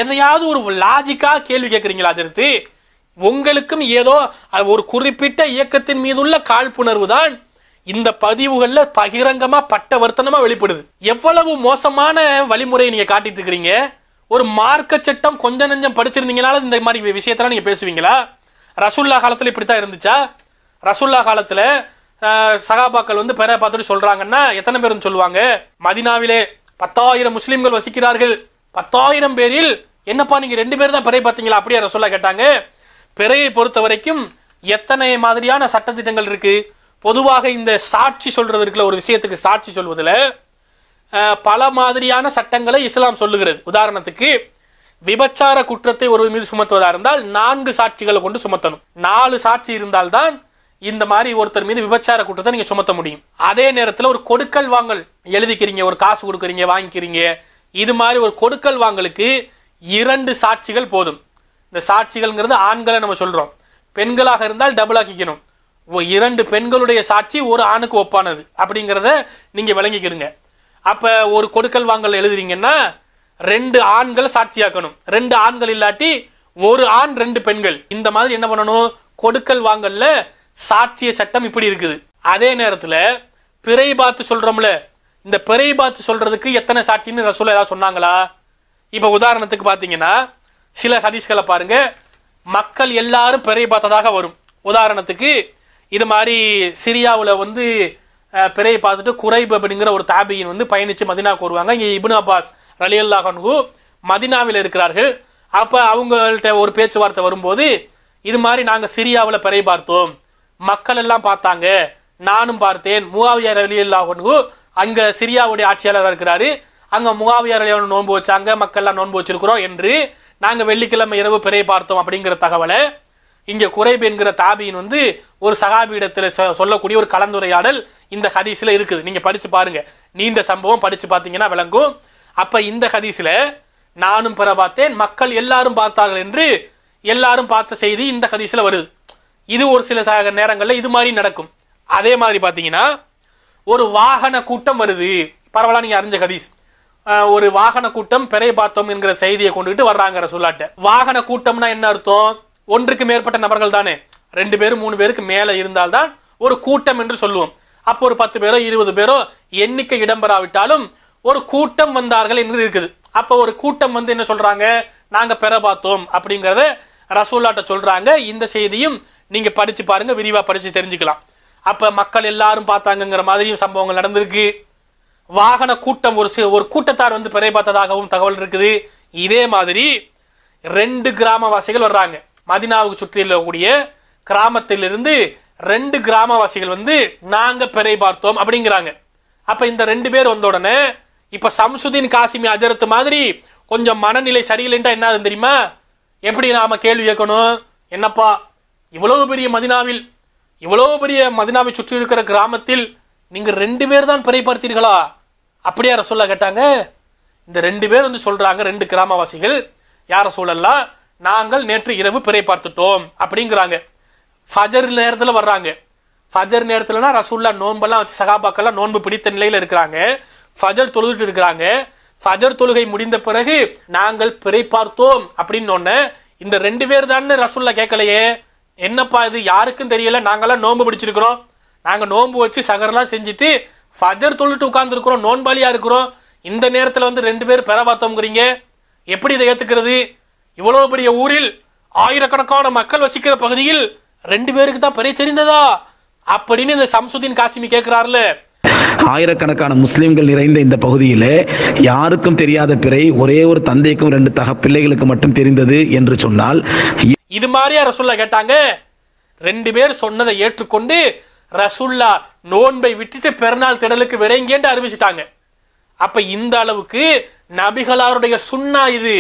எதையாவது ஒரு லாஜிக்காக கேள்வி கேட்குறீங்களா திருத்து உங்களுக்கும் ஏதோ ஒரு குறிப்பிட்ட இயக்கத்தின் மீது உள்ள காழ்ப்புணர்வு தான் இந்த பதிவுகளில் பகிரங்கமாக பட்ட வர்த்தனமாக வெளிப்படுது எவ்வளவு மோசமான வழிமுறையை நீங்கள் காட்டிட்டு இருக்கிறீங்க ஒரு மார்க்க சட்டம் கொஞ்சம் நஞ்சம் படிச்சிருந்தீங்கனால இந்த மாதிரி விஷயத்தெல்லாம் நீங்கள் பேசுவீங்களா ரசுல்லா காலத்தில் இப்படி தான் இருந்துச்சா ரசுல்லா காலத்தில் சகாபாக்கள் வந்து பெற பார்த்துட்டு சொல்றாங்கன்னா எத்தனை பேர்னு சொல்லுவாங்க மதினாவிலே பத்தாயிரம் முஸ்லீம்கள் வசிக்கிறார்கள் பத்தாயிரம் பேரில் என்னப்பா நீங்க ரெண்டு பேர் தான் பிறை பார்த்தீங்களா அப்படி சொல்ல கேட்டாங்க பிறையை பொறுத்த வரைக்கும் எத்தனை மாதிரியான சட்டத்திட்டங்கள் இருக்கு பொதுவாக இந்த சாட்சி சொல்றது இருக்கிற ஒரு விஷயத்துக்கு சாட்சி சொல்வதில் பல மாதிரியான சட்டங்களை இஸ்லாம் சொல்லுகிறது உதாரணத்துக்கு விபச்சார குற்றத்தை ஒரு மீது சுமத்துவதா இருந்தால் நான்கு சாட்சிகளை கொண்டு சுமத்தணும் நாலு சாட்சி இருந்தால்தான் இந்த மாதிரி ஒருத்தர் மீது விபச்சார குற்றத்தை நீங்கள் சுமத்த முடியும் அதே நேரத்தில் ஒரு கொடுக்கல் வாங்கல் எழுதிக்கிறீங்க ஒரு காசு கொடுக்குறீங்க வாங்கிக்கிறீங்க இது மாதிரி ஒரு கொடுக்கல் வாங்கலுக்கு இரண்டு சாட்சிகள் போதும் இந்த சாட்சிகள்ங்கிறது ஆண்களை நம்ம சொல்கிறோம் பெண்களாக இருந்தால் டபுள் ஆக்கிக்கணும் இரண்டு பெண்களுடைய சாட்சி ஒரு ஆணுக்கு ஒப்பானது அப்படிங்கிறத நீங்கள் விளங்கிக்கிறீங்க அப்போ ஒரு கொடுக்கல் வாங்கல் எழுதுறீங்கன்னா ரெண்டு ஆண்கள் சாட்சியாக்கணும் ரெண்டு ஆண்கள் இல்லாட்டி ஒரு ஆண் ரெண்டு பெண்கள் இந்த மாதிரி என்ன பண்ணணும் கொடுக்கல் வாங்கல்ல சாட்சிய சட்டம் இப்படி இருக்குது அதே நேரத்தில் பிறை பார்த்து சொல்கிறோம்ல இந்த பிறை பார்த்து சொல்கிறதுக்கு எத்தனை சாட்சின்னு ரசூல் ஏதாவது சொன்னாங்களா இப்போ உதாரணத்துக்கு பார்த்தீங்கன்னா சில ஹதீஸ்களை பாருங்கள் மக்கள் எல்லாரும் பிறை பார்த்ததாக வரும் உதாரணத்துக்கு இது மாதிரி சிரியாவில் வந்து பிறையை பார்த்துட்டு குறைப் அப்படிங்கிற ஒரு தாபியின் வந்து பயணித்து மதினா வருவாங்க இங்கே இபின் அப்பாஸ் ரலியல்லாஹன்ஹூ மதினாவில் இருக்கிறார்கள் அப்போ அவங்கள்ட்ட ஒரு பேச்சுவார்த்தை வரும்போது இது மாதிரி நாங்கள் சிரியாவில் பிறை பார்த்தோம் மக்கள் எல்லாம் பார்த்தாங்க நானும் பார்த்தேன் மூவாவியார் அலியல்லாஹு அங்கே சிரியாவுடைய ஆட்சியாளராக இருக்கிறாரு அங்கே மூவாவியார் அலியாவின் நோன்பு வச்சாங்க மக்கள்லாம் நோன்பு வச்சிருக்கிறோம் என்று நாங்கள் வெள்ளிக்கிழமை இரவு பிறைய பார்த்தோம் அப்படிங்கிற தகவலை இங்கே குறைபு என்கிற தாபியின் வந்து ஒரு சகாபியிடத்தில் சொல்லக்கூடிய ஒரு கலந்துரையாடல் இந்த ஹதீஸில் இருக்குது நீங்கள் படித்து பாருங்கள் நீண்ட சம்பவம் படித்து பார்த்தீங்கன்னா விளங்கும் அப்போ இந்த ஹதீஸில் நானும் பிற பார்த்தேன் மக்கள் எல்லாரும் பார்த்தார்கள் என்று எல்லாரும் பார்த்த செய்தி இந்த ஹதீஸில் வருது இது ஒரு சில நேரங்களில் இது மாதிரி நடக்கும் அதே மாதிரி பார்த்தீங்கன்னா ஒரு வாகன கூட்டம் வருது பரவாயில்ல நீங்கள் அறிஞ்ச கதீஸ் ஒரு வாகன கூட்டம் பிறை பார்த்தோம் என்கிற செய்தியை கொண்டுகிட்டு வர்றாங்க சொல்லாட்ட வாகன கூட்டம்னா என்ன அர்த்தம் ஒன்றுக்கு மேற்பட்ட நபர்கள் தானே ரெண்டு பேரும் மூணு பேருக்கு மேலே இருந்தால்தான் ஒரு கூட்டம் என்று சொல்லுவோம் அப்போ ஒரு பத்து பேரோ இருபது பேரோ எண்ணிக்கை இடம்பெறாவிட்டாலும் ஒரு கூட்டம் வந்தார்கள் என்று இருக்குது அப்போ ஒரு கூட்டம் வந்து என்ன சொல்கிறாங்க நாங்கள் பெற பார்த்தோம் அப்படிங்கிறத ரசூல்லாட்ட சொல்கிறாங்க இந்த செய்தியும் நீங்கள் படித்து பாருங்கள் விரிவாக படித்து தெரிஞ்சுக்கலாம் அப்போ மக்கள் எல்லாரும் பார்த்தாங்கங்கிற மாதிரியும் சம்பவங்கள் நடந்திருக்கு வாகன கூட்டம் ஒரு ஒரு கூட்டத்தார் வந்து பிறை பார்த்ததாகவும் தகவல் இருக்குது இதே மாதிரி ரெண்டு கிராமவாசிகள் வர்றாங்க மதினாவுக்கு சுற்றி இருக்கக்கூடிய கிராமத்திலிருந்து ரெண்டு கிராமவாசிகள் வந்து நாங்கள் பிறை பார்த்தோம் அப்படிங்கிறாங்க அப்போ இந்த ரெண்டு பேர் வந்த உடனே இப்போ சம்சுதீன் காசிமி அஜரத்து மாதிரி கொஞ்சம் மனநிலை சரியில்லைன்ட்டா என்ன தெரியுமா எப்படி நாம் கேள்வி கேட்கணும் என்னப்பா இவ்வளவு பெரிய மதினாவில் இவ்வளவு பெரிய மதினாவை சுற்றி இருக்கிற கிராமத்தில் நீங்கள் ரெண்டு பேர் தான் பிறை பார்த்தீர்களா அப்படியே ரசோல்லா கேட்டாங்க இந்த ரெண்டு பேர் வந்து சொல்கிறாங்க ரெண்டு கிராமவாசிகள் யார சூழல்லா நாங்கள் நேற்று இரவு பிறை பார்த்துட்டோம் அப்படிங்கிறாங்க ஃபஜர் நேரத்தில் வர்றாங்க ஃபஜர் நேரத்தில்னா ரசூல்லா நோன்பெல்லாம் வச்சு சகாபாக்கெல்லாம் நோன்பு பிடித்த நிலையில் இருக்கிறாங்க ஃபஜர் தொழுதுட்டு இருக்கிறாங்க ஃபஜர் தொழுகை முடிந்த பிறகு நாங்கள் பிறை பார்த்தோம் அப்படின்னு ஒன்று இந்த ரெண்டு பேர் தானே ரசூல்லா கேட்கலையே என்னப்பா இது யாருக்கும் தெரியல நாங்கெல்லாம் நோன்பு பிடிச்சிருக்கிறோம் நாங்கள் நோன்பு வச்சு சகரெல்லாம் செஞ்சுட்டு ஃபஜர் தொழுட்டு உட்காந்துருக்குறோம் நோன்பாளியாக இருக்கிறோம் இந்த நேரத்தில் வந்து ரெண்டு பேர் பெற பார்த்தோங்கிறீங்க எப்படி இதை ஏற்றுக்கிறது இவ்வளோ பெரிய ஊரில் ஆயிரக்கணக்கான மக்கள் வசிக்கிற பகுதியில் ரெண்டு பேருக்கு தான் பெரிய தெரிந்ததா அப்படின்னு இந்த சம்சுதீன் காசிமி கேட்குறாருல ஆயிரக்கணக்கான முஸ்லிம்கள் நிறைந்த இந்த பகுதியில் யாருக்கும் தெரியாத பிறை ஒரே ஒரு தந்தைக்கும் ரெண்டு தக பிள்ளைகளுக்கு மட்டும் தெரிந்தது என்று சொன்னால் இது மாதிரியா ரசுல்லா கேட்டாங்க ரெண்டு பேர் சொன்னதை ஏற்றுக்கொண்டு ரசுல்லா நோன்பை விட்டுட்டு பிறநாள் திடலுக்கு விரைங்கேண்டு அறிவிச்சிட்டாங்க அப்ப இந்த அளவுக்கு நபிகளாருடைய சுண்ணா இது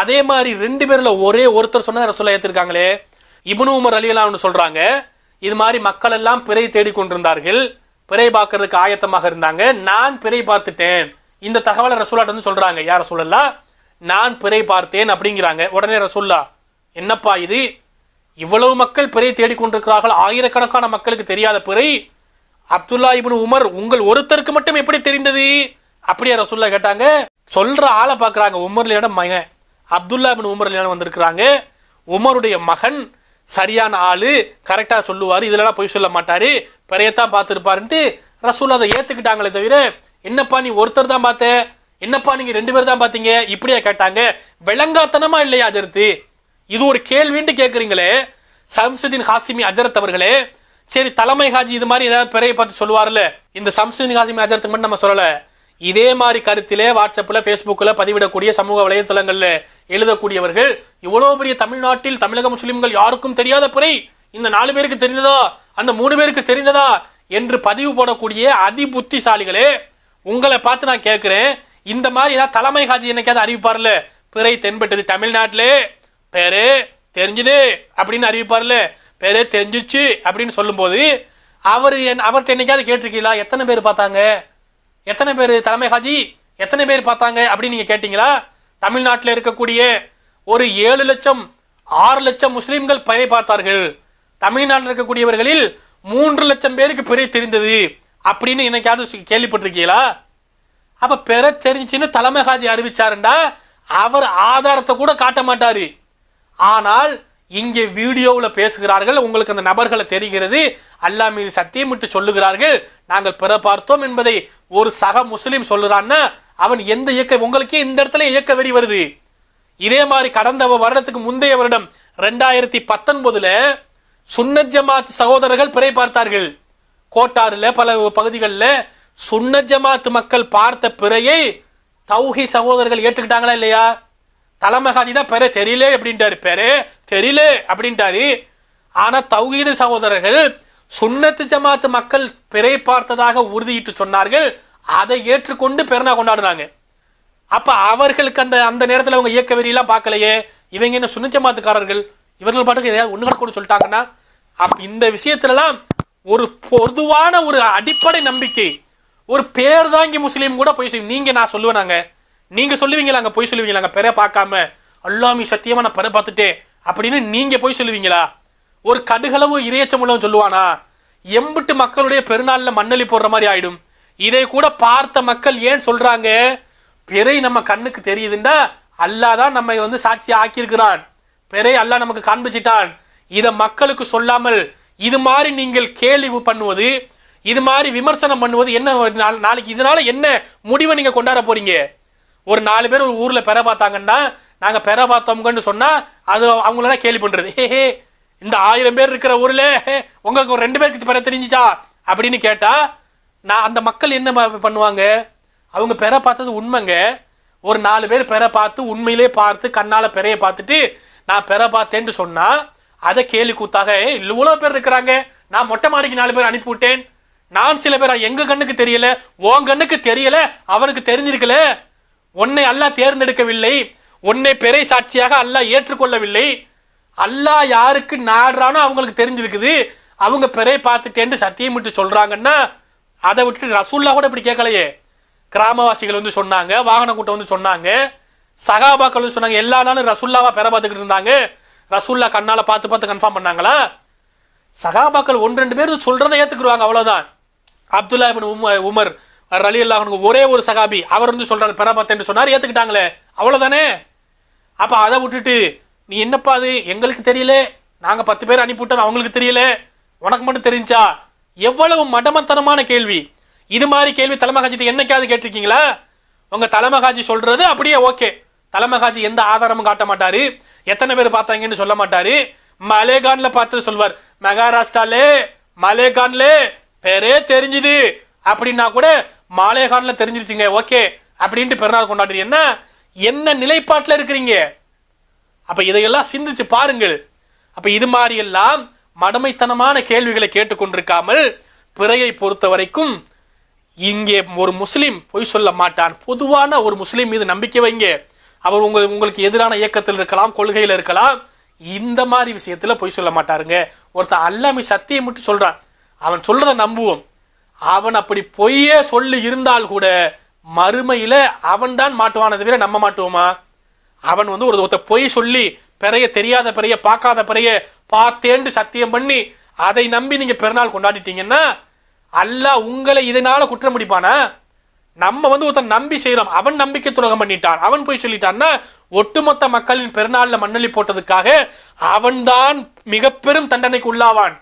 அதே மாதிரி ரெண்டு பேர்ல ஒரே ஒருத்தர் சொன்னதை ரசுல்லா ஏத்திருக்காங்களே இபனு உமர் அலியலாம்னு சொல்றாங்க இது மாதிரி மக்கள் எல்லாம் பிறை தேடிக்கொண்டிருந்தார்கள் பிறை பார்க்கறதுக்கு ஆயத்தமாக இருந்தாங்க நான் பிறை பார்த்துட்டேன் இந்த தகவலை ரசூலாட்டு வந்து சொல்றாங்க யார் ரசூலல்லா நான் பிறை பார்த்தேன் அப்படிங்கிறாங்க உடனே ரசூல்லா என்னப்பா இது இவ்வளவு மக்கள் பிறை தேடிக்கொண்டிருக்கிறார்கள் ஆயிரக்கணக்கான மக்களுக்கு தெரியாத பிறை அப்துல்லா இபின் உமர் உங்கள் ஒருத்தருக்கு மட்டும் எப்படி தெரிந்தது அப்படியே ரசுல்லா கேட்டாங்க சொல்ற ஆளை பார்க்குறாங்க இடம் மகன் அப்துல்லா உமர்ல இடம் வந்திருக்கிறாங்க உமருடைய மகன் சரியான ஆள் கரெக்டாக சொல்லுவார் இதுலலாம் போய் சொல்ல மாட்டார் பிறையத்தான் பார்த்துருப்பாருன்ட்டு ரசூல் அதை ஏற்றுக்கிட்டாங்களே தவிர என்னப்பா நீ ஒருத்தர் தான் பார்த்த என்னப்பா நீங்கள் ரெண்டு பேர் தான் பார்த்தீங்க இப்படியா கேட்டாங்க விளங்காத்தனமா இல்லையா அதிர்த்து இது ஒரு கேள்வின்ட்டு கேட்குறீங்களே சம்சுதீன் ஹாசிமி அஜரத் அவர்களே சரி தலைமை ஹாஜி இது மாதிரி ஏதாவது பிறைய பார்த்து சொல்லுவார்ல இந்த சம்சுதீன் ஹாசிமி அஜரத்துக்கு மட்டும் நம்ம சொல்லலை இதே மாதிரி கருத்திலே வாட்ஸ்அப்பில் ஃபேஸ்புக்கில் பதிவிடக்கூடிய சமூக வலைதளங்களில் எழுதக்கூடியவர்கள் இவ்வளோ பெரிய தமிழ்நாட்டில் தமிழக முஸ்லீம்கள் யாருக்கும் தெரியாத பிறை இந்த நாலு பேருக்கு தெரிந்ததா அந்த மூணு பேருக்கு தெரிந்ததா என்று பதிவு போடக்கூடிய அதி புத்திசாலிகளே உங்களை பார்த்து நான் கேட்குறேன் இந்த மாதிரி ஏதாவது தலைமை காட்சி என்னைக்காவது அறிவிப்பார்ல பிறை தென்பட்டது தமிழ்நாட்டிலே பேரு தெரிஞ்சுது அப்படின்னு அறிவிப்பார்ல பேரே தெரிஞ்சிச்சு அப்படின்னு சொல்லும்போது அவர் என் அவர்கிட்ட என்னைக்காவது கேட்டிருக்கீங்களா எத்தனை பேர் பார்த்தாங்க எத்தனை பேர் தலைமை ஹாஜி எத்தனை பேர் பார்த்தாங்க அப்படின்னு நீங்கள் கேட்டிங்களா தமிழ்நாட்டில் இருக்கக்கூடிய ஒரு ஏழு லட்சம் ஆறு லட்சம் முஸ்லீம்கள் பிறை பார்த்தார்கள் தமிழ்நாட்டில் இருக்கக்கூடியவர்களில் மூன்று லட்சம் பேருக்கு பிறை தெரிந்தது அப்படின்னு என்னைக்காவது கேள்விப்பட்டிருக்கீங்களா அப்போ பிற தெரிஞ்சுன்னு தலைமை ஹாஜி அறிவிச்சாருண்டா அவர் ஆதாரத்தை கூட காட்ட மாட்டார் ஆனால் இங்கே வீடியோவில் பேசுகிறார்கள் உங்களுக்கு அந்த நபர்களை தெரிகிறது அல்லா மீது சத்தியம் விட்டு சொல்லுகிறார்கள் நாங்கள் பிற பார்த்தோம் என்பதை ஒரு சக முஸ்லீம் சொல்லுறான்னா அவன் எந்த இயக்க உங்களுக்கே இந்த இடத்துல இயக்க வெறி வருது இதே மாதிரி கடந்த வருடத்துக்கு முந்தைய வருடம் ரெண்டாயிரத்தி பத்தொன்பதுல சுன்னத் ஜமாத் சகோதரர்கள் பிறை பார்த்தார்கள் கோட்டாறுல பல பகுதிகளில் சுன்னத் ஜமாத் மக்கள் பார்த்த பிறையை தௌஹி சகோதரர்கள் ஏற்றுக்கிட்டாங்களா இல்லையா தலைமகாதி தான் பெரு தெரியல அப்படின்ட்டாரு பெரு தெரியல அப்படின்ட்டாரு ஆனால் தௌஹீது சகோதரர்கள் சுண்ணத்து ஜமாத்து மக்கள் பிறை பார்த்ததாக உறுதியிட்டு சொன்னார்கள் அதை ஏற்றுக்கொண்டு பெருனா கொண்டாடுனாங்க அப்போ அவர்களுக்கு அந்த அந்த நேரத்தில் அவங்க இயக்க வெறியெல்லாம் பார்க்கலையே இவங்க என்ன சுண்ண ஜமாத்துக்காரர்கள் இவர்கள் பாட்டுக்கு ஏதாவது ஒன்று கூட சொல்லிட்டாங்கன்னா அப்போ இந்த விஷயத்துலலாம் ஒரு பொதுவான ஒரு அடிப்படை நம்பிக்கை ஒரு பேர் தாங்கி முஸ்லீம் கூட போய் செய்யும் நீங்கள் நான் சொல்லுவேன் நாங்கள் நீங்கள் சொல்லுவீங்களா அங்கே போய் சொல்லுவீங்களா அங்கே பெற பார்க்காம அல்லாமி சத்தியமாக நான் பெற பார்த்துட்டேன் அப்படின்னு நீங்கள் போய் சொல்லுவீங்களா ஒரு கடுகளவு இரையச்சமுள்ளவன் சொல்லுவானா எம்பிட்டு மக்களுடைய பெருநாளில் மண்ணலி போடுற மாதிரி ஆயிடும் இதை கூட பார்த்த மக்கள் ஏன் சொல்கிறாங்க பெரை நம்ம கண்ணுக்கு தெரியுதுண்டா அல்லாதான் தான் நம்மை வந்து சாட்சி ஆக்கியிருக்கிறான் பெரை அல்லா நமக்கு காண்பிச்சிட்டான் இதை மக்களுக்கு சொல்லாமல் இது மாதிரி நீங்கள் கேள்வி பண்ணுவது இது மாதிரி விமர்சனம் பண்ணுவது என்ன நாளைக்கு இதனால என்ன முடிவை நீங்கள் கொண்டாட போறீங்க ஒரு நாலு பேர் ஒரு ஊரில் பெற பார்த்தாங்கன்னா நாங்கள் பெற பார்த்தோம்கன்னு சொன்னால் அது அவங்களெல்லாம் கேள்வி பண்ணுறது ஏஹே இந்த ஆயிரம் பேர் இருக்கிற ஊரில் உங்களுக்கு ஒரு ரெண்டு பேருக்கு பெற தெரிஞ்சிச்சா அப்படின்னு கேட்டால் நான் அந்த மக்கள் என்ன பண்ணுவாங்க அவங்க பெற பார்த்தது உண்மைங்க ஒரு நாலு பேர் பெற பார்த்து உண்மையிலே பார்த்து கண்ணால் பெறைய பார்த்துட்டு நான் பெற பார்த்தேன்ட்டு சொன்னால் அதை கேலி கூத்தாக இவ்வளோ பேர் இருக்கிறாங்க நான் மொட்டை மாடிக்கு நாலு பேர் அனுப்பிவிட்டேன் நான் சில பேர் எங்கள் கண்ணுக்கு தெரியல உன் கண்ணுக்கு தெரியல அவனுக்கு தெரிஞ்சிருக்கல உன்னை அல்லாஹ் தேர்ந்தெடுக்கவில்லை உன்னை பெரிய சாட்சியாக அல்லாஹ் ஏற்றுக்கொள்ளவில்லை அல்லாஹ் யாருக்கு நாடுறானோ அவங்களுக்கு தெரிஞ்சிருக்குது அவங்க பெரிய பார்த்துட்டேன்ட்டு சத்தியம் விட்டு சொல்கிறாங்கன்னா அதை விட்டுட்டு ரசூல்லா கூட இப்படி கேட்கலையே கிராமவாசிகள் வந்து சொன்னாங்க வாகன கூட்டம் வந்து சொன்னாங்க சகாபாக்கள் வந்து சொன்னாங்க எல்லா நாளும் ரசுல்லாவாக பெற பார்த்துக்கிட்டு இருந்தாங்க ரசுல்லா கண்ணால் பார்த்து பார்த்து கன்ஃபார்ம் பண்ணாங்களா சகாபாக்கள் ஒன்று ரெண்டு பேர் சொல்கிறத ஏற்றுக்குருவாங்க அவ்வளோதான் அப்துல்லா உமர் உமர் அலி அல்லாஹனுக்கு ஒரே ஒரு சகாபி அவர் வந்து சொல்கிறார் பராமத்து என்று சொன்னார் ஏற்றுக்கிட்டாங்களே அவ்வளவுதானே அப்போ அதை விட்டுட்டு நீ என்னப்பா அது எங்களுக்கு தெரியல நாங்கள் பத்து பேர் அனுப்பிவிட்டோம் அவங்களுக்கு தெரியல உனக்கு மட்டும் தெரிஞ்சா எவ்வளவு மடமத்தனமான கேள்வி இது மாதிரி கேள்வி தலைமகாஜி என்னைக்காவது கேட்டிருக்கீங்களா உங்கள் தலைமகாஜி சொல்கிறது அப்படியே ஓகே தலைமகாஜி எந்த ஆதாரமும் காட்ட மாட்டார் எத்தனை பேர் பார்த்தாங்கன்னு சொல்ல மாட்டார் மலேகான்ல பார்த்து சொல்வார் மகாராஷ்டிராலே மலேகான்லே பேரே தெரிஞ்சுது அப்படின்னா கூட மாலை தெரிஞ்சிருச்சுங்க ஓகே அப்படின்ட்டு பெருநாள் கொண்டாடுறீங்கன்னா என்ன என்ன நிலைப்பாட்டில் இருக்கிறீங்க அப்போ இதையெல்லாம் சிந்திச்சு பாருங்கள் அப்போ இது மாதிரியெல்லாம் மடமைத்தனமான கேள்விகளை கேட்டுக்கொண்டிருக்காமல் பிறையை பொறுத்த வரைக்கும் இங்கே ஒரு முஸ்லீம் பொய் சொல்ல மாட்டான் பொதுவான ஒரு முஸ்லீம் மீது நம்பிக்கை வைங்க அவர் உங்கள் உங்களுக்கு எதிரான இயக்கத்தில் இருக்கலாம் கொள்கையில் இருக்கலாம் இந்த மாதிரி விஷயத்தில் பொய் சொல்ல மாட்டாருங்க ஒருத்தன் அல்லாமி சத்தியம் மட்டும் சொல்கிறான் அவன் சொல்கிறத நம்புவோம் அவன் அப்படி பொய்யே சொல்லி இருந்தால் கூட மறுமையில் அவன் தான் மாட்டுவானது தவிர நம்ம மாட்டுவோமா அவன் வந்து ஒரு ஒருத்த பொய் சொல்லி பிறைய தெரியாத பிறைய பார்க்காத பிறைய பார்த்தேண்டு சத்தியம் பண்ணி அதை நம்பி நீங்கள் பிறநாள் கொண்டாடிட்டீங்கன்னா அல்ல உங்களை இதனால் குற்றம் முடிப்பானா நம்ம வந்து ஒருத்தன் நம்பி செய்கிறோம் அவன் நம்பிக்கை துரோகம் பண்ணிட்டான் அவன் போய் சொல்லிட்டான்னா ஒட்டுமொத்த மக்களின் பெருநாளில் மண்ணலி போட்டதுக்காக அவன்தான் மிக பெரும் தண்டனைக்கு உள்ளாவான்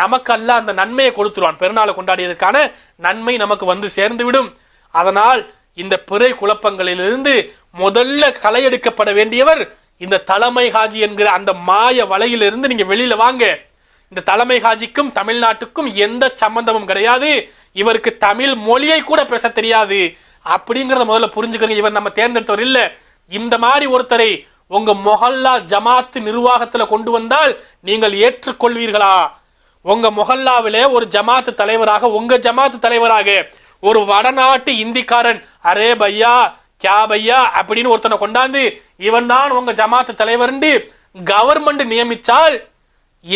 நமக்கு அல்ல அந்த நன்மையை கொடுத்துருவான் பெருநாளை கொண்டாடியதற்கான நன்மை நமக்கு வந்து சேர்ந்துவிடும் அதனால் இந்த பிறை குழப்பங்களிலிருந்து முதல்ல களையெடுக்கப்பட எடுக்கப்பட வேண்டியவர் இந்த தலைமை ஹாஜி என்கிற அந்த மாய வலையிலிருந்து நீங்கள் வெளியில் வாங்க இந்த தலைமை ஹாஜிக்கும் தமிழ்நாட்டுக்கும் எந்த சம்பந்தமும் கிடையாது இவருக்கு தமிழ் மொழியை கூட பேச தெரியாது அப்படிங்கிறத முதல்ல புரிஞ்சுக்கங்க இவர் நம்ம தேர்ந்தெடுத்தவர் இல்லை இந்த மாதிரி ஒருத்தரை உங்க மொஹல்லா ஜமாத்து நிர்வாகத்தில் கொண்டு வந்தால் நீங்கள் ஏற்றுக்கொள்வீர்களா உங்க மொஹல்லாவிலே ஒரு ஜமாத்து தலைவராக உங்க ஜமாத்து தலைவராக ஒரு வடநாட்டு இந்திக்காரன் அரே பையா கே பையா அப்படின்னு ஒருத்தனை கொண்டாந்து இவன் தான் உங்க ஜமாத்து தலைவர்ண்டு கவர்மெண்ட் நியமித்தால்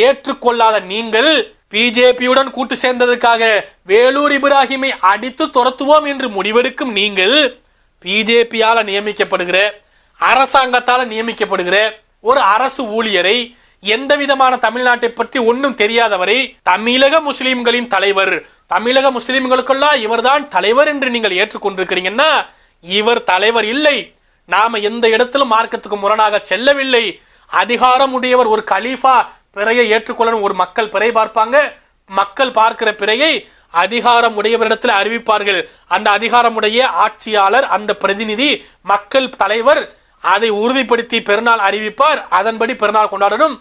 ஏற்றுக்கொள்ளாத நீங்கள் பிஜேபியுடன் கூட்டு சேர்ந்ததுக்காக வேலூர் இப்ராஹிமை அடித்து துரத்துவோம் என்று முடிவெடுக்கும் நீங்கள் பிஜேபியால் நியமிக்கப்படுகிற அரசாங்கத்தால் நியமிக்கப்படுகிற ஒரு அரசு ஊழியரை எந்த விதமான தமிழ்நாட்டை பற்றி ஒன்றும் தெரியாதவரை தமிழக முஸ்லீம்களின் தலைவர் தமிழக முஸ்லீம்களுக்கெல்லாம் இவர்தான் தலைவர் என்று நீங்கள் ஏற்றுக்கொண்டிருக்கிறீங்கன்னா இவர் தலைவர் இல்லை நாம எந்த இடத்திலும் மார்க்கத்துக்கு முரணாக செல்லவில்லை அதிகாரம் உடையவர் ஒரு கலீஃபா பிறையை ஏற்றுக்கொள்ளணும் ஒரு மக்கள் பிறை பார்ப்பாங்க மக்கள் பார்க்கிற பிறையை அதிகாரம் உடையவரிடத்தில் அறிவிப்பார்கள் அந்த அதிகாரமுடைய ஆட்சியாளர் அந்த பிரதிநிதி மக்கள் தலைவர் அதை உறுதிப்படுத்தி பெருநாள் அறிவிப்பார் அதன்படி பெருநாள் கொண்டாடணும்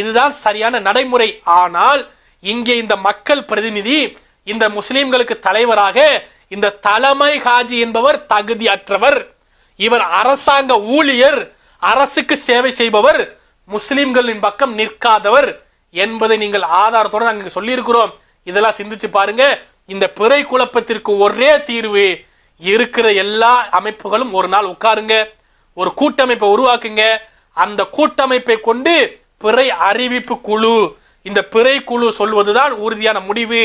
இதுதான் சரியான நடைமுறை ஆனால் இங்கே இந்த மக்கள் பிரதிநிதி இந்த முஸ்லிம்களுக்கு தலைவராக இந்த தலைமை ஹாஜி என்பவர் தகுதி அற்றவர் இவர் அரசாங்க ஊழியர் அரசுக்கு சேவை செய்பவர் முஸ்லிம்களின் பக்கம் நிற்காதவர் என்பதை நீங்கள் ஆதாரத்தோடு நாங்கள் சொல்லியிருக்கிறோம் இதெல்லாம் சிந்திச்சு பாருங்க இந்த பிறை குழப்பத்திற்கு ஒரே தீர்வு இருக்கிற எல்லா அமைப்புகளும் ஒரு நாள் உட்காருங்க ஒரு கூட்டமைப்பை உருவாக்குங்க அந்த கூட்டமைப்பை கொண்டு பிறை அறிவிப்பு குழு இந்த பிறை குழு சொல்வதுதான் உறுதியான முடிவு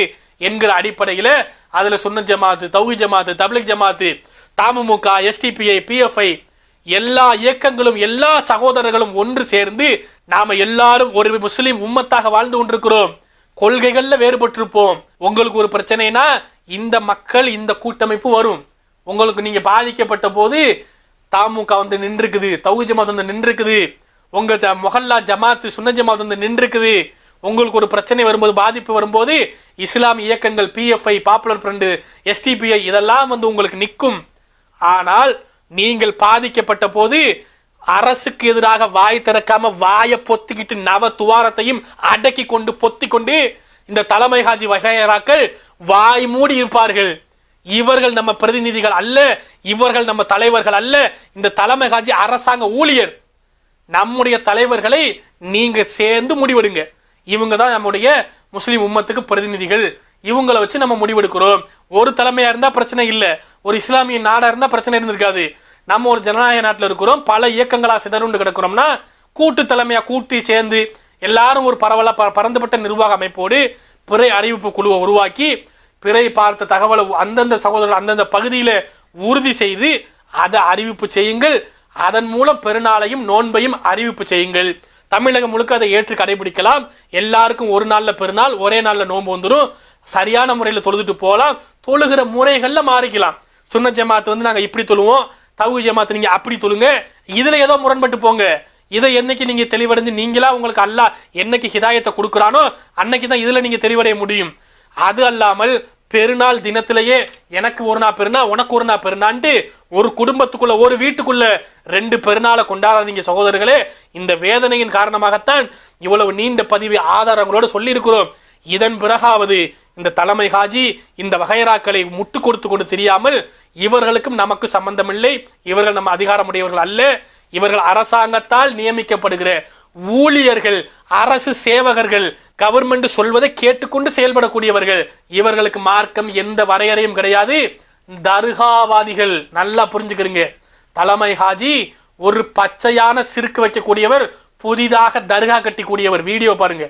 என்கிற அடிப்படையில் அதில் சுன்ன ஜமாத்து தௌஹி ஜமாத்து தபிக் ஜமாத்து தமுமுக எஸ்டிபிஐ பிஎஃப்ஐ எல்லா இயக்கங்களும் எல்லா சகோதரர்களும் ஒன்று சேர்ந்து நாம எல்லாரும் ஒரு முஸ்லீம் உம்மத்தாக வாழ்ந்து கொண்டிருக்கிறோம் கொள்கைகள்ல வேறுபட்டிருப்போம் உங்களுக்கு ஒரு பிரச்சனைனா இந்த மக்கள் இந்த கூட்டமைப்பு வரும் உங்களுக்கு நீங்க பாதிக்கப்பட்ட போது தாமுக வந்து நின்றுக்குது தௌஹி ஜமாத் வந்து நின்றுக்குது உங்கள் மொஹல்லா ஜமாத்து சுன்ன ஜமாத் வந்து நின்றுக்குது உங்களுக்கு ஒரு பிரச்சனை வரும்போது பாதிப்பு வரும்போது இஸ்லாம் இயக்கங்கள் பிஎஃப்ஐ பாப்புலர் ஃப்ரண்டு எஸ்டிபிஐ இதெல்லாம் வந்து உங்களுக்கு நிற்கும் ஆனால் நீங்கள் பாதிக்கப்பட்ட போது அரசுக்கு எதிராக வாய் திறக்காம வாயை பொத்திக்கிட்டு நவ துவாரத்தையும் அடக்கி கொண்டு பொத்தி கொண்டு இந்த தலைமை ஹாஜி வகையராக்கள் வாய் மூடி இருப்பார்கள் இவர்கள் நம்ம பிரதிநிதிகள் அல்ல இவர்கள் நம்ம தலைவர்கள் அல்ல இந்த தலைமை காட்சி அரசாங்க ஊழியர் நம்முடைய தலைவர்களை நீங்க சேர்ந்து முடிவெடுங்க இவங்க தான் நம்முடைய முஸ்லீம் உம்மத்துக்கு பிரதிநிதிகள் இவங்களை வச்சு நம்ம முடிவெடுக்கிறோம் ஒரு தலைமையா இருந்தா பிரச்சனை இல்லை ஒரு இஸ்லாமிய நாடா இருந்தா பிரச்சனை இருந்திருக்காது நம்ம ஒரு ஜனநாயக நாட்டில் இருக்கிறோம் பல இயக்கங்களா சிதறுண்டு கிடக்கிறோம்னா கூட்டு தலைமையா கூட்டி சேர்ந்து எல்லாரும் ஒரு பரவலா பறந்துபட்ட நிர்வாக அமைப்போடு பிற அறிவிப்பு குழுவை உருவாக்கி பிறை பார்த்த தகவலை அந்தந்த சகோதரர்கள் அந்தந்த பகுதியில் உறுதி செய்து அதை அறிவிப்பு செய்யுங்கள் அதன் மூலம் பெருநாளையும் நோன்பையும் அறிவிப்பு செய்யுங்கள் தமிழகம் முழுக்க அதை ஏற்று கடைபிடிக்கலாம் எல்லாருக்கும் ஒரு நாளில் பெருநாள் ஒரே நாளில் நோன்பு வந்துடும் சரியான முறையில் தொழுதுட்டு போகலாம் தொழுகிற முறைகளில் மாறிக்கலாம் சுன்ன ஜமாத்து வந்து நாங்கள் இப்படி தொழுவோம் தவு ஜமாத்து நீங்கள் அப்படி தொழுங்க இதில் ஏதோ முரண்பட்டு போங்க இதை என்னைக்கு நீங்கள் தெளிவடைந்து நீங்களா உங்களுக்கு அல்லா என்னைக்கு ஹிதாயத்தை கொடுக்குறானோ அன்னைக்கு தான் இதில் நீங்கள் தெளிவடைய முடியும் அது அல்லாமல் பெருநாள் தினத்திலேயே எனக்கு ஒரு நாள் பெருனா உனக்கு ஒரு நாள் பெருநாண்டு ஒரு குடும்பத்துக்குள்ள ஒரு வீட்டுக்குள்ள ரெண்டு பெருநாளை கொண்டாடாதீங்க சகோதரர்களே இந்த வேதனையின் காரணமாகத்தான் இவ்வளவு நீண்ட பதிவு ஆதாரங்களோடு சொல்லியிருக்கிறோம் இதன் பிறகாவது இந்த தலைமை ஹாஜி இந்த வகைராக்களை முட்டு கொடுத்து கொண்டு தெரியாமல் இவர்களுக்கும் நமக்கு சம்பந்தமில்லை இவர்கள் நம்ம அதிகாரமுடையவர்கள் அல்ல இவர்கள் அரசாங்கத்தால் நியமிக்கப்படுகிற ஊழியர்கள் அரசு சேவகர்கள் கவர்மெண்ட் சொல்வதை கேட்டுக்கொண்டு செயல்படக்கூடியவர்கள் இவர்களுக்கு மார்க்கம் எந்த வரையறையும் கிடையாது தர்காவாதிகள் நல்லா புரிஞ்சுக்கிறீங்க தலைமை ஹாஜி ஒரு பச்சையான சிறுக்கு வைக்கக்கூடியவர் புதிதாக தர்கா கட்டிக்கூடியவர் வீடியோ பாருங்க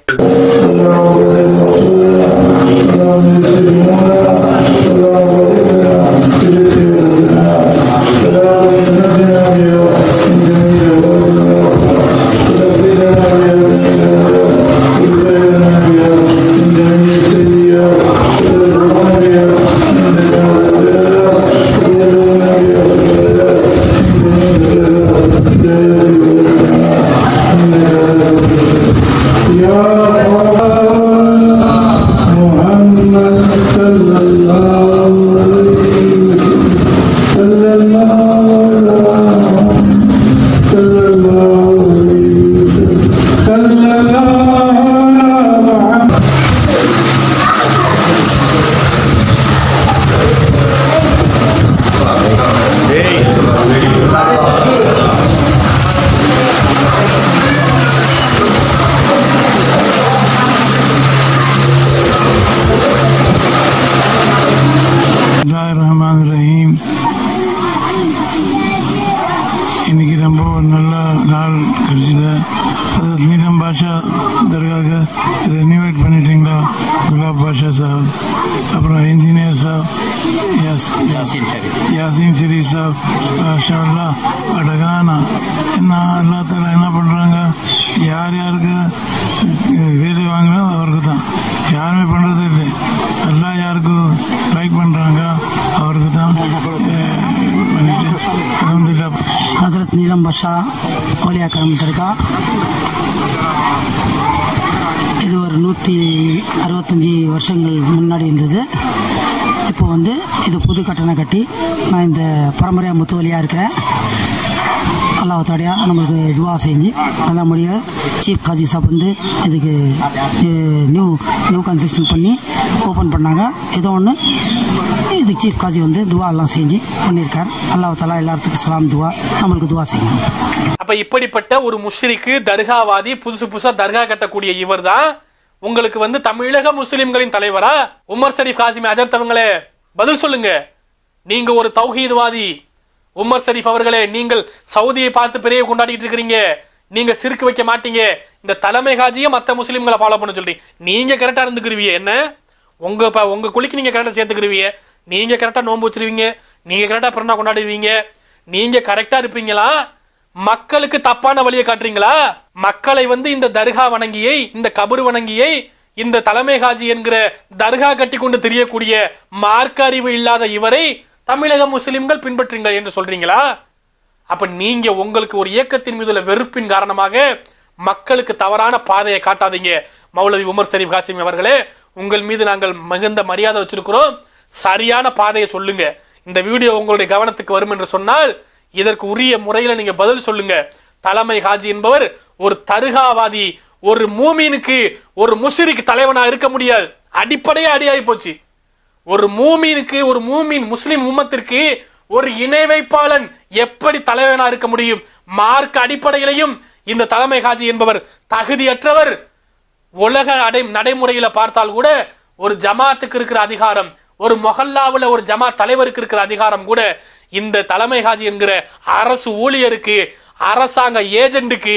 சீஃப் காஜி சாப் வந்து இதுக்கு நியூ நியூ கன்ஸ்ட்ரக்ஷன் பண்ணி ஓப்பன் பண்ணாங்க ஏதோ ஒன்று இது சீஃப் காஜி வந்து துவா எல்லாம் செஞ்சு பண்ணியிருக்கார் தலா எல்லாத்துக்கும் சலாம் துவா நம்மளுக்கு துவா செய்யணும் அப்போ இப்படிப்பட்ட ஒரு முஸ்ரிக்கு தர்காவாதி புதுசு புதுசாக தர்கா கட்டக்கூடிய இவர் தான் உங்களுக்கு வந்து தமிழக முஸ்லிம்களின் தலைவரா உமர் ஷரீஃப் காசிமி அஜர்த்தவங்களே பதில் சொல்லுங்க நீங்க ஒரு தௌஹீத்வாதி உமர் ஷரீஃப் அவர்களே நீங்கள் சவுதியை பார்த்து பெரிய கொண்டாடிட்டு இருக்கிறீங்க நீங்க சிறுக்கு வைக்க மாட்டீங்க இந்த தலைமை காஜியை மற்ற முஸ்லீம்களை ஃபாலோ பண்ண சொல்றீங்க நீங்க கரெக்டா இருந்துக்கிறீங்க என்ன உங்க இப்போ உங்க குழிக்கு நீங்க கரெக்டா சேர்த்துக்கிருவீங்க நீங்க கரெக்டா நோன்பு வச்சிருவீங்க நீங்க கரெக்டா பிறந்தா கொண்டாடுவீங்க நீங்க கரெக்டா இருப்பீங்களா மக்களுக்கு தப்பான வழியை காட்டுறீங்களா மக்களை வந்து இந்த தர்கா வணங்கியை இந்த கபர் வணங்கியை இந்த தலைமை காஜி என்கிற தர்கா கட்டி கொண்டு தெரியக்கூடிய மார்க்க அறிவு இல்லாத இவரை தமிழக முஸ்லிம்கள் பின்பற்றுங்கள் என்று சொல்றீங்களா அப்போ நீங்கள் உங்களுக்கு ஒரு இயக்கத்தின் மீது உள்ள வெறுப்பின் காரணமாக மக்களுக்கு தவறான பாதையை காட்டாதீங்க மௌலவி உமர் சரீப் காசிம் அவர்களே உங்கள் மீது நாங்கள் மிகுந்த மரியாதை வச்சிருக்கிறோம் சரியான பாதையை சொல்லுங்க இந்த வீடியோ உங்களுடைய கவனத்துக்கு வரும் என்று சொன்னால் இதற்கு உரிய முறையில் நீங்கள் பதில் சொல்லுங்க தலைமை ஹாஜி என்பவர் ஒரு தருகாவாதி ஒரு மூமீனுக்கு ஒரு முஸ்லிக்கு தலைவனாக இருக்க முடியாது அடிப்படையே அடியாகி போச்சு ஒரு மூமீனுக்கு ஒரு மூமீன் முஸ்லீம் உம்மத்திற்கு ஒரு இணை வைப்பாளன் எப்படி தலைவனா இருக்க முடியும் மார்க் அடிப்படையிலையும் இந்த தலைமை ஹாஜி என்பவர் தகுதியற்றவர் உலக அடை நடைமுறையில பார்த்தால் கூட ஒரு ஜமாத்துக்கு இருக்கிற அதிகாரம் ஒரு மொஹல்லாவில் ஒரு ஜமா தலைவருக்கு இருக்கிற அதிகாரம் கூட இந்த தலைமை ஹாஜி என்கிற அரசு ஊழியருக்கு அரசாங்க ஏஜெண்டுக்கு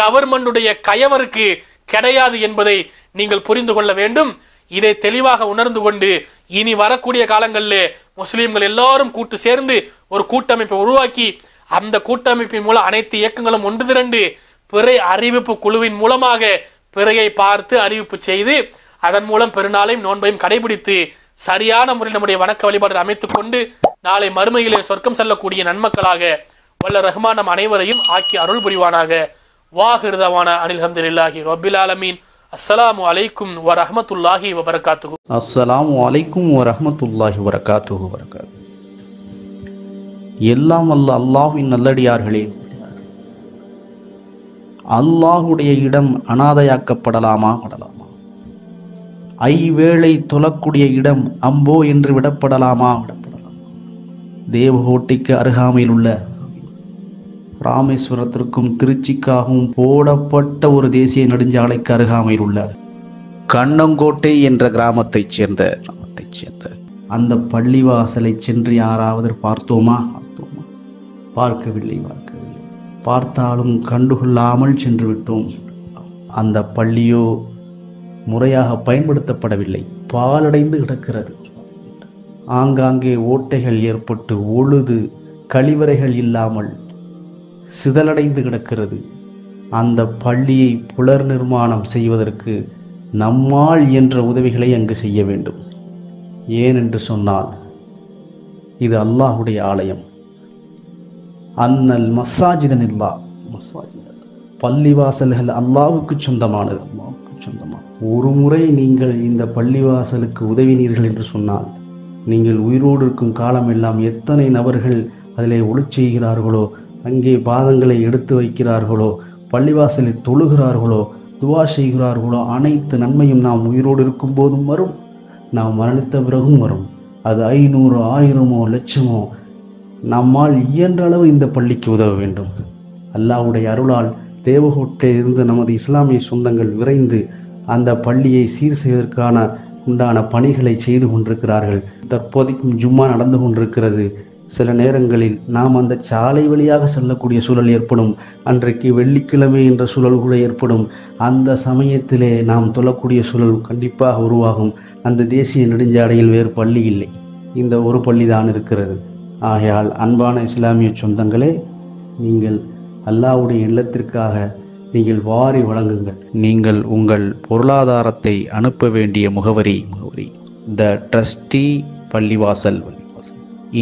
கவர்மெண்டுடைய கயவருக்கு கிடையாது என்பதை நீங்கள் புரிந்து கொள்ள வேண்டும் இதை தெளிவாக உணர்ந்து கொண்டு இனி வரக்கூடிய காலங்களில் முஸ்லீம்கள் எல்லாரும் கூட்டு சேர்ந்து ஒரு கூட்டமைப்பை உருவாக்கி அந்த கூட்டமைப்பின் மூலம் அனைத்து இயக்கங்களும் ஒன்று திரண்டு பிறை அறிவிப்பு குழுவின் மூலமாக பிறையை பார்த்து அறிவிப்பு செய்து அதன் மூலம் பெருநாளையும் நோன்பையும் கடைபிடித்து சரியான முறையில் நம்முடைய வணக்க வழிபாடு அமைத்துக் கொண்டு நாளை மறுமையிலே சொர்க்கம் செல்லக்கூடிய நன்மக்களாக வல்ல ரஹ்மான் நம் அனைவரையும் ஆக்கி அருள் புரிவானாக வாஹிருதவான அனில் ஹம்தில்லாஹி ரபில் ஆலமீன் அஸ்லாம் வ வரஹமத்துல்லாஹி அஸ்ஸலாமு அலைக்கும் வ வரஹமத்துல்லாஹி வ வரகாத்து எல்லாம் அல்ல அல்லாஹ்வின் நல்லடியார்களே அல்லாஹுடைய இடம் அனாதையாக்கப்படலாமா படலாமா ஐவேளை தொழக்கூடிய இடம் அம்போ என்று விடப்படலாமா விடப்படலாமா தேவகோட்டைக்கு அருகாமையில் உள்ள ராமேஸ்வரத்திற்கும் திருச்சிக்காகவும் போடப்பட்ட ஒரு தேசிய நெடுஞ்சாலைக்கு அருகாமையில் உள்ளார் கண்ணங்கோட்டை என்ற கிராமத்தைச் சேர்ந்த கிராமத்தைச் சேர்ந்த அந்த பள்ளிவாசலை சென்று யாராவது பார்த்தோமா பார்த்தோமா பார்க்கவில்லை பார்க்கவில்லை பார்த்தாலும் கண்டுகொள்ளாமல் சென்று விட்டோம் அந்த பள்ளியோ முறையாக பயன்படுத்தப்படவில்லை பாலடைந்து கிடக்கிறது ஆங்காங்கே ஓட்டைகள் ஏற்பட்டு ஒழுது கழிவறைகள் இல்லாமல் சிதலடைந்து கிடக்கிறது அந்த பள்ளியை புலர் நிர்மாணம் செய்வதற்கு நம்மால் என்ற உதவிகளை அங்கு செய்ய வேண்டும் ஏனென்று சொன்னால் இது அல்லாஹுடைய ஆலயம் அன்னல் மசாஜிதன் இல்லா மசாஜிதன் பள்ளிவாசல்கள் அல்லாவுக்கு சொந்தமானது அல்லாவுக்கு சொந்தமான ஒரு முறை நீங்கள் இந்த பள்ளிவாசலுக்கு உதவினீர்கள் என்று சொன்னால் நீங்கள் உயிரோடு இருக்கும் காலம் எல்லாம் எத்தனை நபர்கள் அதிலே ஒளி செய்கிறார்களோ அங்கே பாதங்களை எடுத்து வைக்கிறார்களோ பள்ளிவாசலை தொழுகிறார்களோ துவா செய்கிறார்களோ அனைத்து நன்மையும் நாம் உயிரோடு இருக்கும் போதும் வரும் நாம் மரணித்த பிறகும் வரும் அது ஐநூறு ஆயிரமோ லட்சமோ நம்மால் இயன்ற அளவு இந்த பள்ளிக்கு உதவ வேண்டும் அல்லாவுடைய அருளால் தேவகோட்டையில் இருந்து நமது இஸ்லாமிய சொந்தங்கள் விரைந்து அந்த பள்ளியை சீர் செய்வதற்கான உண்டான பணிகளை செய்து கொண்டிருக்கிறார்கள் தற்போதைக்கும் ஜும்மா நடந்து கொண்டிருக்கிறது சில நேரங்களில் நாம் அந்த சாலை வழியாக செல்லக்கூடிய சூழல் ஏற்படும் அன்றைக்கு வெள்ளிக்கிழமை என்ற சூழல் கூட ஏற்படும் அந்த சமயத்திலே நாம் தொழக்கூடிய சூழல் கண்டிப்பாக உருவாகும் அந்த தேசிய நெடுஞ்சாலையில் வேறு பள்ளி இல்லை இந்த ஒரு பள்ளி தான் இருக்கிறது ஆகையால் அன்பான இஸ்லாமிய சொந்தங்களே நீங்கள் அல்லாவுடைய இல்லத்திற்காக நீங்கள் வாரி வழங்குங்கள் நீங்கள் உங்கள் பொருளாதாரத்தை அனுப்ப வேண்டிய முகவரி முகவரி த ட்ரஸ்டி பள்ளிவாசல்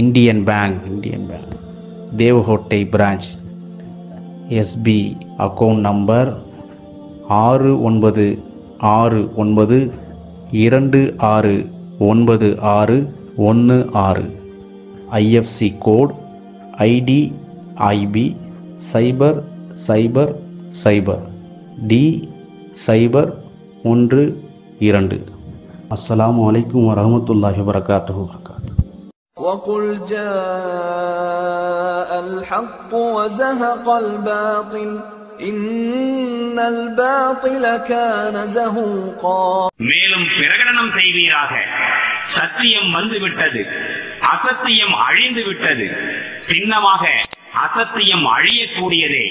Indian Bank Indian Bank Devakottai branch SB account number ஆறு ஒன்பது ஆறு ஒன்பது இரண்டு ஆறு ஒன்பது ஆறு ஒன்று ஆறு IFC code ID IB cipher cipher cipher D cipher ஒன்று இரண்டு அஸ்லாம் வலைக்கம் வரமத்துல்லாஹி வரகாத்து وَقُلْ جَاءَ الْحَقُّ وَزَهَقَ الْبَاطِلُ إِنَّ الْبَاطِلَ كَانَ زَهُوقًا மேலும் பிரகடனம் செய்வீராக சத்தியம் வந்துவிட்டது அசத்தியம் அழிந்து விட்டது சின்னமாக அசத்தியம் அழியக்கூடியதே